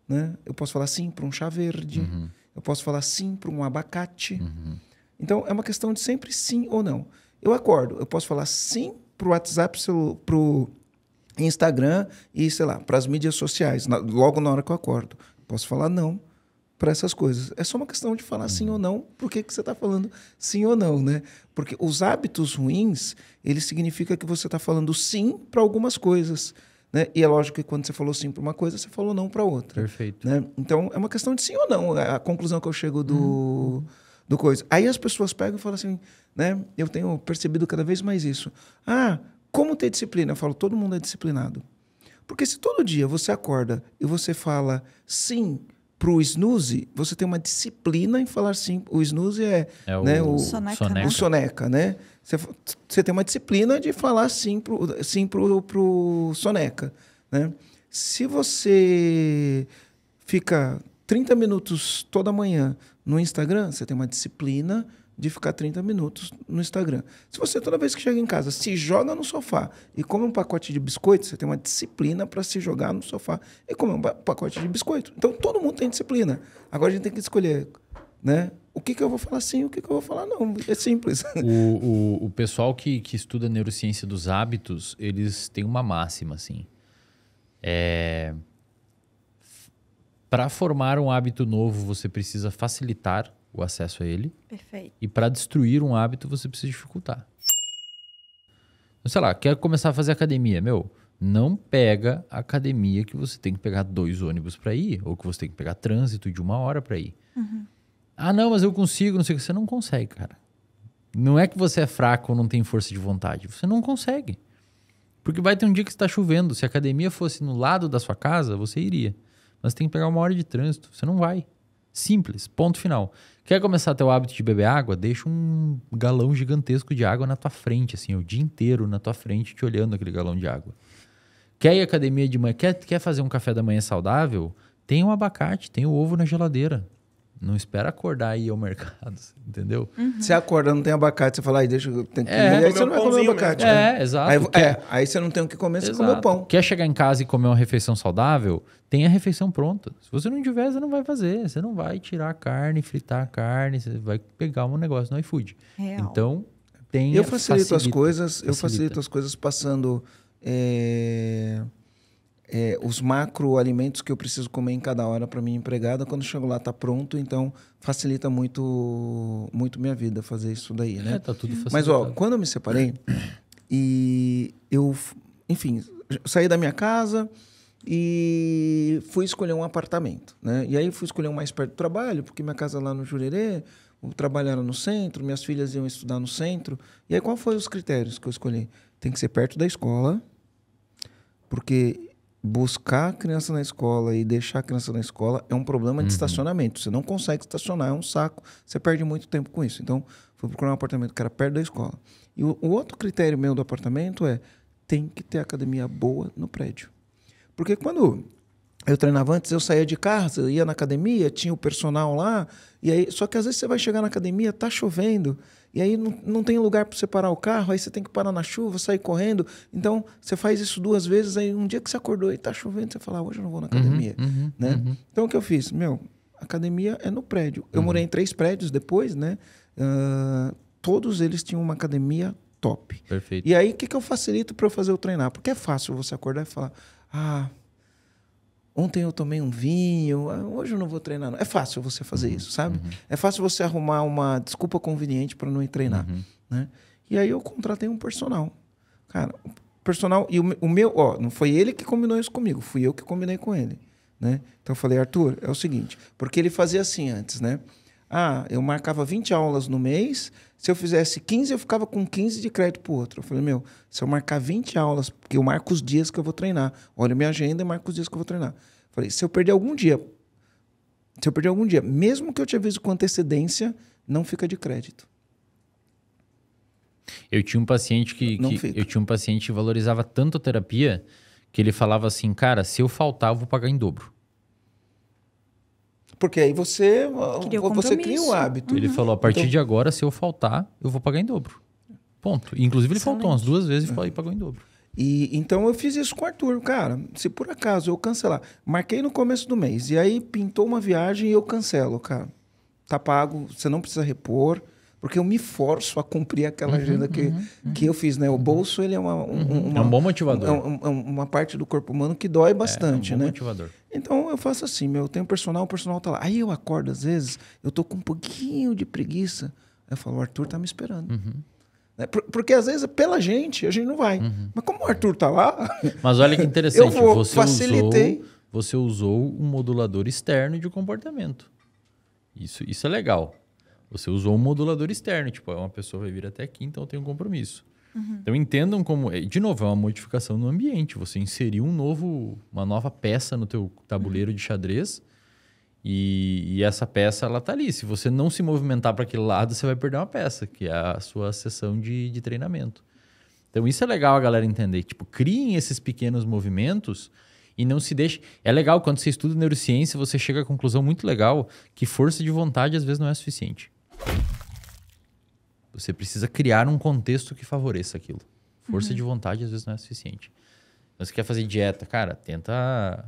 né? Eu posso falar sim para um chá verde. Uhum eu posso falar sim para um abacate. Uhum. Então, é uma questão de sempre sim ou não. Eu acordo, eu posso falar sim para o WhatsApp, para o Instagram e, sei lá, para as mídias sociais, na, logo na hora que eu acordo. Eu posso falar não para essas coisas. É só uma questão de falar uhum. sim ou não, por que, que você está falando sim ou não, né? Porque os hábitos ruins, ele significa que você está falando sim para algumas coisas né? E é lógico que quando você falou sim para uma coisa, você falou não para outra. Perfeito. Né? Então é uma questão de sim ou não. A conclusão que eu chego do, uhum. do coisa. Aí as pessoas pegam e falam assim, né? Eu tenho percebido cada vez mais isso. Ah, como ter disciplina? Eu falo, todo mundo é disciplinado. Porque se todo dia você acorda e você fala sim para o snooze, você tem uma disciplina em falar sim. O snooze é, é o, né, o, soneca, né? o soneca, né? Você, você tem uma disciplina de falar sim para sim pro, pro soneca, né? Se você fica 30 minutos toda manhã no Instagram, você tem uma disciplina de ficar 30 minutos no Instagram. Se você, toda vez que chega em casa, se joga no sofá e come um pacote de biscoito, você tem uma disciplina para se jogar no sofá e comer um pacote de biscoito. Então, todo mundo tem disciplina. Agora, a gente tem que escolher, né? O que, que eu vou falar sim, o que, que eu vou falar não. É simples.
[laughs] O, o, o pessoal que, que estuda neurociência dos hábitos, eles têm uma máxima, assim. É... Para formar um hábito novo, você precisa facilitar o acesso a ele. Perfeito. E para destruir um hábito, você precisa dificultar. Então, sei lá, quer começar a fazer academia, meu, não pega a academia que você tem que pegar dois ônibus para ir, ou que você tem que pegar trânsito de uma hora para ir. Uhum. Ah, não, mas eu consigo, não sei o que. Você não consegue, cara. Não é que você é fraco ou não tem força de vontade. Você não consegue. Porque vai ter um dia que está chovendo. Se a academia fosse no lado da sua casa, você iria. Mas tem que pegar uma hora de trânsito. Você não vai. Simples. Ponto final. Quer começar teu hábito de beber água? Deixa um galão gigantesco de água na tua frente, assim, o dia inteiro na tua frente, te olhando aquele galão de água. Quer ir à academia de manhã? Quer, quer fazer um café da manhã saudável? Tem o um abacate, tem o um ovo na geladeira. Não espera acordar e ir ao mercado, [laughs] entendeu? Uhum. Se acorda, não tem abacate, você fala, aí deixa eu tenho que é, comer, aí você não vai comer abacate. Mesmo. É, né? exato. Aí, Quer... é, aí você não tem o que comer, exato. você come pão. Quer chegar em casa e comer uma refeição saudável? Tem a refeição pronta. Se você não tiver, você não vai fazer. Você não vai tirar a carne, fritar a carne, você vai pegar um negócio no iFood. Real. Então, tem. Eu facilito facilita, as coisas, facilita. eu facilito
as coisas passando. É é, os macroalimentos que eu preciso comer em cada hora para minha empregada, quando chego lá está pronto, então facilita muito muito minha vida fazer isso daí, né? É, tá tudo facilitado. Mas ó, quando eu me separei e eu, enfim, saí da minha casa e fui escolher um apartamento, né? E aí fui escolher um mais perto do trabalho, porque minha casa lá no Jurerê, eu trabalhava no centro, minhas filhas iam estudar no centro. E aí qual foi os critérios que eu escolhi? Tem que ser perto da escola, porque buscar a criança na escola e deixar a criança na escola é um problema de uhum. estacionamento. Você não consegue estacionar, é um saco. Você perde muito tempo com isso. Então, fui procurar um apartamento que era perto da escola. E o, o outro critério meu do apartamento é tem que ter academia boa no prédio. Porque quando eu treinava antes, eu saía de casa, ia na academia, tinha o personal lá, e aí, só que às vezes você vai chegar na academia, tá chovendo, e aí não, não tem lugar para você parar o carro, aí você tem que parar na chuva, sair correndo. Então, você faz isso duas vezes, aí um dia que você acordou e está chovendo, você fala, ah, hoje eu não vou na uhum, academia. Uhum, né? Uhum. Então, o que eu fiz? Meu, academia é no prédio. Eu uhum. morei em três prédios depois, né? Uh, todos eles tinham uma academia top. Perfeito. E aí, o que, que eu facilito para eu fazer o treinar? Porque é fácil você acordar e falar, ah Ontem eu tomei um vinho, ah, hoje eu não vou treinar. Não. É fácil você fazer isso, uhum. sabe? Uhum. É fácil você arrumar uma desculpa conveniente para não ir treinar, uhum. né? E aí eu contratei um personal. Cara, o personal e o, o, meu, ó, não foi ele que combinou isso comigo, fui eu que combinei com ele, né? Então eu falei, Arthur, é o seguinte, porque ele fazia assim antes, né? Ah, eu marcava 20 aulas no mês, se eu fizesse 15, eu ficava com 15 de crédito por outro. Eu falei, meu, se eu marcar 20 aulas, porque eu marco os dias que eu vou treinar. Olha minha agenda e marco os dias que eu vou treinar. Eu falei, se eu perder algum dia, se eu perder algum dia, mesmo que eu te avise com antecedência, não fica de crédito.
Eu tinha um paciente que, que eu tinha um paciente que valorizava tanto a terapia que ele falava assim, cara, se eu faltar, eu vou pagar em dobro.
Porque aí você, cria você cria o um hábito. Ele uhum. falou: a partir então, de
agora, se eu faltar, eu vou pagar em dobro. Ponto. Inclusive, ele excelente. faltou umas duas vezes é. e pagou em dobro.
E então eu fiz isso com o Arthur, cara. Se por acaso eu cancelar, marquei no começo do mês e aí pintou uma viagem e eu cancelo, cara. Tá pago, você não precisa repor porque eu me forço a cumprir aquela uhum, agenda uhum, que, uhum, que eu fiz, né? O bolso, ele é uma... Um, uhum. uma, é um bom motivador. É é uma parte do corpo humano que dói bastante, é, é um bom né? motivador. Então, eu faço assim, meu, eu tenho personal, o personal tá lá. Aí eu acordo, às vezes, eu tô com um pouquinho de preguiça. Eu falo, o Arthur tá me esperando. Uhum. Né? Porque às vezes pela gente, a gente não vai. Uhum. Mas como o Arthur tá lá. [laughs] Mas olha que interessante, eu vou, você facilitei.
Usou, você usou um modulador externo de comportamento. Isso, isso é legal. Você usou um modulador externo, tipo, é uma pessoa vai vir até aqui, então tem um compromisso. Uhum. Então entendam como, é, de novo, é uma modificação no ambiente. Você inseriu um novo, uma nova peça no teu tabuleiro uhum. de xadrez e, e, essa peça ela tá ali. Se você não se movimentar para aquele lado, você vai perder uma peça, que é a sua sessão de, de treinamento. Então isso é legal a galera entender. Tipo, criem esses pequenos movimentos e não se deixe. É legal quando você estuda neurociência, você chega à conclusão muito legal que força de vontade às vezes não é suficiente. Você precisa criar um contexto que favoreça aquilo. Força uhum. de vontade às vezes não é suficiente. Então, você quer fazer dieta, cara, tenta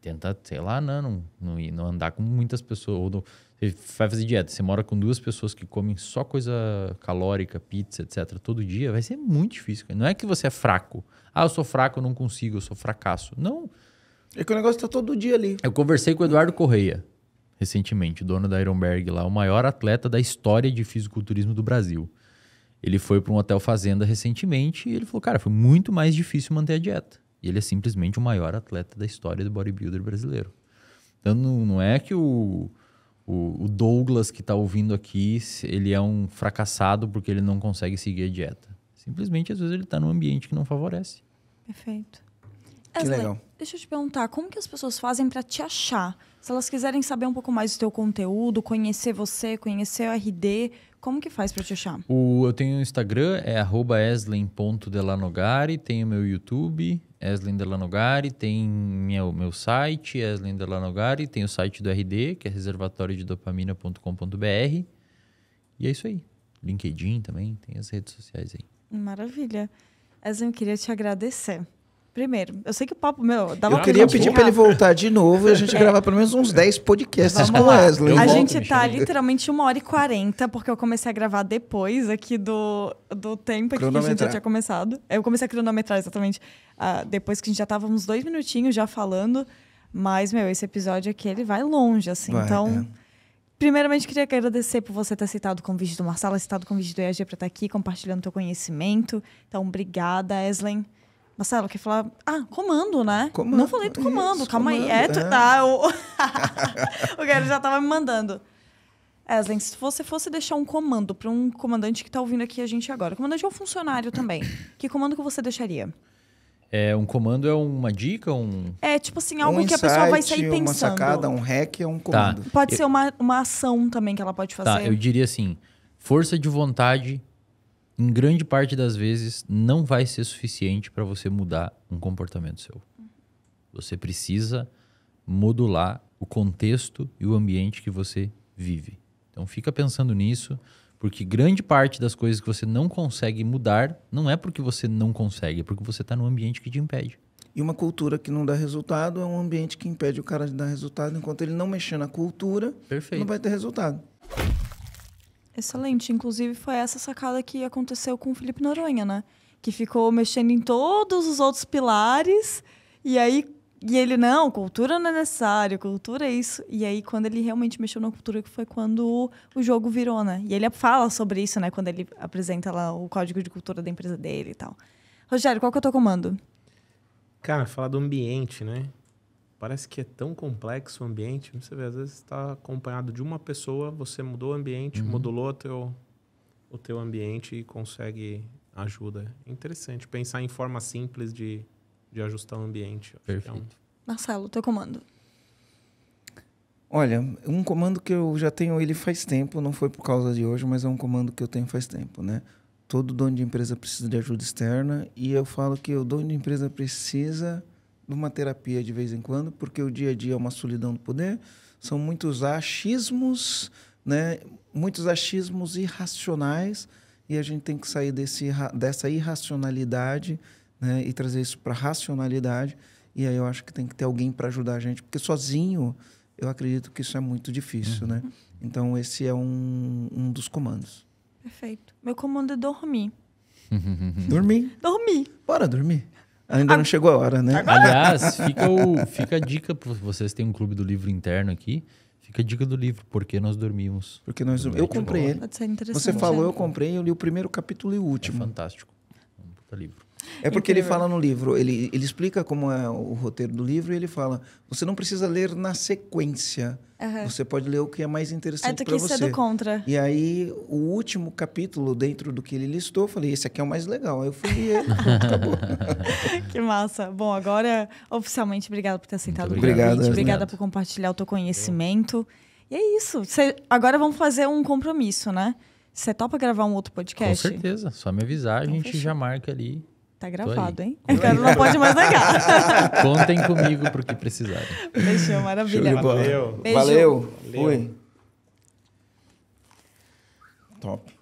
tenta, sei lá, não, não, não andar com muitas pessoas. Ou não, você vai fazer dieta, você mora com duas pessoas que comem só coisa calórica, pizza, etc., todo dia, vai ser muito difícil. Não é que você é fraco. Ah, eu sou fraco, eu não consigo, eu sou fracasso. Não. É que o negócio está todo dia ali. Eu conversei com o Eduardo Correia recentemente, o dono da Ironberg lá, o maior atleta da história de fisiculturismo do Brasil. Ele foi para um hotel fazenda recentemente e ele falou: "Cara, foi muito mais difícil manter a dieta". E ele é simplesmente o maior atleta da história do bodybuilder brasileiro. Então não é que o, o, o Douglas que está ouvindo aqui, ele é um fracassado porque ele não consegue seguir a dieta.
Simplesmente às vezes ele
está num ambiente que não favorece. Perfeito. que legal.
Deixa eu te perguntar, como que as pessoas fazem para te achar? Se elas quiserem saber um pouco mais do teu conteúdo, conhecer você, conhecer o RD, como que faz para te achar?
O, eu tenho o Instagram, é eslen.delanogari, tenho meu YouTube, Eslen Delanogari, tem meu, meu site, Eslen Delanogari, tem o site do RD, que é reservatório E é isso aí. LinkedIn também, tem as redes sociais aí.
Maravilha. Eslen, queria te agradecer. Primeiro, eu sei que o papo, meu, dá dava Eu queria pedir para ele voltar de novo e a gente é. gravar pelo
menos uns 10 podcasts Vamos com a Wesley. A gente volto, tá
literalmente 1 hora e 40, porque eu comecei a gravar depois aqui do, do tempo que a gente já tinha começado. Eu comecei a cronometrar exatamente uh, depois que a gente já tava uns dois minutinhos já falando. Mas, meu, esse episódio aqui ele vai longe, assim. Vai, então. É. Primeiramente, queria agradecer por você ter aceitado o convite do Marcelo, aceitado o convite do EAG para estar tá aqui compartilhando teu conhecimento. Então, obrigada, Eslen. Marcelo, quer falar? Ah, comando, né? Comando, não falei do comando, isso, calma comando, aí. É, tu, é. Tá, o... [laughs] [laughs] o cara já tava me mandando. Eslen, se você fosse deixar um comando para um comandante que tá ouvindo aqui a gente agora, comandante é um funcionário também, [coughs] que comando que você deixaria?
É, um comando é uma dica, um... É,
tipo assim, algo um insight, que a pessoa vai sair pensando. uma sacada, um
hack é um tá. comando. Tá. Pode eu... ser
uma, uma ação também que ela pode tá, fazer. Tá, eu
diria assim, força de vontade em grande parte das vezes, não vai ser suficiente para você mudar um comportamento seu. Você precisa modular o contexto e o ambiente que você vive. Então, fica pensando nisso, porque grande parte das coisas que você não consegue mudar não é porque você não consegue, é porque você está num ambiente que te impede.
E uma cultura que não dá resultado é um ambiente que impede o cara de dar resultado. Enquanto ele não mexer na cultura, Perfeito. não vai ter resultado.
Excelente. Inclusive, foi essa sacada que aconteceu com o Felipe Noronha, né? Que ficou mexendo em todos os outros pilares. E aí, e ele, não, cultura não é necessário, cultura é isso. E aí, quando ele realmente mexeu na cultura, que foi quando o jogo virou, né? E ele fala sobre isso, né? Quando ele apresenta lá o código de cultura da empresa dele e tal. Rogério, qual que é o teu comando?
Cara, falar do ambiente, né? Parece que é tão complexo o ambiente. Você vê, às vezes está acompanhado de uma pessoa, você mudou o ambiente, uhum. modulou o teu, o teu ambiente e consegue ajuda. interessante pensar em forma simples de, de ajustar o ambiente. Perfeito. É um...
Marcelo, teu comando.
Olha, um comando que eu já tenho ele faz tempo, não foi por causa de hoje, mas é um comando que eu tenho faz tempo, né? Todo dono de empresa precisa de ajuda externa e eu falo que o dono de empresa precisa numa terapia de vez em quando, porque o dia a dia é uma solidão do poder, são muitos achismos, né? muitos achismos irracionais, e a gente tem que sair desse, dessa irracionalidade né? e trazer isso para a racionalidade. E aí eu acho que tem que ter alguém para ajudar a gente, porque sozinho eu acredito que isso é muito difícil. Né? Uhum. Né? Então, esse é um, um dos comandos.
Perfeito. Meu comando é dormir.
Uhum, uhum,
uhum. dormir? Dormir. Bora dormir. Ainda a... Ah, não chegou a hora, né? Agora. Aliás, fica, o,
fica a dica para vocês têm um clube do livro interno aqui. Fica a dica do livro, porque nós dormimos. Porque
nós dormimos. Eu comprei ele. Pode ser é interessante. Você falou, eu comprei, eu li o primeiro capítulo e o último. É fantástico. É um puta livro. É porque Incrível. ele fala no livro, ele, ele explica como é o roteiro do livro e ele fala: você não precisa ler na sequência. Uhum. Você pode ler o que é mais interessante é, para você. Ser do contra. E aí, o último capítulo dentro do que ele listou, eu falei, esse aqui é o mais legal. Aí eu fui ler, [laughs] acabou.
[laughs]
que massa. Bom, agora, oficialmente, obrigada por ter aceitado Muito o convite. Obrigada por compartilhar o teu conhecimento. E é isso. Cê, agora vamos fazer um compromisso, né? Você topa gravar um outro podcast? Com certeza.
Só me avisar, então, a gente fechou. já marca ali Tá gravado, hein? A [laughs] Carol não pode mais negar. [laughs] Contem comigo pro que precisarem. Fechou, maravilha. Valeu. Valeu. Valeu. Valeu. Top.